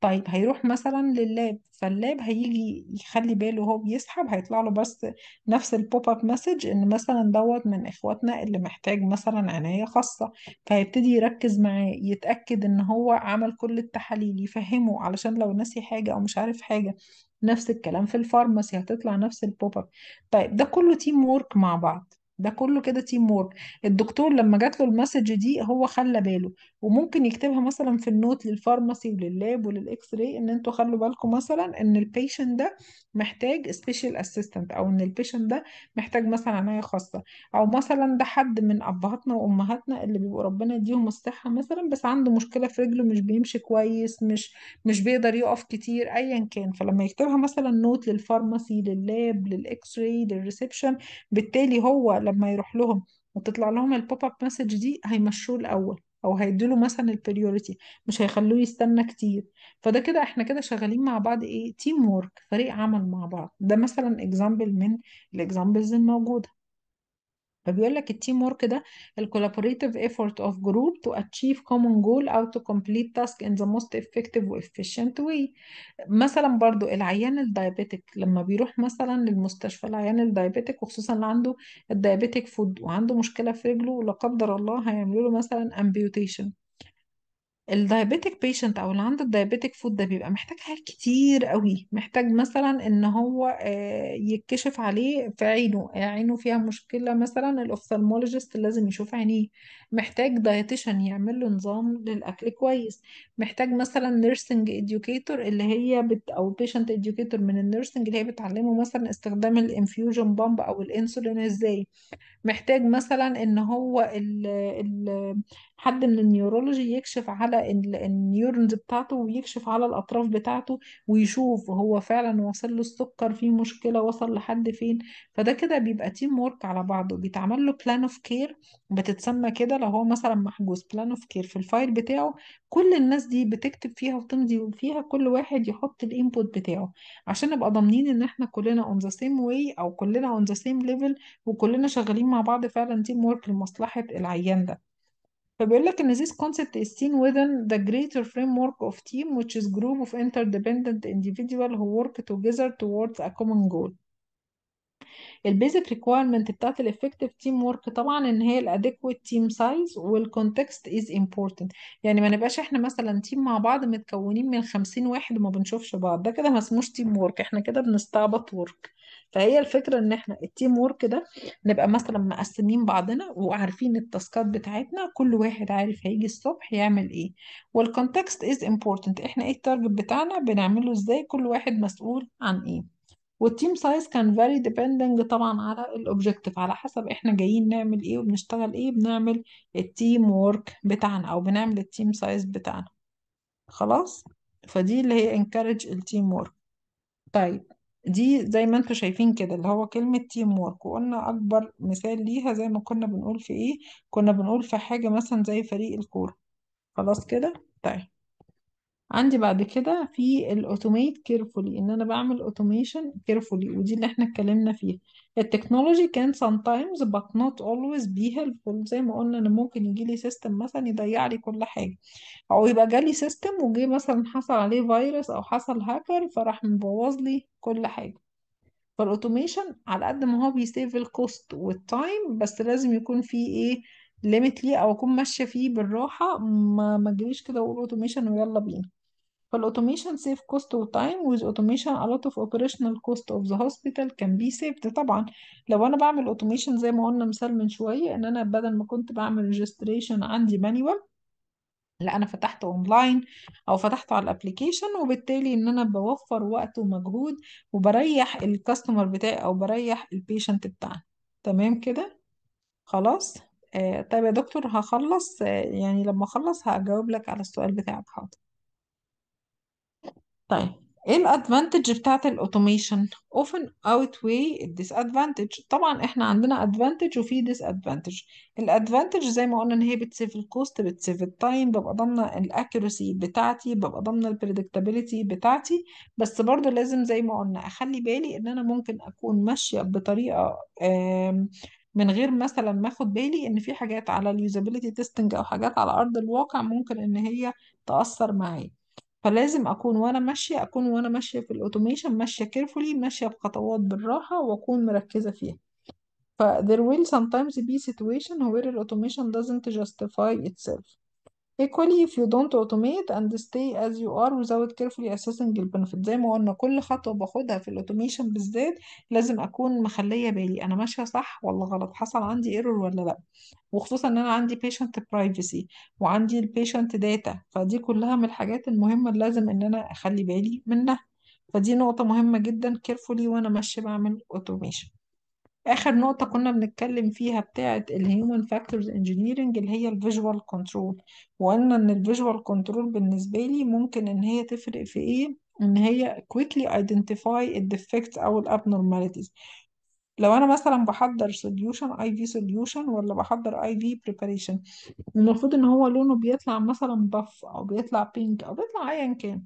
طيب هيروح مثلا لللاب فاللاب هيجي يخلي باله وهو بيسحب هيطلع له بس نفس البوب اب مسج ان مثلا دوت من اخواتنا اللي محتاج مثلا عناية خاصة فهيبتدي يركز معاه يتأكد ان هو عمل كل التحاليل يفهمه علشان لو ناسي حاجة او مش عارف حاجة نفس الكلام في الفارماسي هتطلع نفس البوب اب طيب ده كله تيم وورك مع بعض ده كله كده تيم وورك الدكتور لما جات له المسج دي هو خلى باله وممكن يكتبها مثلا في النوت للفارماسي وللاب وللاكس راي ان انتوا خلوا بالكم مثلا ان البيشنت ده محتاج سبيشال اسيستنت او ان البيشنت ده محتاج مثلا عنايه خاصه او مثلا ده حد من ابهاتنا وامهاتنا اللي بيبقوا ربنا يديهم الصحه مثلا بس عنده مشكله في رجله مش بيمشي كويس مش مش بيقدر يقف كتير ايا كان فلما يكتبها مثلا نوت للفارماسي لللاب للاكس راي للريسبشن بالتالي هو لما يروح لهم وتطلع لهم البوب اب مسج دي هيمشوه الاول او هيدوله مثلا البريوريتي مش هيخلوه يستنى كتير فده كده احنا كده شغالين مع بعض ايه تيم وورك فريق عمل مع بعض ده مثلا اكزامبل من الاكزامبلز الموجوده فبيقول لك التيم ورك ده الكولابوريتيف effort of group to achieve common goal او to complete task in the most effective و efficient way مثلا برضو العيان الدايابيتك لما بيروح مثلا للمستشفى العيان الدايابيتك وخصوصا اللي عنده الدايابيتك فود وعنده مشكلة في رجله لا قدر الله هيعملوا له مثلا amputation الdiabetic بيشنت أو اللي عنده الdiabetic فود ده بيبقى محتاج حاجات كتير قوي محتاج مثلا إن هو آه، يتكشف عليه في عينه عينه فيها مشكلة مثلا الأوفثالمولوجيست لازم يشوف عينيه محتاج دايتيشن يعمل له نظام للأكل كويس محتاج مثلا نيرسينج اديوكيتور اللي هي بت أو بيشنت اديوكيتور من النيرسينج اللي هي بتعلمه مثلا استخدام الانفيوجن بامب أو الأنسولين إزاي محتاج مثلا إن هو ال ال حد من النيورولوجي يكشف على النيورونز بتاعته ويكشف على الأطراف بتاعته ويشوف هو فعلا وصل له السكر في مشكلة وصل لحد فين فده كده بيبقى تيم وورك على بعضه بيتعمل له بلان اوف كير بتتسمى كده لو هو مثلا محجوز بلان اوف كير في الفايل بتاعه كل الناس دي بتكتب فيها وتمضي فيها كل واحد يحط الانبوت بتاعه عشان نبقى ضامنين ان احنا كلنا اون ذا سيم واي او كلنا اون ذا سيم ليفل وكلنا شغالين مع بعض فعلا تيم وورك لمصلحة العيان ده فبيقول لك إن this concept is seen within the greater framework of team which is group of interdependent individuals who work together towards a common goal. ال basic requirement بتاعت ال effective teamwork طبعا ان هي ال adequate team size وال context is important يعني ما نبقاش احنا مثلا تيم مع بعض متكونين من 50 واحد وما بنشوفش بعض ده كده ما اسموش teamwork احنا كده بنستعبط work فهي الفكره ان احنا التيم وورك ده نبقى مثلا مقسمين بعضنا وعارفين التاسكات بتاعتنا كل واحد عارف هيجي الصبح يعمل ايه والكونتكست از امبورتنت احنا ايه التارجت بتاعنا بنعمله ازاي كل واحد مسؤول عن ايه والتيم سايز كان فاري ديبندنج طبعا على الاوبجكتيف على حسب احنا جايين نعمل ايه وبنشتغل ايه بنعمل التيم وورك بتاعنا او بنعمل التيم سايز بتاعنا خلاص فدي اللي هي encourage التيم وورك طيب دي زي ما انتوا شايفين كده اللي هو كلمة تيم وورك وقلنا أكبر مثال ليها زي ما كنا بنقول في إيه كنا بنقول في حاجة مثلا زي فريق الكورة خلاص كده طيب عندي بعد كده في الأوتوميت كيرفولي إن أنا بعمل أوتوميشن كيرفولي ودي اللي احنا اتكلمنا فيها التكنولوجي كان sometimes but not always be helpful زي ما قلنا ان ممكن يجي لي سيستم مثلا يضيع لي كل حاجه او يبقى جالي سيستم وجي مثلا حصل عليه فيروس او حصل هاكر فراح مبوظ لي كل حاجه فالاوتوميشن على قد ما هو بيسيف الكوست والتايم بس لازم يكون فيه ايه ليميت ليه او اكون ماشيه فيه بالراحه ما ما تجيش كده واقول اوتوميشن ويلا بينا فالاوتوميشن سيف كوست وتايم ويز اوتوميشن ا لوت اوف اوبريشنال كوست اوف ذا هوسبيتال كان بي سيفد طبعا لو انا بعمل اوتوميشن زي ما قلنا مثال من شويه ان انا بدل ما كنت بعمل ريجستريشن عندي مانيوال لا انا فتحت اونلاين او فتحت على الابليكيشن وبالتالي ان انا بوفر وقت ومجهود وبريح الكاستمر بتاعي او بريح البيشنت بتاعنا تمام كده خلاص آه طيب يا دكتور هخلص آه يعني لما اخلص هجاوب لك على السؤال بتاعك حاضر طيب ايه الادفانتج بتاعت الاوتوميشن often outweigh ال disadvantage طبعا احنا عندنا advantage وفي disadvantage الادفانتج زي ما قلنا ان هي بتسيف الكوست بتسيف التايم ببقى ضامنه الاكيورسي بتاعتي ببقى ضامنه البريدكتابيلتي بتاعتي بس برضو لازم زي ما قلنا اخلي بالي ان انا ممكن اكون ماشيه بطريقه من غير مثلا ما اخد بالي ان في حاجات على اليوزابيلتي تيستنج او حاجات على ارض الواقع ممكن ان هي تاثر معايا فلازم اكون وانا ماشيه اكون وانا ماشيه في الاوتوميشن ماشيه كيرفولي ماشيه بخطوات بالراحه واكون مركزه فيها ف there will sometimes be situation where automation doesn't justify itself Equally, if you don't automate and stay as you are without carefully assessing the benefit زي ما قلنا كل خطوة باخدها في الاوتوميشن بالذات لازم أكون مخلية بالي أنا ماشية صح ولا غلط حصل عندي ايرور ولا لأ وخصوصا إن أنا عندي patient privacy وعندي ال patient data فدي كلها من الحاجات المهمة اللي لازم إن أنا أخلي بالي منها فدي نقطة مهمة جدا carefully وأنا ماشية بعمل automation آخر نقطة كنا بنتكلم فيها بتاعة الهيومن فاكتورز انجينيرنج اللي هي الفيجوال كنترول وقلنا إن الفيجوال كنترول بالنسبة لي ممكن إن هي تفرق في إيه؟ إن هي quickly identify الديفكتس أو الابنورماليتيز لو أنا مثلا بحضر solution IV solution ولا بحضر IV preparation المفروض إن هو لونه بيطلع مثلا بف أو بيطلع بينك أو بيطلع أيا كان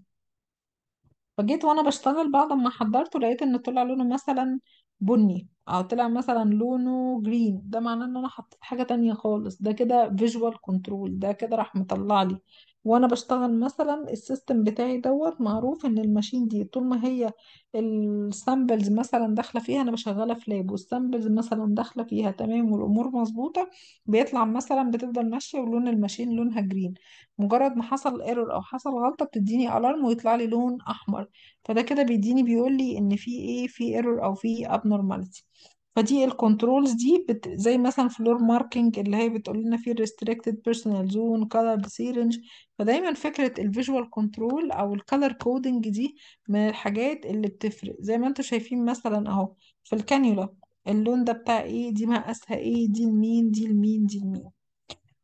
فجيت وأنا بشتغل بعد ما حضرته لقيت إن طلع لونه مثلا بني او آه، طلع مثلا لونه جرين ده معناه ان انا حطيت حاجة تانية خالص ده كده فيجوال كنترول ده كده راح مطلع لي وانا بشتغل مثلا السيستم بتاعي دوت معروف ان الماشين دي طول ما هي السامبلز مثلا داخله فيها انا بشغله في لاب والسامبلز مثلا داخله فيها تمام والامور مظبوطه بيطلع مثلا بتفضل ماشيه ولون الماشين لونها جرين مجرد ما حصل ايرور او حصل غلطه بتديني الارم ويطلع لي لون احمر فده كده بيديني بيقول لي ان في ايه في ايرور او في ابنورماليتي فدي الكنترولز دي بت... زي مثلا فلور ماركينج اللي هي بتقول لنا في ريستريكتد بيرسونال زون كلر سيرنج فدايما فكره الفيجوال كنترول او الكلر كودنج دي من الحاجات اللي بتفرق زي ما انتم شايفين مثلا اهو في الكانيولا اللون ده بتاع ايه دي مقاسها ايه دي لمين دي لمين دي لمين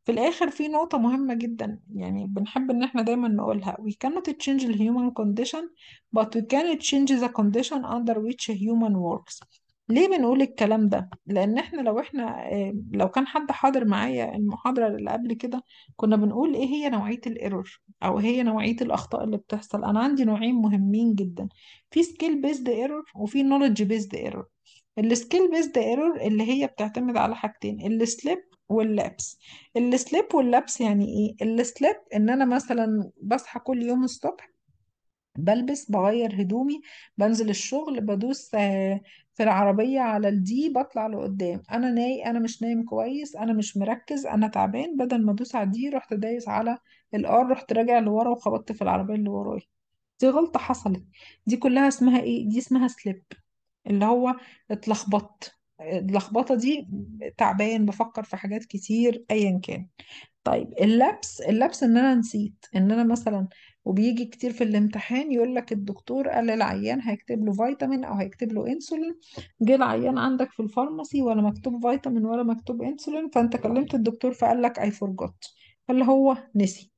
في الاخر في نقطة مهمة جدا يعني بنحب ان احنا دايما نقولها we cannot change the human condition but we can change the condition under which a human works ليه بنقول الكلام ده؟ لأن احنا لو احنا آه، لو كان حد حاضر معايا المحاضرة اللي قبل كده كنا بنقول ايه هي نوعية الايرور او إيه هي نوعية الأخطاء اللي بتحصل أنا عندي نوعين مهمين جدا في سكيل بيزد ايرور وفي نولج بيزد ايرور السكيل بيزد ايرور اللي هي بتعتمد على حاجتين السليب واللابس السليب واللابس يعني ايه السليب ان انا مثلا بصحى كل يوم الصبح بلبس بغير هدومي بنزل الشغل بدوس آه، في العربية على الدي بطلع لقدام انا ناي انا مش نايم كويس انا مش مركز انا تعبان بدل ما ادوس على الدي رحت دايس على الار رحت راجع لورا وخبطت في العربية اللي ورايا دي غلطة حصلت دي كلها اسمها ايه دي اسمها سليب اللي هو اتلخبطت اللخبطة دي تعبان بفكر في حاجات كتير ايا كان طيب اللبس اللبس ان انا نسيت ان انا مثلا وبيجي كتير في الامتحان يقول لك الدكتور قال للعيان هيكتب له فيتامين او هيكتب له انسولين جه العيان عندك في الفارماسي ولا مكتوب فيتامين ولا مكتوب انسولين فانت كلمت الدكتور فقال لك اي فورجوت فاللي هو نسي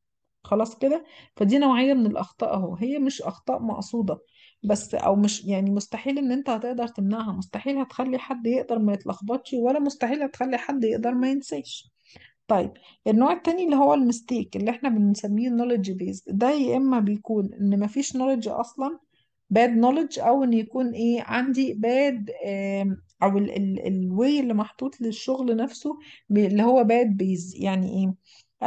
خلاص كده فدي نوعيه من الاخطاء اهو هي مش اخطاء مقصوده بس او مش يعني مستحيل ان انت هتقدر تمنعها مستحيل هتخلي حد يقدر ما يتلخبطش ولا مستحيل هتخلي حد يقدر ما ينساش طيب النوع التاني اللي هو المستيك اللي احنا بنسميه knowledge بيز ده يا اما بيكون ان مفيش knowledge اصلا bad knowledge او ان يكون ايه عندي bad او الواي اللي محطوط للشغل نفسه اللي هو bad base يعني ايه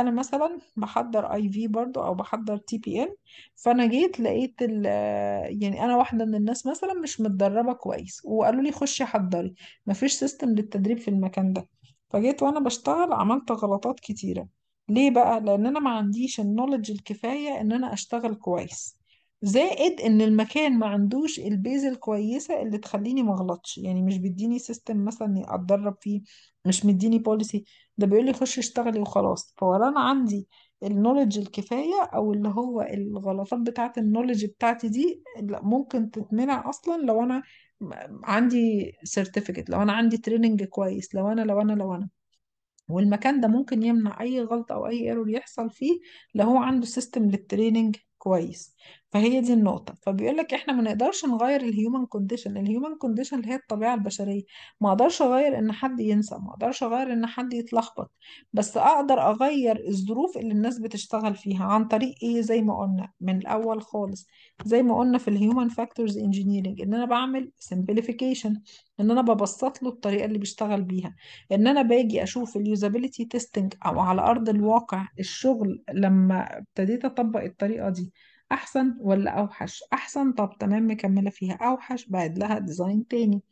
انا مثلا بحضر اي في برضو او بحضر تي بي ام فانا جيت لقيت ال يعني انا واحده من الناس مثلا مش متدربه كويس وقالوا لي خشي حضري مفيش سيستم للتدريب في المكان ده فجيت وانا بشتغل عملت غلطات كتيرة ليه بقى لان انا ما عنديش النولج الكفاية ان انا اشتغل كويس زائد ان المكان ما عندوش البيز الكويسة اللي تخليني ما اغلطش يعني مش بيديني سيستم مثلا اتدرب فيه مش مديني بوليسي ده بيقول لي خش اشتغلي وخلاص فولا انا عندي النولج الكفاية او اللي هو الغلطات بتاعت النولج بتاعتي دي ممكن تتمنع اصلا لو انا عندي سيرتيفيكت لو انا عندي تريننج كويس لو انا لو انا لو انا والمكان ده ممكن يمنع اي غلطه او اي ايرور يحصل فيه لو هو عنده سيستم للتريننج كويس فهي دي النقطة فبيقول لك احنا ما نقدرش نغير الهيومن كونديشن الهيومن كونديشن اللي هي الطبيعة البشرية ما اقدرش اغير ان حد ينسى ما اقدرش اغير ان حد يتلخبط بس اقدر اغير الظروف اللي الناس بتشتغل فيها عن طريق ايه زي ما قلنا من الاول خالص زي ما قلنا في الهيومن فاكتورز انجينيرنج ان انا بعمل سمبليفيكيشن ان انا ببسط له الطريقه اللي بيشتغل بيها ان انا باجي اشوف اليوزابيلتي تيستنج او على ارض الواقع الشغل لما ابتديت اطبق الطريقه دي احسن ولا اوحش احسن طب تمام مكمله فيها اوحش بعد لها ديزاين تاني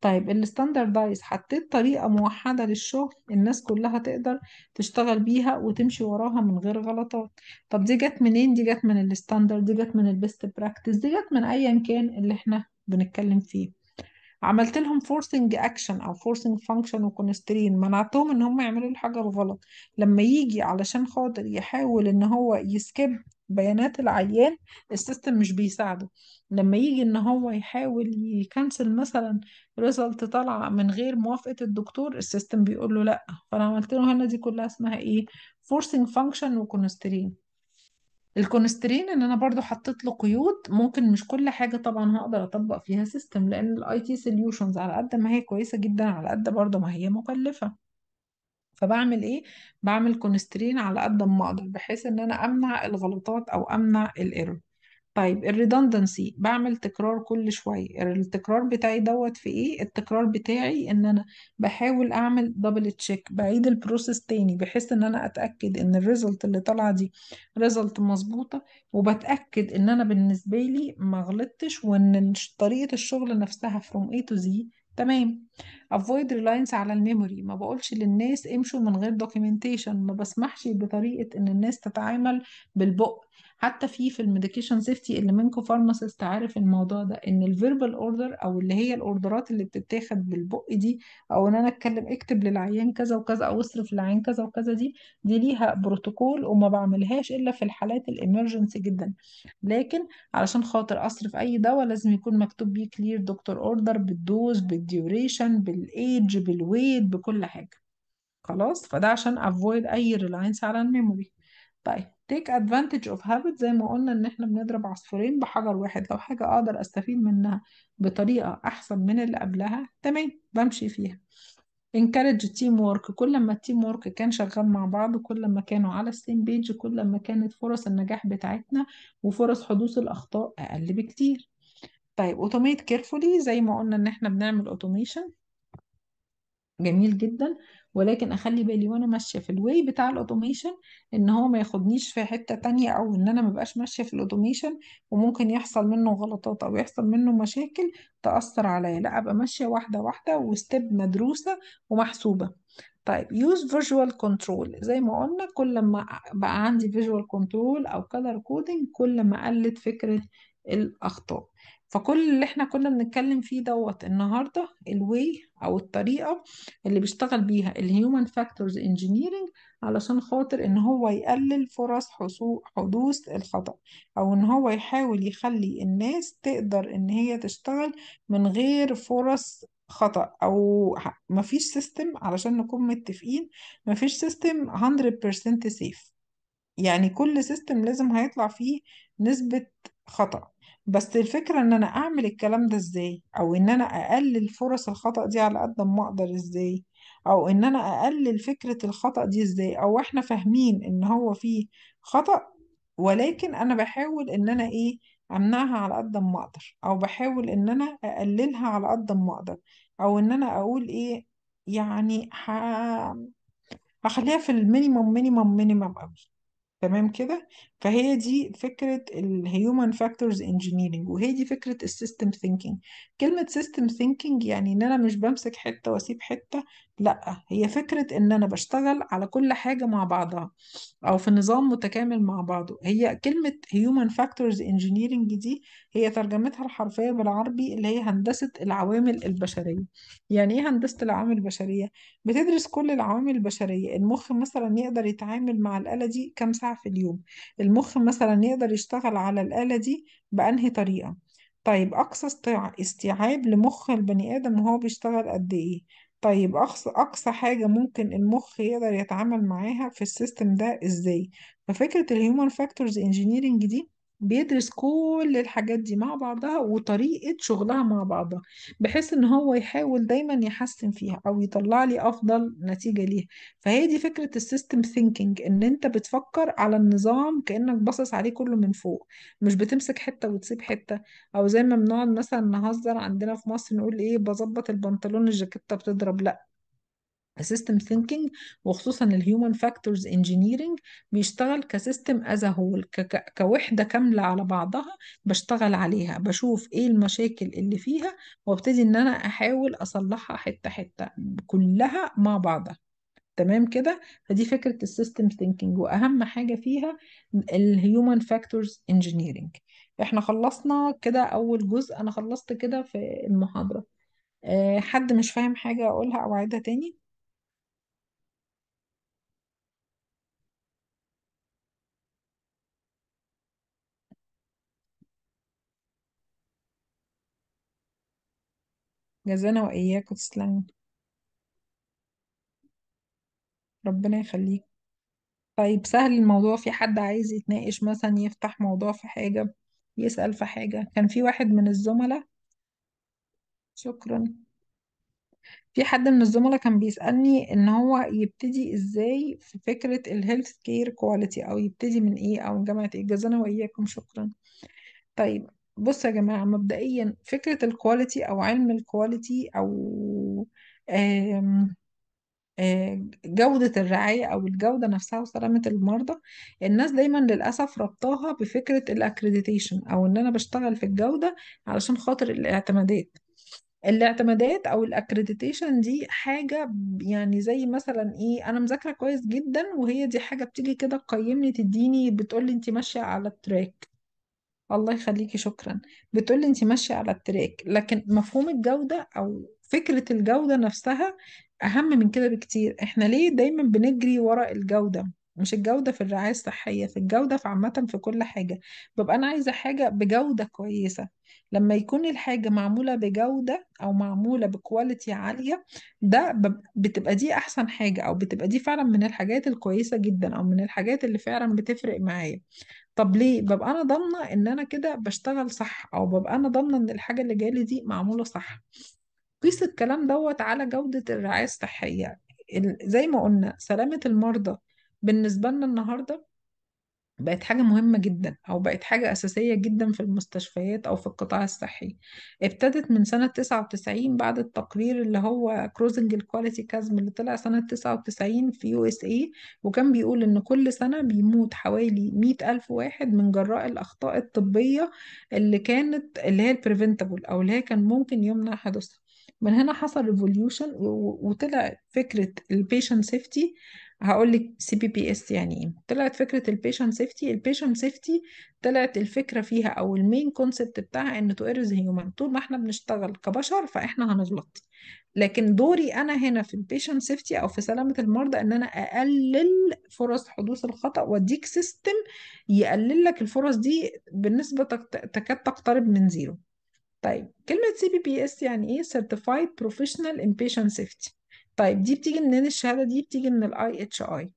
طيب الستاندردايز حطيت طريقه موحده للشغل الناس كلها تقدر تشتغل بيها وتمشي وراها من غير غلطات طب دي جت منين دي جت من الستاندرد دي جت من البيست براكتس دي جت من ايا كان اللي احنا بنتكلم فيه عملت لهم فورسنج اكشن او فورسنج فانكشن وكونسترين منعتهم ان هم يعملوا الحاجه الغلط لما يجي علشان خاطر يحاول ان هو يسكيب بيانات العيان السيستم مش بيساعده لما يجي ان هو يحاول يكنسل مثلا ريزلت طالعه من غير موافقه الدكتور السيستم بيقول له لا فانا عملت له هنا دي كلها اسمها ايه فورسينج فانكشن وكونسترين الكونسترين ان انا برضو حطيت له قيود ممكن مش كل حاجه طبعا هقدر اطبق فيها سيستم لان الاي تي سوليوشنز على قد ما هي كويسه جدا على قد برضو ما هي مكلفه فبعمل ايه بعمل كونسترين على قد ما اقدر بحيث ان انا امنع الغلطات او امنع الايرور طيب الريدندنسي بعمل تكرار كل شويه التكرار بتاعي دوت في ايه التكرار بتاعي ان انا بحاول اعمل دبل تشيك بعيد البروسيس تاني بحيث ان انا اتاكد ان الريزلت اللي طالعه دي ريزلت مظبوطه وبتاكد ان انا بالنسبه لي ما غلطتش وان طريقه الشغل نفسها فروم اي تو زي تمام avoid reliance على الميموري ما بقولش للناس امشوا من غير documentation ما بسمحش بطريقة ان الناس تتعامل بالبق حتى في في الميديكيشن سيفتي اللي منكم فارماسيست عارف الموضوع ده ان الفيربال اوردر او اللي هي الاوردرات اللي بتتاخد بالبق دي او ان انا اتكلم اكتب للعيان كذا وكذا او اصرف للعيان كذا وكذا دي دي ليها بروتوكول وما بعملهاش الا في الحالات الامرجنسي جدا لكن علشان خاطر اصرف اي دواء لازم يكون مكتوب بيه كلير دكتور اوردر بالدوز بالديوريشن بالايدج بالويت بكل حاجه خلاص فده عشان افويد اي ريلاينس على الميموري طيب take advantage of habit زي ما قلنا ان احنا بنضرب عصفورين بحجر واحد لو حاجة اقدر استفيد منها بطريقة احسن من اللي قبلها تمام بمشي فيها encourage teamwork كل ما التيم وورك كان شغال مع بعض كل ما كانوا على السيم بيج كل ما كانت فرص النجاح بتاعتنا وفرص حدوث الاخطاء اقل بكتير طيب اوتوميت كيرفولي زي ما قلنا ان احنا بنعمل اوتوميشن جميل جدا ولكن اخلي بالي وانا ماشيه في الواي بتاع الاوتوميشن ان هو ما ياخدنيش في حته تانية او ان انا ما بقاش ماشيه في الاوتوميشن وممكن يحصل منه غلطات او يحصل منه مشاكل تاثر عليا لا ابقى ماشيه واحده واحده وستيب مدروسه ومحسوبه طيب يوز فيجوال كنترول زي ما قلنا كل ما بقى عندي فيجوال كنترول او كلر كودنج كل ما قلت فكره الاخطاء فكل اللي احنا كنا بنتكلم فيه دوت النهارده الواي او الطريقه اللي بيشتغل بيها الهيومن فاكتورز انجينيرنج علشان خاطر ان هو يقلل فرص حدوث الخطأ او ان هو يحاول يخلي الناس تقدر ان هي تشتغل من غير فرص خطأ او مفيش سيستم علشان نكون متفقين مفيش سيستم 100% سيف يعني كل سيستم لازم هيطلع فيه نسبة خطأ بس الفكرة ان انا اعمل الكلام ده ازاي او ان انا اقلل فرص الخطأ دي على قد ما اقدر ازاي او ان انا اقلل فكرة الخطأ دي ازاي او احنا فاهمين ان هو فيه خطأ ولكن انا بحاول ان انا ايه امنعها على قد ما اقدر او بحاول ان انا اقللها على قد ما اقدر او ان انا اقول ايه يعني ح... هخليها في المينيمم مينيمم مينيمم قوي تمام كده فهي دي فكرة الـ Human Factors Engineering وهي دي فكرة الـ System Thinking كلمة System Thinking يعني إن أنا مش بمسك حتة وأسيب حتة لأ هي فكرة إن أنا بشتغل على كل حاجة مع بعضها أو في نظام متكامل مع بعضه هي كلمة Human Factors Engineering دي هي ترجمتها الحرفية بالعربي اللي هي هندسة العوامل البشرية يعني إيه هندسة العوامل البشرية؟ بتدرس كل العوامل البشرية المخ مثلا يقدر يتعامل مع الآلة دي كام ساعة في اليوم المخ مثلا يقدر يشتغل على الآلة دي بأنهي طريقة طيب أقصى استيعاب لمخ البني آدم وهو بيشتغل قد إيه طيب أقصى أقصى حاجة ممكن المخ يقدر يتعامل معاها في السيستم ده إزاي ففكرة الهيومن فاكتورز انجينيرينج دي بيدرس كل الحاجات دي مع بعضها وطريقة شغلها مع بعضها بحيث ان هو يحاول دايما يحسن فيها او يطلع لي افضل نتيجة ليها فهي دي فكرة السيستم ثينكينج ان انت بتفكر على النظام كأنك باصص عليه كله من فوق مش بتمسك حتة وتسيب حتة او زي ما بنقعد مثلا نهزر عندنا في مصر نقول ايه بظبط البنطلون الجاكيتة بتضرب لا السيستم ثينكينج وخصوصا الهيومن فاكتورز انجينيرنج بيشتغل كسيستم از هول كوحده كامله على بعضها بشتغل عليها بشوف ايه المشاكل اللي فيها وابتدي ان انا احاول اصلحها حته حته كلها مع بعضها تمام كده فدي فكره السيستم ثينكينج واهم حاجه فيها الهيومن فاكتورز انجينيرنج احنا خلصنا كده اول جزء انا خلصت كده في المحاضره آه، حد مش فاهم حاجه اقولها او اعيدها تاني جزانا وإياك وتسلمي ربنا يخليك طيب سهل الموضوع في حد عايز يتناقش مثلا يفتح موضوع في حاجة يسأل في حاجة كان في واحد من الزملاء شكرا في حد من الزملاء كان بيسألني ان هو يبتدي ازاي في فكرة الهيلث كير كواليتي او يبتدي من ايه او من جامعة ايه جزانا وإياكم شكرا طيب بص يا جماعة مبدئيا فكرة الكواليتي أو علم الكواليتي أو جودة الرعاية أو الجودة نفسها وسلامة المرضى الناس دايما للأسف ربطاها بفكرة الاكريديتيشن أو إن أنا بشتغل في الجودة علشان خاطر الاعتمادات الاعتمادات أو الاكريديتيشن دي حاجة يعني زي مثلا إيه أنا مذاكرة كويس جدا وهي دي حاجة بتيجي كده تقيمني تديني بتقولي أنت ماشية على التراك الله يخليكي شكرا بتقولي انت ماشيه على التراك لكن مفهوم الجوده او فكره الجوده نفسها اهم من كده بكتير احنا ليه دايما بنجري ورا الجوده مش الجودة في الرعاية الصحية في الجودة في عامة في كل حاجة ببقى أنا عايزة حاجة بجودة كويسة لما يكون الحاجة معمولة بجودة أو معمولة بكواليتي عالية ده بتبقى دي أحسن حاجة أو بتبقى دي فعلا من الحاجات الكويسة جدا أو من الحاجات اللي فعلا بتفرق معايا طب ليه ببقى أنا ضامنة إن أنا كده بشتغل صح أو ببقى أنا ضامنة إن الحاجة اللي جاية دي معمولة صح قيس الكلام دوت على جودة الرعاية الصحية زي ما قلنا سلامة المرضى بالنسبة لنا النهاردة بقت حاجة مهمة جدا أو بقت حاجة أساسية جدا في المستشفيات أو في القطاع الصحي ابتدت من سنة 99 بعد التقرير اللي هو كروزنج الكواليتي كازم اللي طلع سنة 99 في يو اس اي وكان بيقول إن كل سنة بيموت حوالي 100 ألف واحد من جراء الأخطاء الطبية اللي كانت اللي هي البريفنتابل أو اللي هي كان ممكن يمنع حدوثها من هنا حصل ريفوليوشن وطلع فكرة البيشنت سيفتي هقول لك سي بي بي اس يعني ايه طلعت فكره البيشنت سيفتي البيشنت سيفتي طلعت الفكره فيها او المين كونسبت بتاعها ان تو ايرز هيومن طول ما احنا بنشتغل كبشر فاحنا هنغلط لكن دوري انا هنا في البيشنت سيفتي او في سلامه المرضى ان انا اقلل فرص حدوث الخطا واديك سيستم يقلل لك الفرص دي بنسبه تكاد تقترب من زيرو طيب كلمه سي بي بي اس يعني ايه سيرتيفايد بروفيشنال ان بيشنت سيفتي طيب دي بتيجي منين الشهادة دي بتيجي من الـ اتش اي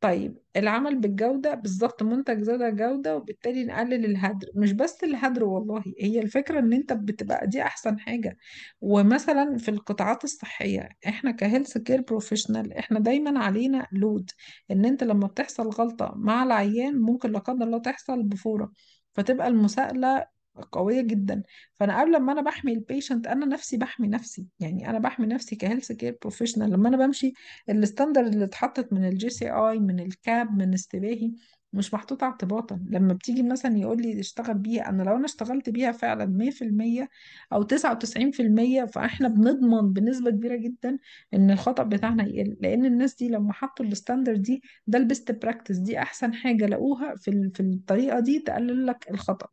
طيب العمل بالجودة بالظبط منتج زاد جودة وبالتالي نقلل الهدر مش بس الهدر والله هي الفكرة ان انت بتبقى دي احسن حاجة ومثلا في القطاعات الصحية احنا كهيلث كير بروفيشنال احنا دايما علينا لود ان انت لما بتحصل غلطة مع العيان ممكن لا قدر الله تحصل بفورة فتبقى المساءلة قويه جدا فانا قبل ما انا بحمي البيشنت انا نفسي بحمي نفسي يعني انا بحمي نفسي كهيلث كير بروفيشنال لما انا بمشي الستاندرد اللي اتحطت من الجي سي اي من الكاب من استباهي مش محطوطة اعتباطا لما بتيجي مثلا يقول لي اشتغل بيها انا لو انا اشتغلت بيها فعلا 100% او 99% فاحنا بنضمن بنسبة كبيرة جدا ان الخطأ بتاعنا يقل لان الناس دي لما حطوا الستاندرد دي ده البيست براكتس دي احسن حاجة لقوها في في الطريقة دي تقلل لك الخطأ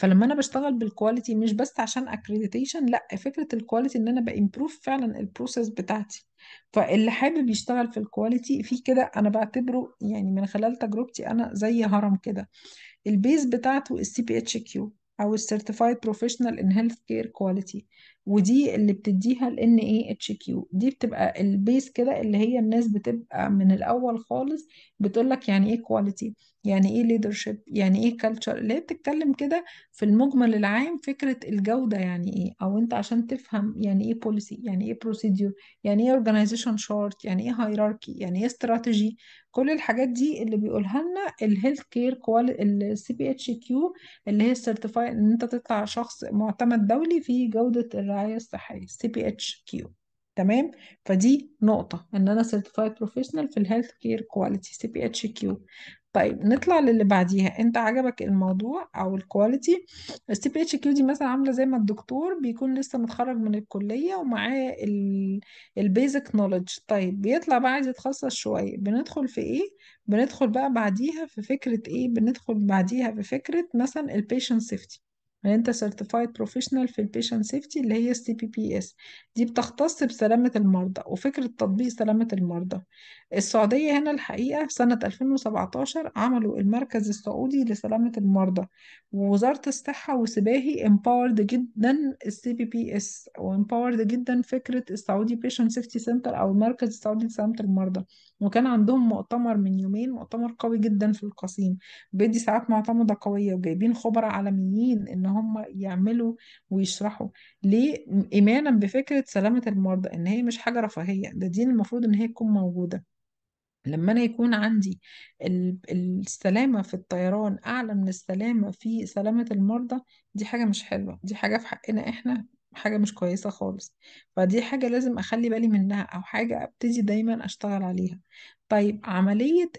فلما انا بشتغل بالكواليتي مش بس عشان اكريديتيشن لا فكره الكواليتي ان انا بامبروف فعلا البروسيس بتاعتي فاللي حابب يشتغل في الكواليتي في كده انا بعتبره يعني من خلال تجربتي انا زي هرم كده البيز بتاعته السي بي اتش كيو او السيرتيفايد بروفيشنال ان هيلث كير كواليتي ودي اللي بتديها ال ان اي اتش كيو دي بتبقى البيس كده اللي هي الناس بتبقى من الاول خالص بتقول لك يعني ايه كواليتي يعني ايه ليدرشيب يعني ايه كلتشر اللي هي بتتكلم كده في المجمل العام فكرة الجودة يعني ايه او انت عشان تفهم يعني ايه بوليسي يعني ايه بروسيديور يعني ايه اورجانيزيشن شارت يعني ايه هيراركي يعني ايه استراتيجي كل الحاجات دي اللي بيقولها لنا الهيلث كير كوال السي بي اتش كيو اللي هي السيرتيفاي ان انت تطلع شخص معتمد دولي في جودة الرعاية الصحية السي بي اتش كيو تمام فدي نقطة ان انا سيرتيفايد بروفيشنال في الهيلث كير كواليتي سي بي اتش كيو طيب نطلع للي بعديها انت عجبك الموضوع او الكواليتي السي بي اتش كيو دي مثلا عامله زي ما الدكتور بيكون لسه متخرج من الكليه ومعاه البيزك نولج طيب بيطلع بقى عايز يتخصص شويه بندخل في ايه بندخل بقى بعديها في فكره ايه بندخل بعديها في فكره مثلا البيشنت سيفتي يعني انت سيرتيفايد بروفيشنال في البيشنت سيفتي اللي هي السي بي بي اس دي بتختص بسلامه المرضى وفكره تطبيق سلامه المرضى السعودية هنا الحقيقة سنة 2017 عملوا المركز السعودي لسلامة المرضى ووزارة الصحة وسباهي empowered جدا السي بي بي اس وempowered جدا فكرة السعودي بيشنت سيفتي سنتر أو المركز السعودي لسلامة المرضى وكان عندهم مؤتمر من يومين مؤتمر قوي جدا في القصيم بيدي ساعات معتمدة قوية وجايبين خبراء عالميين إن هم يعملوا ويشرحوا ليه إيمانا بفكرة سلامة المرضى إن هي مش حاجة رفاهية ده دي المفروض إن هي تكون موجودة لما أنا يكون عندي السلامة في الطيران أعلى من السلامة في سلامة المرضى، دي حاجة مش حلوة، دي حاجة في حقنا إحنا حاجة مش كويسة خالص، فدي حاجة لازم أخلي بالي منها أو حاجة أبتدي دايما أشتغل عليها طيب عملية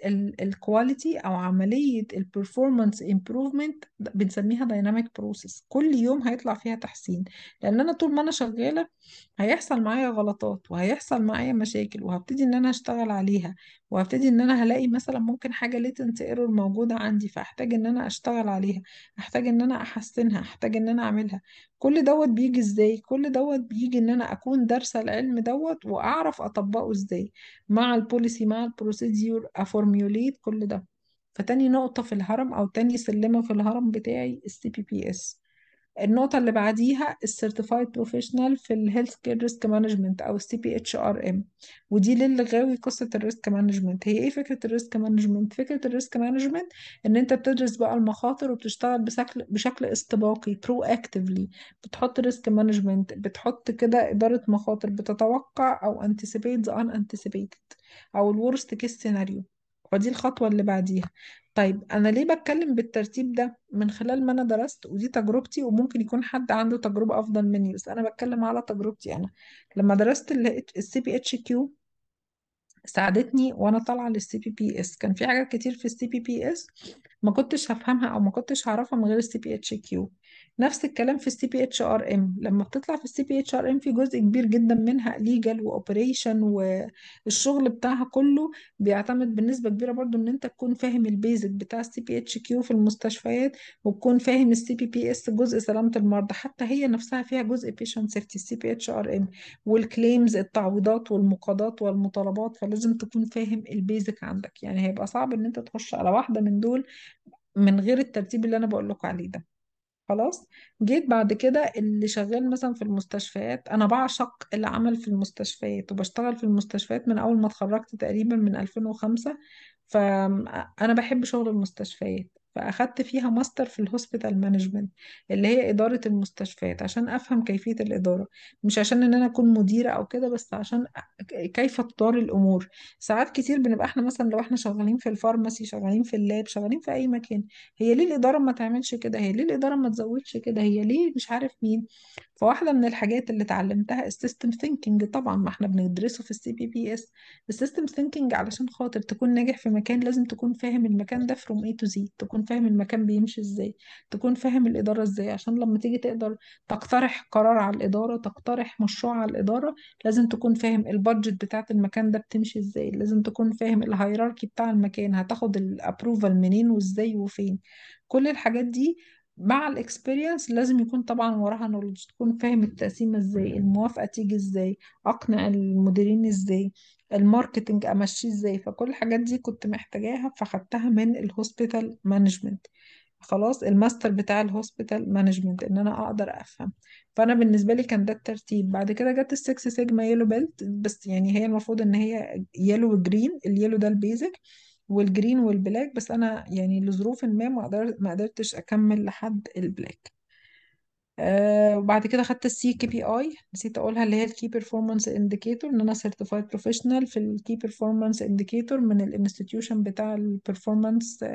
الكواليتي أو عملية البرفورمانس امبروفمنت بنسميها دايناميك بروسيس كل يوم هيطلع فيها تحسين لأن أنا طول ما أنا شغالة هيحصل معايا غلطات وهيحصل معايا مشاكل وهبتدي إن أنا أشتغل عليها وهبتدي إن أنا هلاقي مثلا ممكن حاجة ليتنت ايرور موجودة عندي فأحتاج إن أنا أشتغل عليها أحتاج إن أنا أحسنها أحتاج إن أنا أعملها كل دوت بيجي إزاي كل دوت بيجي إن أنا أكون دارسة العلم دوت وأعرف أطبقه إزاي مع البوليسي مع البوليسي procedure أفورميوليت كل ده فتاني نقطة في الهرم أو تاني سلمة في الهرم بتاعي السي بي بي اس النقطة اللي بعديها السيرتيفايد بروفيشنال في الهيلث كير ريسك مانجمنت او السي بي اتش ار ام ودي للي غاوي قصة الريسك مانجمنت هي ايه فكرة الريسك مانجمنت فكرة الريسك مانجمنت ان انت بتدرس بقى المخاطر وبتشتغل بشكل بشكل استباقي برو اكتفلي بتحط ريسك مانجمنت بتحط كده إدارة مخاطر بتتوقع او ذا ان انتسيبيتد او الورست كيس سيناريو ودي الخطوة اللي بعديها طيب أنا ليه بتكلم بالترتيب ده من خلال ما أنا درست ودي تجربتي وممكن يكون حد عنده تجربة أفضل مني بس أنا بتكلم على تجربتي أنا لما درست الـ CPHQ ساعدتني وانا طالعه للسي بي بي اس كان في حاجات كتير في السي بي بي اس ما كنتش هفهمها او ما كنتش هعرفها من غير السي بي اتش كيو نفس الكلام في السي بي اتش ار ام لما بتطلع في السي بي اتش ار ام في جزء كبير جدا منها ليجل واوبريشن والشغل بتاعها كله بيعتمد بنسبه كبيره برضو ان انت تكون فاهم البيزك بتاع السي بي اتش كيو في المستشفيات وتكون فاهم السي بي بي اس جزء سلامه المرضى حتى هي نفسها فيها جزء بيشنت سيفتي السي بي اتش ار ام والكليمز التعويضات والمقاضات والمطالبات لازم تكون فاهم البيزك عندك يعني هيبقى صعب ان انت تخش على واحدة من دول من غير الترتيب اللي انا بقول لكم عليه ده خلاص جيت بعد كده اللي شغال مثلا في المستشفيات انا بعشق العمل في المستشفيات وبشتغل في المستشفيات من اول ما اتخرجت تقريبا من 2005 فانا بحب شغل المستشفيات فأخدت فيها ماستر في الهوسبيتال مانجمنت اللي هي إدارة المستشفيات عشان أفهم كيفية الإدارة مش عشان إن أنا أكون مديرة أو كده بس عشان كيف تدار الأمور ساعات كتير بنبقى إحنا مثلا لو إحنا شغالين في الفارماسي شغالين في اللاب شغالين في أي مكان هي ليه الإدارة ما تعملش كده هي ليه الإدارة ما تزودش كده هي ليه مش عارف مين فواحدة من الحاجات اللي اتعلمتها السيستم ثينكينج طبعا ما إحنا بندرسه في السي بي بي إس السيستم ثينكينج علشان خاطر تكون ناجح في مكان لازم تكون فاهم المكان ده فروم اي تو زي تكون تكون فاهم المكان بيمشي ازاي تكون فاهم الإدارة ازاي عشان لما تيجي تقدر تقترح قرار على الإدارة تقترح مشروع على الإدارة لازم تكون فاهم البادجت بتاعة المكان ده بتمشي ازاي لازم تكون فاهم الهيراركي بتاع المكان هتاخد الابروفال منين وازاي وفين كل الحاجات دي مع الاكسبيرينس لازم يكون طبعا وراها نولج تكون فاهم التقسيمه ازاي الموافقه تيجي ازاي اقنع المديرين ازاي الماركتنج امشيه ازاي فكل الحاجات دي كنت محتاجاها فخدتها من الهوسبيتال مانجمنت خلاص الماستر بتاع الهوسبيتال مانجمنت ان انا اقدر افهم فانا بالنسبه لي كان ده الترتيب بعد كده جت السكس سيجما يلو بيلت بس يعني هي المفروض ان هي يلو وجرين اليلو ده البيزك والجرين والبلاك بس انا يعني لظروف ما ما قدرتش اكمل لحد البلاك آه، وبعد كده خدت السي كي بي اي نسيت اقولها اللي هي الكي بيرفورمانس انديكيتور ان انا سيرتيفايد بروفيشنال في الكي بيرفورمانس انديكيتور من الانستتيوشن بتاع البرفورمانس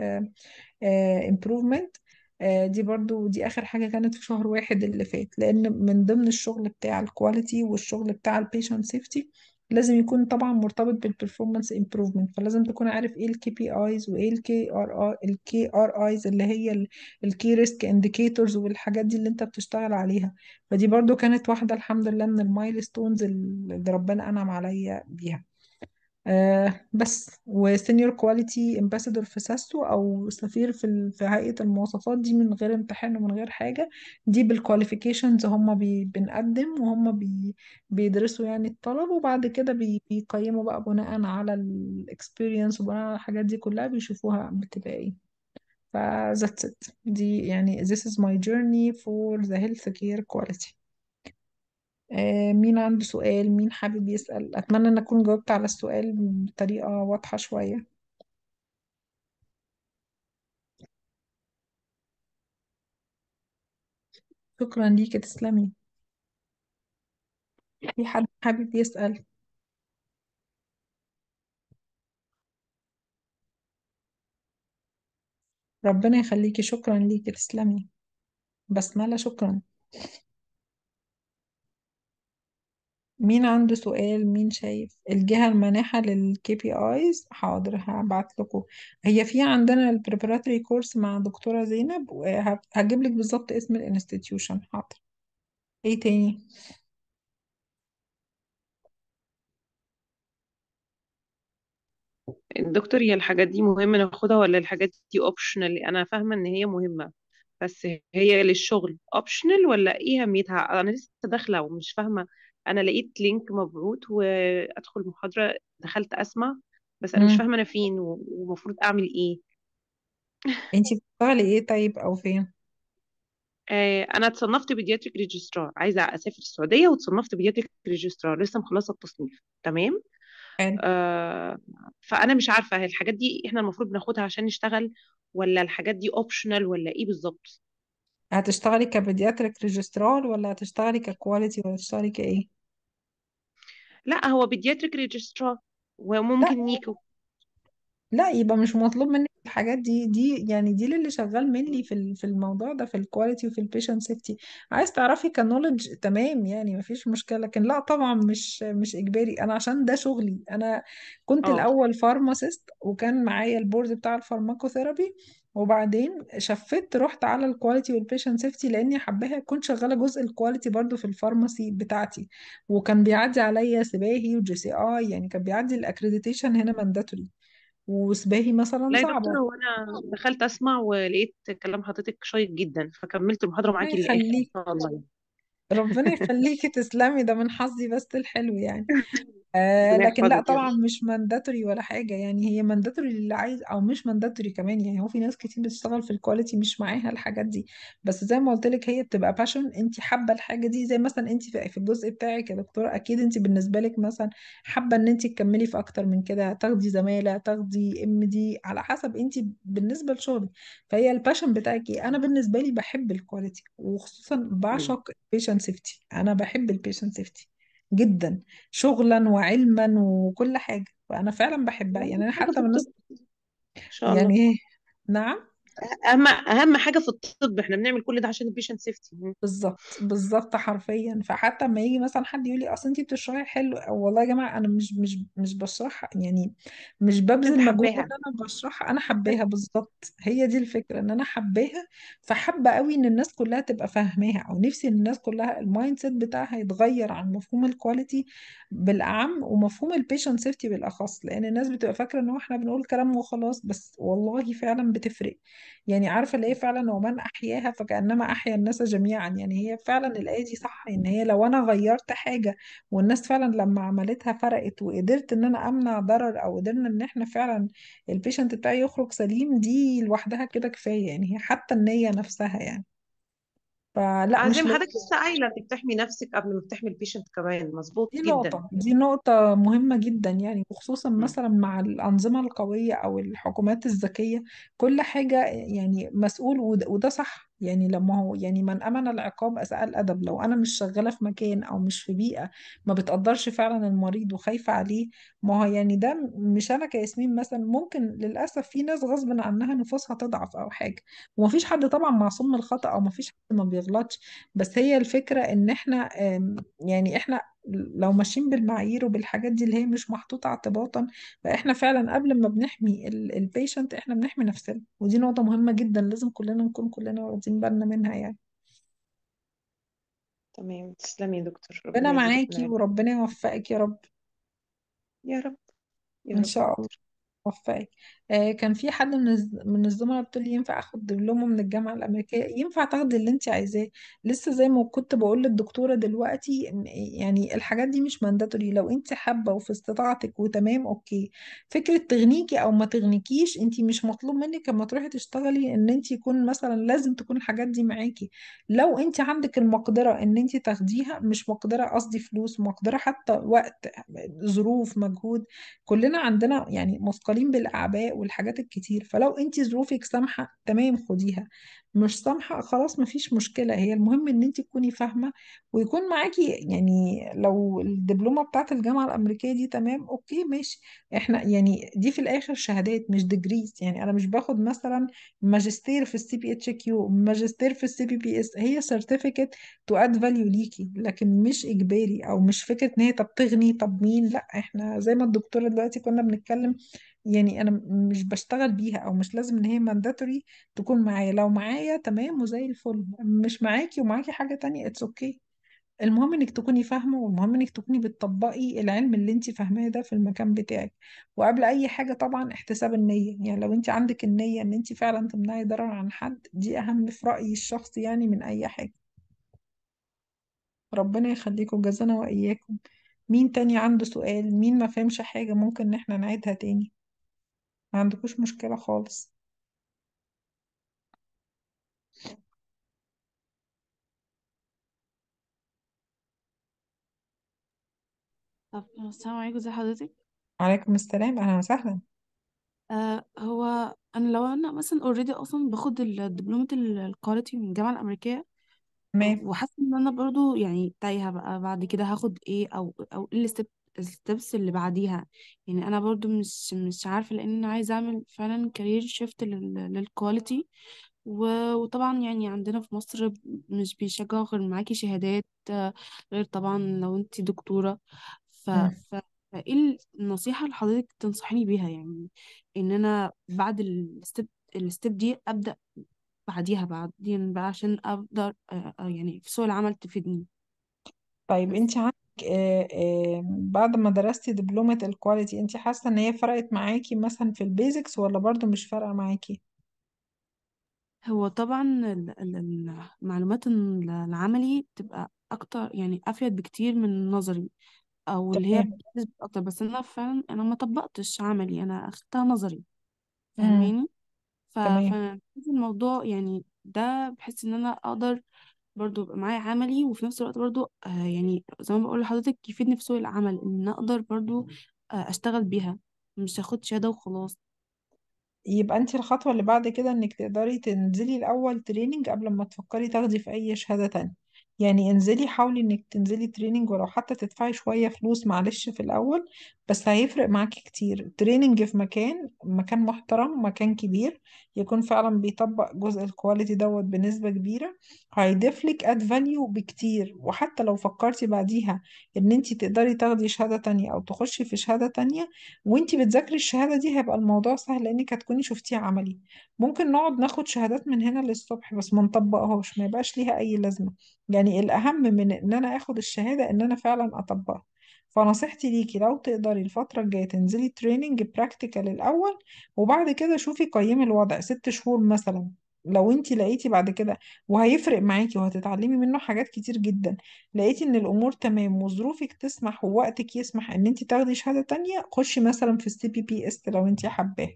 امبروفمنت آه، آه، دي برضو دي اخر حاجة كانت في شهر واحد اللي فات لان من ضمن الشغل بتاع الكواليتي والشغل بتاع البيشنت سيفتي لازم يكون طبعا مرتبط بالبرفورمانس امبروفمنت فلازم تكون عارف ايه الكي بي ايز وايه الكي ار اي الكي ار ايز اللي هي الكي ريسك انديكيتورز والحاجات دي اللي انت بتشتغل عليها فدي برضو كانت واحده الحمد لله من المايلستونز اللي ربنا انعم عليا بيها آه بس وسينيور كواليتي امباسادور في ساسو او سفير في في هيئة المواصفات دي من غير امتحان ومن غير حاجة دي بالكواليفيكيشنز هم بي بنقدم وهم بي بيدرسوا يعني الطلب وبعد كده بي بيقيموا بقى بناء على الاكسبيرينس وبناء على الحاجات دي كلها بيشوفوها بتبقى ايه ف that's it دي يعني this is my journey for the healthcare quality آه، مين عنده سؤال مين حابب يسأل أتمنى أن أكون جاوبت على السؤال بطريقة واضحة شوية شكرا ليكي تسلمي في حد حابب يسأل ربنا يخليكي شكرا ليكي تسلمي بسملة شكرا مين عنده سؤال مين شايف الجهة المانحة للكي بي ايز حاضر هبعت لكم هي في عندنا Preparatory كورس مع دكتورة زينب وهجيب هجيب لك بالظبط اسم الانستتيوشن حاضر ايه تاني الدكتور هي الحاجات دي مهمة ناخدها ولا الحاجات دي اوبشنال انا فاهمه ان هي مهمه بس هي للشغل اوبشنال ولا ايه اهميتها انا لسه داخله ومش فاهمه انا لقيت لينك مبعوث وادخل محاضره دخلت اسمع بس انا مش فاهمه انا فين ومفروض اعمل ايه انتي بتشتغلي ايه طيب او فين آه، انا اتصنفت بيدياتريك ريجسترار عايزه اسافر السعوديه وتصنفت بيدياتريك ريجسترار لسه مخلصه التصنيف تمام حلو آه فانا مش عارفه الحاجات دي احنا المفروض بناخدها عشان نشتغل ولا الحاجات دي اوبشنال ولا ايه بالظبط هتشتغلي كبيدياتريك ريجسترار ولا هتشتغلي ككواليتي ولا هتشتغلي كايه لا هو بيدياتريك ريجسترا وممكن لا نيكو لا يبقى مش مطلوب منك الحاجات دي دي يعني دي للي شغال مني في في الموضوع ده في الكواليتي وفي البيشنت سيفتي عايز تعرفي كنولج تمام يعني ما فيش مشكله لكن لا طبعا مش مش اجباري انا عشان ده شغلي انا كنت اه الاول فارماسيست وكان معايا البورد بتاع الفارماكوثيرابي وبعدين شفت رحت على الكواليتي والبيشنت سيفتي لاني حباها كنت شغاله جزء الكواليتي برضو في الفارماسي بتاعتي وكان بيعدي عليا سباهي وجي سي اي يعني كان بيعدي الاكريديتيشن هنا مانداتوري وسباهي مثلا لا يا صعبه دكتورة وأنا دخلت أسمع ولقيت كلام حضرتك شيق جدا فكملت المحاضرة ربنا معاكي للآخر إن يخليك شاء الله ربنا يخليكي تسلمي ده من حظي بس الحلو يعني آه لكن لا يحفظك يا طبعا يعني. مش مانداتوري ولا حاجة يعني هي مانداتوري للي عايز او مش مانداتوري كمان يعني هو في ناس كتير بتشتغل في الكواليتي مش معاها الحاجات دي بس زي ما قلت لك هي بتبقى باشن انت حابة الحاجة دي زي مثلا انت في الجزء بتاعك يا دكتوره اكيد انت بالنسبة لك مثلا حابة ان انت تكملي في اكتر من كده تاخدي زمالة تاخدي ام دي على حسب انت بالنسبة لشغلك فهي الباشن بتاعك ايه انا بالنسبة لي بحب الكواليتي وخصوصا بعشق البيشن سيفتي انا بحب البيشنت سيفتي جدا شغلا وعلما وكل حاجة فأنا فعلا بحبها يعني أنا حتى من الناس إن شاء يعني الله يعني إيه نعم اهم اهم حاجه في الطب احنا بنعمل كل ده عشان البيشنت سيفتي بالظبط بالظبط حرفيا فحتى لما يجي مثلا حد يقول لي اصل انت بتشرحي حلو والله يا جماعه انا مش مش مش بشرحها يعني مش ببذل مجهود ان انا بشرحها انا حباها أيوة. بالظبط هي دي الفكره ان انا حباها فحابه قوي ان الناس كلها تبقى فاهماها او نفسي ان الناس كلها المايند سيت بتاعها يتغير عن مفهوم الكواليتي بالاعم ومفهوم البيشنت سيفتي بالاخص لان الناس بتبقى فاكره ان احنا بنقول كلام وخلاص بس والله فعلا بتفرق يعني عارفه اللي هي فعلا ومن احياها فكانما احيا الناس جميعا يعني هي فعلا الايه دي صح ان هي لو انا غيرت حاجه والناس فعلا لما عملتها فرقت وقدرت ان انا امنع ضرر او قدرنا ان احنا فعلا البيشنت بتاعي يخرج سليم دي لوحدها كده كفايه يعني هي حتى النيه نفسها يعني فلا مش ما حضرتك لسه قايله انت بتحمي نفسك قبل ما بتحمي البيشنت كمان مظبوط دي جدا نقطة دي نقطة مهمة جدا يعني وخصوصا مثلا مع الأنظمة القوية أو الحكومات الذكية كل حاجة يعني مسؤول وده صح يعني لما هو يعني من أمن العقاب أساء الأدب لو أنا مش شغالة في مكان أو مش في بيئة ما بتقدرش فعلا المريض وخايفة عليه ما هو يعني ده مش أنا كياسمين مثلا ممكن للأسف في ناس غصب عنها نفوسها تضعف أو حاجة ومفيش حد طبعا معصوم من الخطأ أو مفيش حد ما بيغلطش بس هي الفكرة إن إحنا يعني إحنا لو ماشيين بالمعايير وبالحاجات دي اللي هي مش محطوطة اعتباطا فاحنا فعلا قبل ما بنحمي البيشنت احنا بنحمي نفسنا ودي نقطة مهمة جدا لازم كلنا نكون كلنا واخدين بالنا منها يعني تمام تسلمي يا دكتور ربنا ربنا يزيدك معاكي معانا وربنا يوفقك يا رب يا رب يا إن رب شاء الله دكتور يوفقك آه، كان في حد من من الزملاء بتقول لي: "ينفع آخد دبلومة من الجامعة الأمريكية؟" ينفع تاخدي اللي أنتِ عايزاه، لسه زي ما كنت بقول للدكتورة دلوقتي يعني الحاجات دي مش مانداتوري لو أنتِ حابة وفي استطاعتِك وتمام أوكي، فكرة تغنيكي أو ما تغنيكيش أنتِ مش مطلوب منِك أمّا تروحي تشتغلي إن أنتِ يكون مثلًا لازم تكون الحاجات دي معاكي لو أنتِ عندِك المقدرة إن أنتِ تاخديها مش مقدرة قصدي فلوس، مقدرة حتى وقت، ظروف، مجهود، كلنا عندنا يعني مثقلين بالأعباء والحاجات الكتير فلو انت ظروفك سامحه تمام خديها مش سامحه خلاص مفيش مشكله هي المهم ان انت تكوني فاهمه ويكون معاكي يعني لو الدبلومه بتاعت الجامعه الامريكيه دي تمام اوكي ماشي احنا يعني دي في الاخر شهادات مش ديجريز يعني انا مش باخد مثلا ماجستير في السي بي اتش كيو ماجستير في السي بي بي اس هي سيرتيفيكت تو اد فاليو ليكي لكن مش اجباري او مش فكره ان هي طب تغني طب مين لا احنا زي ما الدكتوره دلوقتي كنا بنتكلم يعني انا مش بشتغل بيها او مش لازم ان هي مانداتوري تكون معايا لو معايا تمام وزي الفل مش معاكي ومعاكي حاجة تانية اتس اوكي okay. المهم انك تكوني فاهمه والمهم انك تكوني بتطبقي العلم اللي انت فاهماه ده في المكان بتاعك وقبل اي حاجه طبعا احتساب النيه يعني لو انت عندك النيه ان انت فعلا تمنعي ضرر عن حد دي اهم في رايي الشخصي يعني من اي حاجه ربنا يخليكم جزانا واياكم مين تاني عنده سؤال مين ما فهمش حاجه ممكن ان احنا نعيدها تاني ما عندكوش مشكلة خالص طب السلام عليكم ازي حضرتك عليكم السلام أهلا وسهلا آه هو انا لو انا مثلا اوريدي اصلا باخد الدبلومة الكواليتي من الجامعة الأمريكية تمام وحاسة ان انا برضو يعني تايهة بقى بعد كده هاخد ايه او او ايه الستيب الستبس اللي بعديها يعني انا برضو مش مش عارفه لان انا عايزه اعمل فعلا كارير شيفت للكواليتي وطبعا يعني عندنا في مصر مش بيشجعوا غير معاكي شهادات غير طبعا لو انت دكتوره ف... فايه النصيحه اللي حضرتك تنصحيني بيها يعني ان انا بعد الستب الستب دي ابدا بعديها بعدين بقى عشان اقدر آه، آه، يعني في سوق العمل تفيدني طيب انت آه، آه، بعد ما درستي دبلومة الكواليتي انت حاسة ان هي فرقت معاكي مثلا في البيزكس ولا برضو مش فارقة معاكي هو طبعا المعلومات العملي بتبقى اكتر يعني افيد بكتير من النظري او اللي هي تمام اكتر بس انا فعلا انا ما طبقتش عملي انا اخدتها نظري فاهماني ف- تمام فبحس الموضوع يعني ده بحس ان انا اقدر برضو يبقى معايا عملي وفي نفس الوقت برضو آه يعني زي ما بقول لحضرتك يفيدني في سوق العمل ان اقدر برضو آه اشتغل بيها مش هاخد شهادة وخلاص يبقى انت الخطوة اللي بعد كده انك تقدري تنزلي الاول تريننج قبل ما تفكري تاخدي في اي شهادة تانية يعني انزلي حاولي انك تنزلي تريننج ولو حتى تدفعي شوية فلوس معلش في الاول بس هيفرق معاكي كتير تريننج في مكان مكان محترم مكان كبير يكون فعلا بيطبق جزء الكواليتي دوت بنسبة كبيرة هيضيف لك اد فاليو بكتير وحتى لو فكرتي بعديها ان انت تقدري تاخدي شهادة تانية او تخشي في شهادة تانية وانت بتذاكري الشهادة دي هيبقى الموضوع سهل لانك هتكوني شفتيه عملي ممكن نقعد ناخد شهادات من هنا للصبح بس ما نطبقهاش ما يبقاش ليها اي لازمة يعني الاهم من ان انا اخد الشهادة ان انا فعلا اطبقها فنصيحتي ليكي لو تقدري الفترة الجاية تنزلي تريننج براكتيكال الأول وبعد كده شوفي قيمي الوضع ست شهور مثلا لو انتي لقيتي بعد كده وهيفرق معاكي وهتتعلمي منه حاجات كتير جدا لقيتي ان الامور تمام وظروفك تسمح ووقتك يسمح ان انتي تاخدي شهادة تانية خشي مثلا في السي بي بي اس لو انتي حباه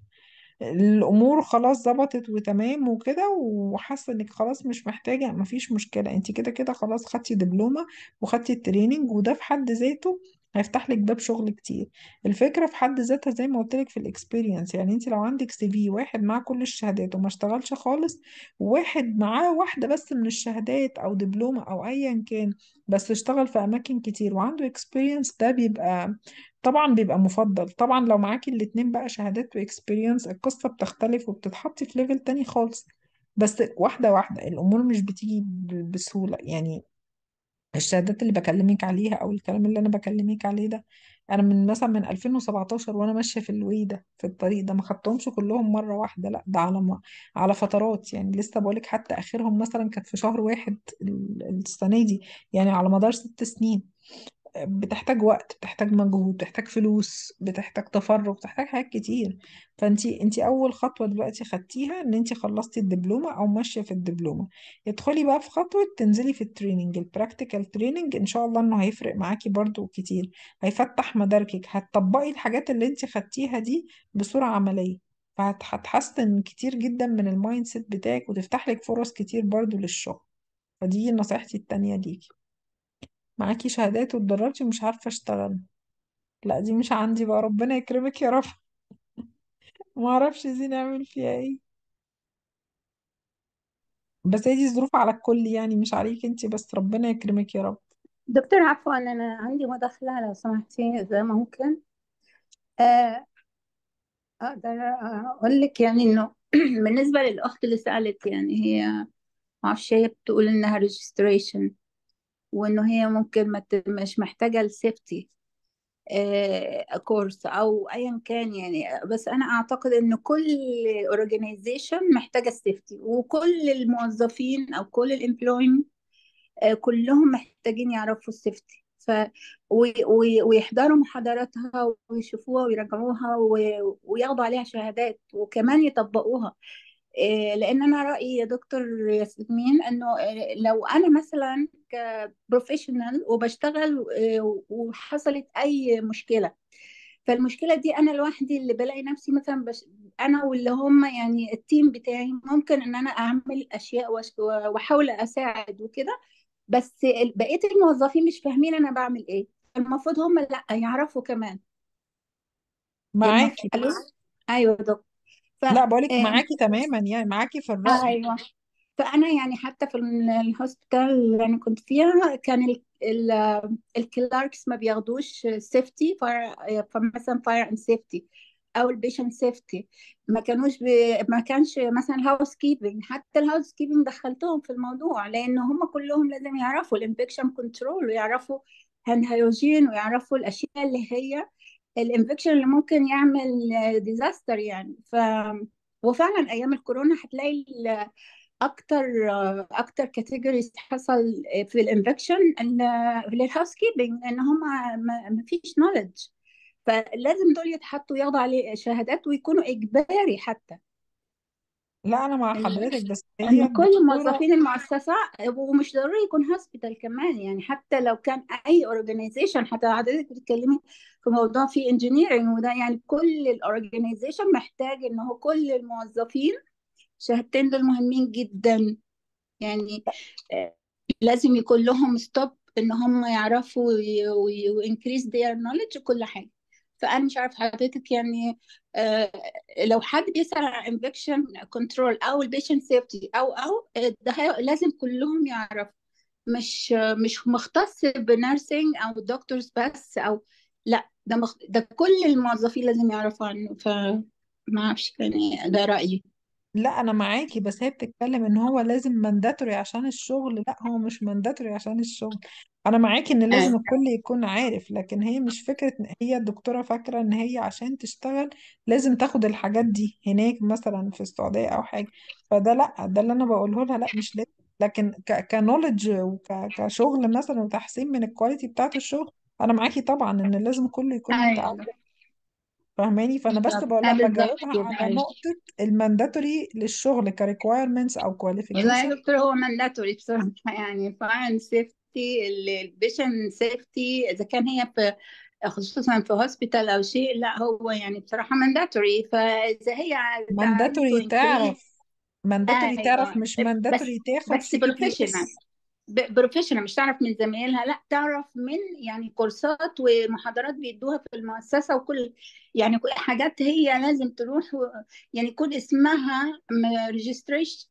الامور خلاص ظبطت وتمام وكده وحاسه انك خلاص مش محتاجه مفيش مشكله انت كده كده خلاص خدتي دبلومه وخدتي التريننج وده في حد ذاته هيفتح لك باب شغل كتير الفكرة في حد ذاتها زي ما قلت لك في الاكسبيرينس يعني انت لو عندك سي في واحد معاه كل الشهادات وما اشتغلش خالص واحد معاه واحدة بس من الشهادات او دبلومة او ايا كان بس اشتغل في اماكن كتير وعنده اكسبيرينس ده بيبقى طبعا بيبقى مفضل طبعا لو معاكي الاتنين بقى شهادات واكسبيرينس القصة بتختلف وبتتحطي في ليفل تاني خالص بس واحدة واحدة الأمور مش بتيجي بسهولة يعني الشهادات اللي بكلمك عليها أو الكلام اللي أنا بكلمك عليه ده، أنا من مثلًا من 2017 وأنا ماشية في الوي ده، في الطريق ده، ما خدتهمش كلّهم مرّة واحدة لأ، ده على على فترات، يعني لسه بقولك لِك حتى آخرهم مثلًا كانت في شهر واحد السنة دي، يعني على مدار ست سنين. بتحتاج وقت بتحتاج مجهود بتحتاج فلوس بتحتاج تفرغ بتحتاج حاجات كتير فانت انت اول خطوه دلوقتي خدتيها ان انت خلصتي الدبلومه او ماشيه في الدبلومه ادخلي بقى في خطوه تنزلي في التريننج البراكتيكال تريننج ان شاء الله انه هيفرق معاكي برضو كتير هيفتح مداركك هتطبقي الحاجات اللي انت خدتيها دي بصوره عمليه فهتحسن كتير جدا من المايند سيت بتاعك وتفتح لك فرص كتير برضو للشغل فدي نصيحتي التانية ليكي معاكي شهادات واتدربتي ومش عارفة اشتغل لا دي مش عندي بقى ربنا يكرمك يا رب ما اعرفش دي نعمل فيها ايه بس هي دي الظروف على الكل يعني مش عليك انت بس ربنا يكرمك يا رب دكتور عفوا انا عندي مداخله لو سمحتي اذا ممكن آه، اقدر اقول لك يعني انه بالنسبه للاخت اللي سالت يعني هي معرفش هي بتقول انها ريجستريشن وانه هي ممكن ما مش محتاجه السيفتي آه، كورس او ايا كان يعني بس انا اعتقد ان كل اورجانيزيشن محتاجه السيفتي وكل الموظفين او كل الامبلويم آه، كلهم محتاجين يعرفوا السيفتي ف ويحضروا محاضراتها ويشوفوها ويراجعوها وياخدوا عليها شهادات وكمان يطبقوها آه، لان انا رايي يا دكتور ياسمين انه آه، لو انا مثلا كبروفيشنال وبشتغل آه، وحصلت اي مشكله فالمشكله دي انا لوحدي اللي بلاقي نفسي مثلا بش... انا واللي هم يعني التيم بتاعي ممكن ان انا اعمل اشياء واحاول اساعد وكده بس بقيه الموظفين مش فاهمين انا بعمل ايه المفروض هم لا يعرفوا كمان معاكي ايوه دكتور لأ بقولك لِك فآآ الرأي. أيوه. فأنا يعني معاكي في الراي ايوه فانا يعني حتي في الهوسبيتال اللي أنا كنت فيها كان ال ال ما بياخدوش سيفتي fire فمثلًا فاير اند سيفتي أو البيشنت سيفتي ما كانوش ب ما كانش مثلًا كيبنج حتى الهاوس كيبنج دخّلتهم في الموضوع، لإن هم كلّهم لازم يعرفوا الانفكشن كنترول ويعرفوا هاند hygiene ويعرفوا الأشياء اللي هي الانفكشن اللي ممكن يعمل ديزاستر يعني ف وفعلا ايام الكورونا هتلاقي اكتر اكتر كاتيجوريز حصل في الانفكشن للهاوس كيبنج ان هم ما فيش نولج فلازم دول يتحطوا ياخدوا عليه شهادات ويكونوا اجباري حتى لا أنا مع حضرتك بس هي إن كل الدكتورة موظفين المؤسسة ومش ضروري يكون هوسبيتال كمان يعني حتى لو كان أي أورجانيزيشن حتى حضرتك بتتكلمي في موضوع في انجينيرنج وده يعني كل الأورجانيزيشن محتاج إن هو كل الموظفين شهادتين دول مهمين جدا يعني آه، لازم يكون لهم ستوب إن هم يعرفوا وينكريز their knowledge وكل حاجة فانا مش عارف حضرتك يعني آه، لو حد بيسال عن انفكشن كنترول او البيشنت سيفتي او او آه، ده لازم كلهم يعرفوا مش مش مختص بنرسينج او دكتورز بس او لا ده مخ... ده كل الموظفين لازم يعرفوا عنه فما اعرفش يعني ده رايي لا انا معاكي بس هي بتتكلم ان هو لازم مانداتوري عشان الشغل لا هو مش مانداتوري عشان الشغل انا معاكي ان آه. لازم الكل يكون عارف لكن هي مش فكرة إن هي الدكتورة فاكرة ان هي عشان تشتغل لازم تاخد الحاجات دي هناك مثلا في السعودية او حاجة فده لا ده اللي انا بقوله لها لا مش لازم لكن كنولج وكشغل مثلا وتحسين من الكواليتي بتاعة الشغل انا معاكي طبعا ان لازم كله يكون أيوه. متعلم فاهماني فانا بس بالظبط بقول لك بالظبط بجاوبها كده على نقطة المانداتوري للشغل كريكويرمنتس او والله كواليفيكيشن يا دكتور هو مانداتوري بصراحة يعني فاين سيفتي البيشن سيفتي إذا كان هي في خصوصا في هوسبيتال أو شيء لا هو يعني بصراحة مانداتوري فإذا هي trying مانداتوري to increase تعرف مانداتوري آه، تعرف أيوه مش بس مانداتوري تاخد بس سيك بروفيشنال بروفيشنال مش تعرف من زمايلها لا تعرف من يعني كورسات ومحاضرات بيدوها في المؤسسه وكل يعني كل حاجات هي لازم تروح و يعني كل اسمها ريجستريشن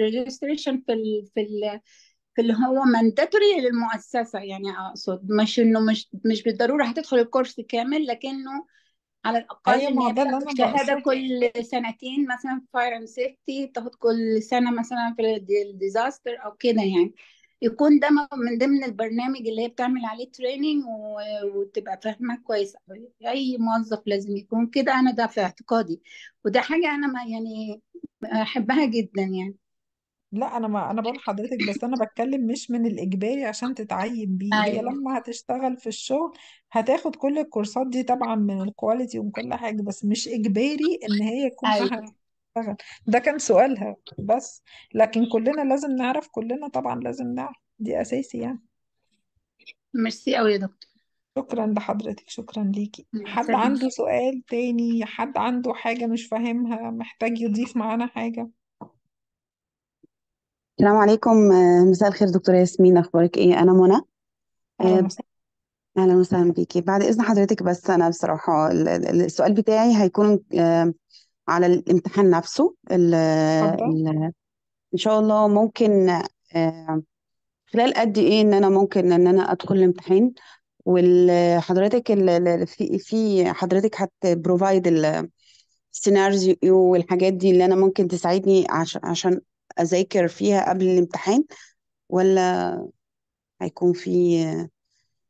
ريجستريشن في الـ في الـ في اللي هو مانداتوري للمؤسسه يعني اقصد مش انه مش مش بالضروره هتدخل الكورس كامل لكنه على الاقل أيوة ان شهاده كل سنتين مثلا في فاير اند سيفتي تاخد كل سنه مثلا في الديزاستر او كده يعني يكون ده من ضمن البرنامج اللي هي بتعمل عليه تريننج وتبقى فاهمه كويس اي موظف لازم يكون كده انا ده في اعتقادي وده حاجه انا ما يعني احبها جدا يعني لا انا ما انا بقول حضرتك بس انا بتكلم مش من الاجباري عشان تتعين بيه هي ايوه لما هتشتغل في الشغل هتاخد كل الكورسات دي طبعا من الكواليتي ومن كل حاجه بس مش اجباري ان هي تكون ايوه معاها اشتغل ده كان سؤالها بس لكن كلنا لازم نعرف كلنا طبعا لازم نعرف دي أساسي يعني ميرسي قوي يا دكتور شكرا لحضرتك شكرا ليكي حد ميرسي عنده سؤال تاني حد عنده حاجة مش فاهمها محتاج يضيف معانا حاجة السلام عليكم آه، مساء الخير دكتورة ياسمين أخبارك إيه أنا منى آه، أهلا وسهلا أهلا وسهلا بيكي بعد إذن حضرتك بس أنا بصراحة السؤال بتاعي هيكون آه، على الامتحان نفسه ال اتفضل ال إن شاء الله ممكن آه، خلال قد إيه إن أنا ممكن إن أنا أدخل الامتحان وحضرتك في في حضرتك هتبروفايد السيناريو والحاجات دي اللي أنا ممكن تساعدني عشان أذاكر فيها قبل الامتحان ولا هيكون في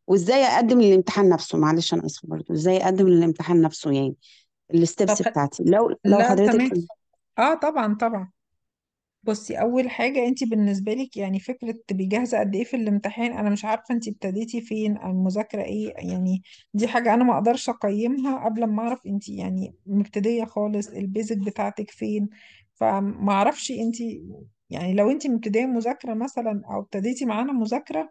وإزاي أقدم للامتحان نفسه معلش أنا آسفة برضه إزاي أقدم للامتحان نفسه يعني الستبس طب بتاعتي لو لو لا حضرتك تمام اه طبعا طبعا بصي اول حاجه انت بالنسبه لك يعني فكره تبقي جاهزه قد ايه في الامتحان انا مش عارفه انت ابتديتي فين المذاكره ايه يعني دي حاجه انا ما اقدرش اقيمها قبل ما اعرف انت يعني مبتديه خالص البيزك بتاعتك فين فما اعرفش انت يعني لو انت مبتديه مذاكره مثلا او ابتديتي معانا مذاكره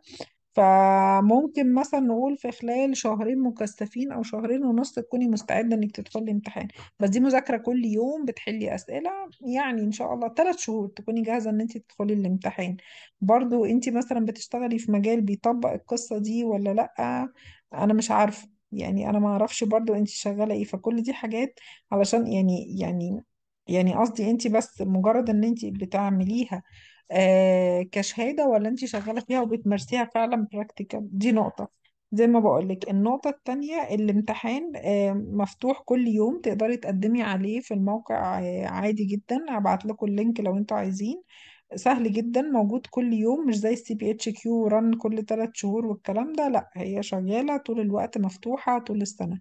فممكن مثلا نقول في خلال شهرين مكثفين او شهرين ونص تكوني مستعده انك تدخلي امتحان بس دي مذاكره كل يوم بتحلي اسئله يعني ان شاء الله ثلاث شهور تكوني جاهزه ان انت تدخلي الامتحان برضو انت مثلا بتشتغلي في مجال بيطبق القصه دي ولا لا انا مش عارفه يعني انا ما اعرفش برضو انت شغاله ايه فكل دي حاجات علشان يعني يعني يعني قصدي انت بس مجرد ان انت بتعمليها آه، كشهادة ولا انت شغالة فيها وبتمارسيها فعلا براكتيكال دي نقطة زي ما بقولك النقطة التانية الامتحان آه، مفتوح كل يوم تقدري تقدمي عليه في الموقع آه، عادي جدا هبعت لكم اللينك لو انتوا عايزين سهل جدا موجود كل يوم مش زي السي بي اتش كيو رن كل ثلاث شهور والكلام ده لا هي شغالة طول الوقت مفتوحة طول السنة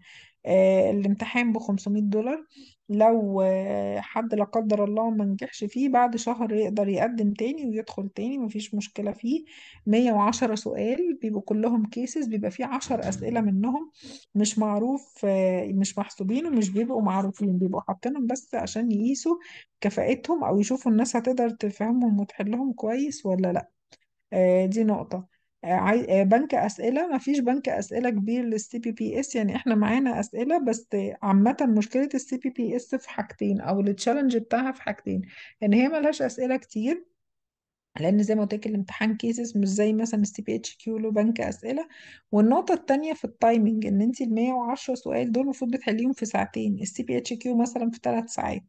آه، الامتحان ب 500 دولار لو آه، حد لا قدر الله ما نجحش فيه بعد شهر يقدر يقدم تاني ويدخل تاني مفيش مشكلة فيه 110 سؤال بيبقوا كلهم كيسز بيبقى فيه 10 أسئلة منهم مش معروف آه، مش محسوبين ومش بيبقوا معروفين بيبقوا حاطينهم بس عشان يقيسوا كفاءتهم أو يشوفوا الناس هتقدر تفهمهم وتحلهم كويس ولا لأ دي نقطة آه، بنك أسئلة مفيش بنك أسئلة كبير للسي بي بي اس يعني احنا معانا أسئلة بس عامة مشكلة السي بي بي اس في حاجتين أو التشالنج بتاعها في حاجتين إن هي ملهاش أسئلة كتير لأن زي ما قلت لك الامتحان كيسز مش زي مثلا السي بي اتش كيو له بنك أسئلة والنقطة التانية في التايمنج إن أنت ال 110 سؤال دول المفروض بتحليهم في ساعتين السي بي اتش كيو مثلا في ثلاث ساعات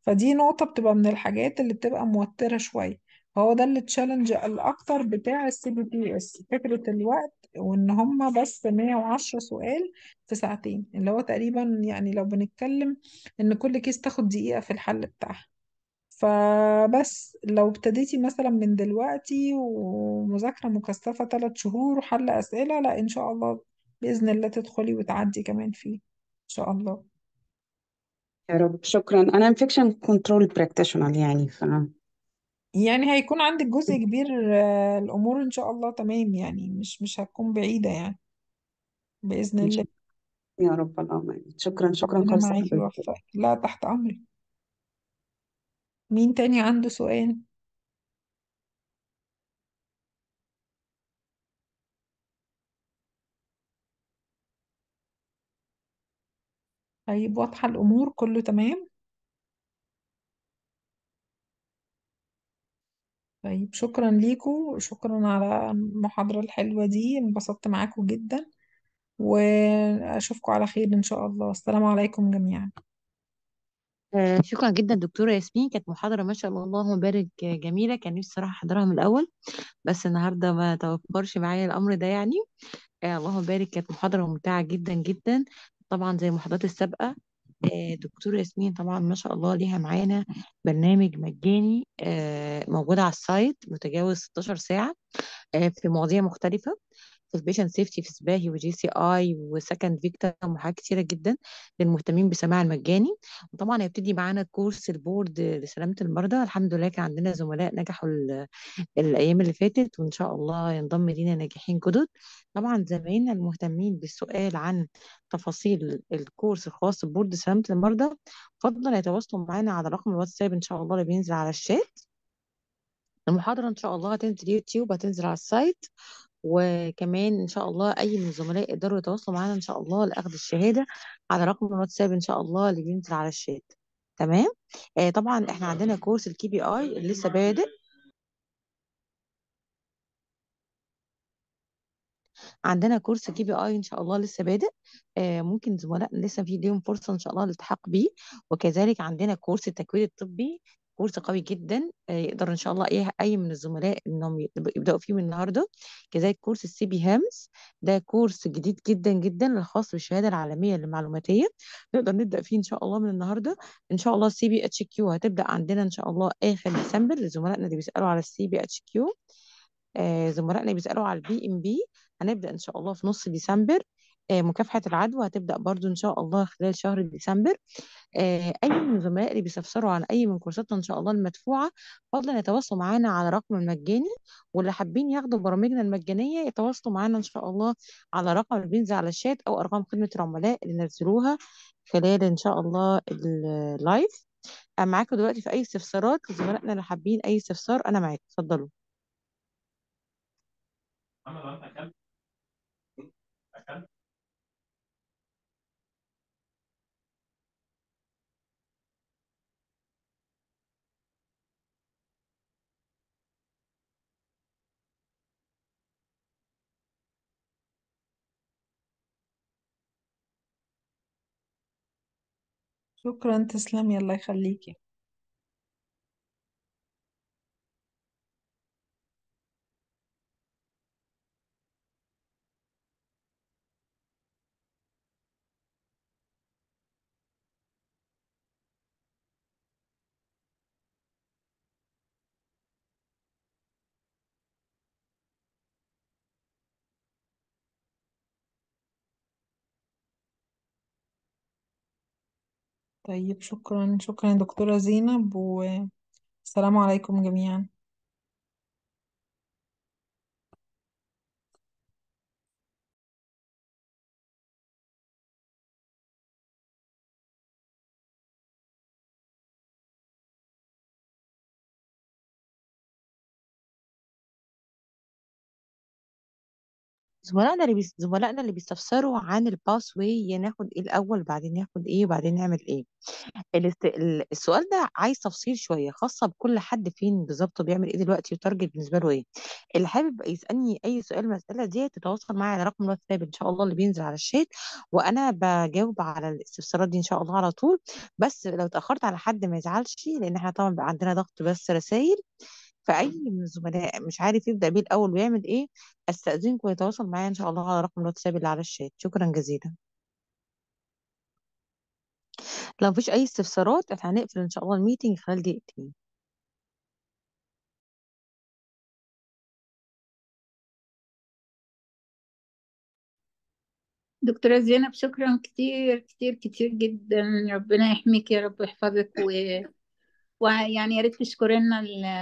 فدي نقطة بتبقى من الحاجات اللي بتبقى موترة شوية هو ده التشالنج الأكتر بتاع السي بي بي اس فكرة الوقت وإن هم بس 110 سؤال في ساعتين اللي هو تقريبا يعني لو بنتكلم إن كل كيس تاخد دقيقة في الحل بتاعها فبس لو ابتديتي مثلا من دلوقتي ومذاكرة مكثفة ثلاث شهور وحل أسئلة لا إن شاء الله بإذن الله تدخلي وتعدي كمان فيه إن شاء الله يا رب شكرا انا انفكشن كنترول براكتيشنال يعني فاهم يعني هيكون عندك جزء كبير آه، الأمور إن شاء الله تمام يعني مش مش هتكون بعيدة يعني بإذن إن الله شاء الله يا رب الامين شكرا شكرا ربنا خالص يا معاكي حبيبتي ويوفقك لا تحت أمرك مين تاني عنده سؤال؟ طيب واضحة الأمور كله تمام طيب شكرا ليكو شكرا على المحاضرة الحلوة دي انبسطت معاكم جدا وأشوفكم على خير إن شاء الله السلام عليكم جميعا آه، شكرا جدا دكتورة ياسمين كانت محاضرة ما شاء الله اللهم بارك جميلة كان نفسي صراحة أحضرها من الأول بس النهاردة ما توفرش معايا الأمر ده يعني آه، اللهم بارك كانت محاضرة ممتعة جدا جدا طبعا زي المحاضرات السابقة آه، دكتور ياسمين طبعا ما شاء الله ليها معانا برنامج مجاني آه، موجود على السايت متجاوز 16 ساعة آه، في مواضيع مختلفة في البيشنت سيفتي في سباهي وجي سي اي وسكند فيكتور وحاجات كتيره جدا للمهتمين بسماع المجاني وطبعا هيبتدي معانا كورس البورد لسلامه المرضى الحمد لله كان عندنا زملاء نجحوا الايام اللي فاتت وان شاء الله ينضم لينا ناجحين جدد طبعا زمايلنا المهتمين بالسؤال عن تفاصيل الكورس الخاص ببورد سلامه المرضى فضلا يتواصلوا معانا على رقم الواتساب ان شاء الله اللي بينزل على الشات المحاضرة إن شاء الله هتنزل يوتيوب هتنزل على السايت وكمان إن شاء الله أي من الزملاء يقدروا يتواصلوا معانا إن شاء الله لأخذ الشهادة على رقم الواتساب إن شاء الله اللي بينزل على الشات تمام آه طبعا إحنا عندنا كورس الكي بي آي لسه بادئ عندنا كورس كي بي اي ان شاء الله لسه بادئ آه ممكن زملائنا لسه في ليهم فرصه ان شاء الله للالتحاق بيه وكذلك عندنا كورس التكوين الطبي كورس قوي جدا آه، يقدر ان شاء الله اي اي من الزملاء انهم يبداوا فيه من النهارده كذلك كورس السي بي هامز ده كورس جديد جدا جدا الخاص بالشهاده العالميه للمعلوماتيه نقدر نبدا فيه ان شاء الله من النهارده ان شاء الله السي بي اتش كيو هتبدا عندنا ان شاء الله اخر ديسمبر لزملائنا اللي بيسالوا على السي بي اتش كيو زملائنا بيسالوا على البي ام بي هنبدا ان شاء الله في نص ديسمبر آه، مكافحة العدوى هتبدأ برضو إن شاء الله خلال شهر ديسمبر آه، أي من الزملاء اللي بيستفسروا عن أي من كورساتنا إن شاء الله المدفوعة فضلا يتواصلوا معانا على رقم المجاني واللي حابين ياخدوا برامجنا المجانية يتواصلوا معانا إن شاء الله على رقم بينزل على الشات أو أرقام خدمة العملاء اللي نزلوها خلال إن شاء الله اللايف أنا معاكم دلوقتي في أي استفسارات زملائنا اللي حابين أي استفسار أنا معاكم اتفضلوا. شكرا تسلمي الله يخليكي طيب شكرا شكرا دكتورة زينب والسلام عليكم جميعا زملائنا اللي زملائنا اللي بيستفسروا عن الباس واي ناخد ايه الاول بعدين ناخد ايه وبعدين نعمل ايه السؤال ده عايز تفصيل شويه خاصه بكل حد فين بالظبط بيعمل ايه دلوقتي وتارجت بالنسبه له ايه اللي حابب يسالني اي سؤال المساله دي تتواصل معي على رقم الواتساب ان شاء الله اللي بينزل على الشات وانا بجاوب على الاستفسارات دي ان شاء الله على طول بس لو اتاخرت على حد ما يزعلش لان احنا طبعا بقى عندنا ضغط بس رسائل فاي من الزملاء مش عارف يبدا بيه الاول ويعمل ايه استاذنكم ويتواصل معايا ان شاء الله على رقم الواتساب اللي على الشات شكرا جزيلا لو مفيش اي استفسارات احنا هنقفل ان شاء الله الميتنج خلال دقيقتين دكتورة زينب شكرا كتير كتير كتير جدا ربنا يحميك يا رب ويحفظك و ويعني يا ريت تشكري لنا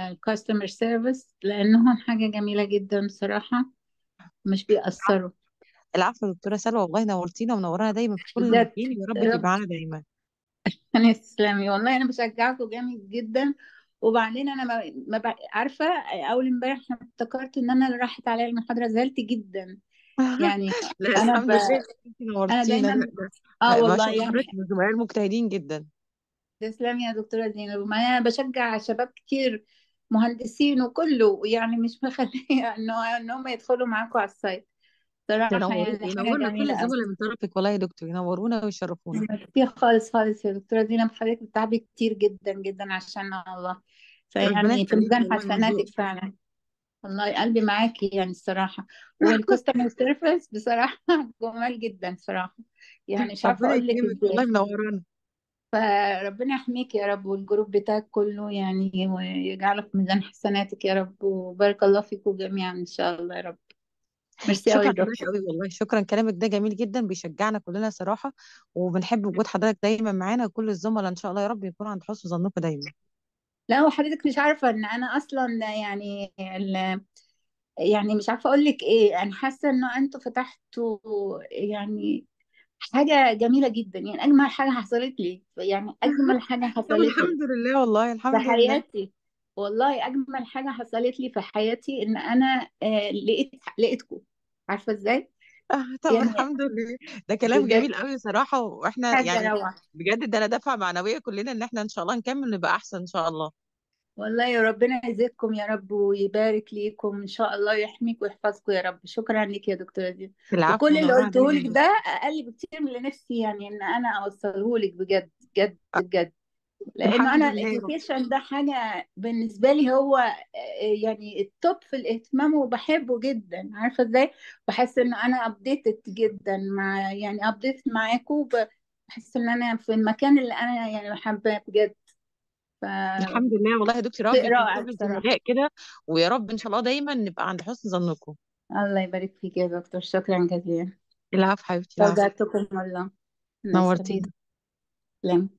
الكاستمر سيرفيس لانهم حاجه جميله جدا صراحه مش بيأثروا العفو يا دكتوره سلوى والله نورتينا ومنورانا دايما في كل مكان يا رب يبقى معانا دايما تسلمي والله انا بشجعكم جامد جدا وبعدين انا ما, ب... عارفه اول امبارح افتكرت ان انا اللي راحت عليا المحاضره زعلت جدا يعني لا انا الحمد ب... انت نورتينا انا دايما اه والله يعني من المجتهدين جدا تسلم يا دكتورة زينب ما أنا بشجع شباب كتير مهندسين وكله يعني مش مخليه انه ان هم يدخلوا معاكم على السايت صراحة يعني ينورونا كل الزملاء من طرفك والله يا دكتور ينورونا ويشرفونا ميرسي خالص خالص يا دكتورة زينب حضرتك بتتعبي كتير جدا جدا عشان والله فيعني في ميزان حسناتك فعلا والله قلبي معاكي يعني الصراحة والكاستمر سيرفيس بصراحة جمال جدا صراحة يعني مش عارفة أقول لك إزاي والله منورانا فربنا يحميك يا رب والجروب بتاعك كله يعني ويجعلك ميزان حسناتك يا رب وبارك الله فيكم جميعا ان شاء الله يا رب ميرسي شكرا كلامك قوي والله شكرا كلامك ده جميل جدا بيشجعنا كلنا صراحه وبنحب وجود حضرتك دايما معانا وكل الزملاء ان شاء الله يا رب يكون عند حسن ظنكم دايما لا وحضرتك مش عارفه ان انا اصلا يعني يعني مش عارفه اقول لك ايه انا حاسه انه انتوا فتحتوا يعني حاجة جميلة جدا يعني أجمل حاجة حصلت لي يعني أجمل حاجة طب حصلت لي الحمد لله والله في الحمد لله حياتي والله أجمل حاجة حصلت لي في حياتي إن أنا آه، لقيت لقيتكم عارفة إزاي؟ آه، طب يعني الحمد لله ده كلام بجد جميل قوي صراحة واحنا حاجة يعني روعة بجد ده انا دفع معنوية كلنا ان احنا ان شاء الله نكمل نبقى احسن ان شاء الله والله يا ربنا يزيدكم يا رب ويبارك ليكم ان شاء الله يحميك ويحفظكم يا رب شكرا لك يا دكتوره دي كل وكل اللي قلته لك ده اقل بكتير من اللي نفسي يعني ان انا اوصله لك بجد بجد بجد لان انا الاديوكيشن ده حاجه بالنسبه لي هو آه، يعني التوب في الاهتمام وبحبه جدا عارفه ازاي بحس ان انا ابديتد جدا مع يعني ابديت معاكم بحس ان انا في المكان اللي انا يعني بحبه بجد ف... الحمد لله والله يا دكتور رائع كده ويا رب ان شاء الله دايما نبقى عند حسن ظنكم الله يبارك فيك يا دكتور شكرا جزيلا العفو حبيبتي العفو والله نورتينا سلام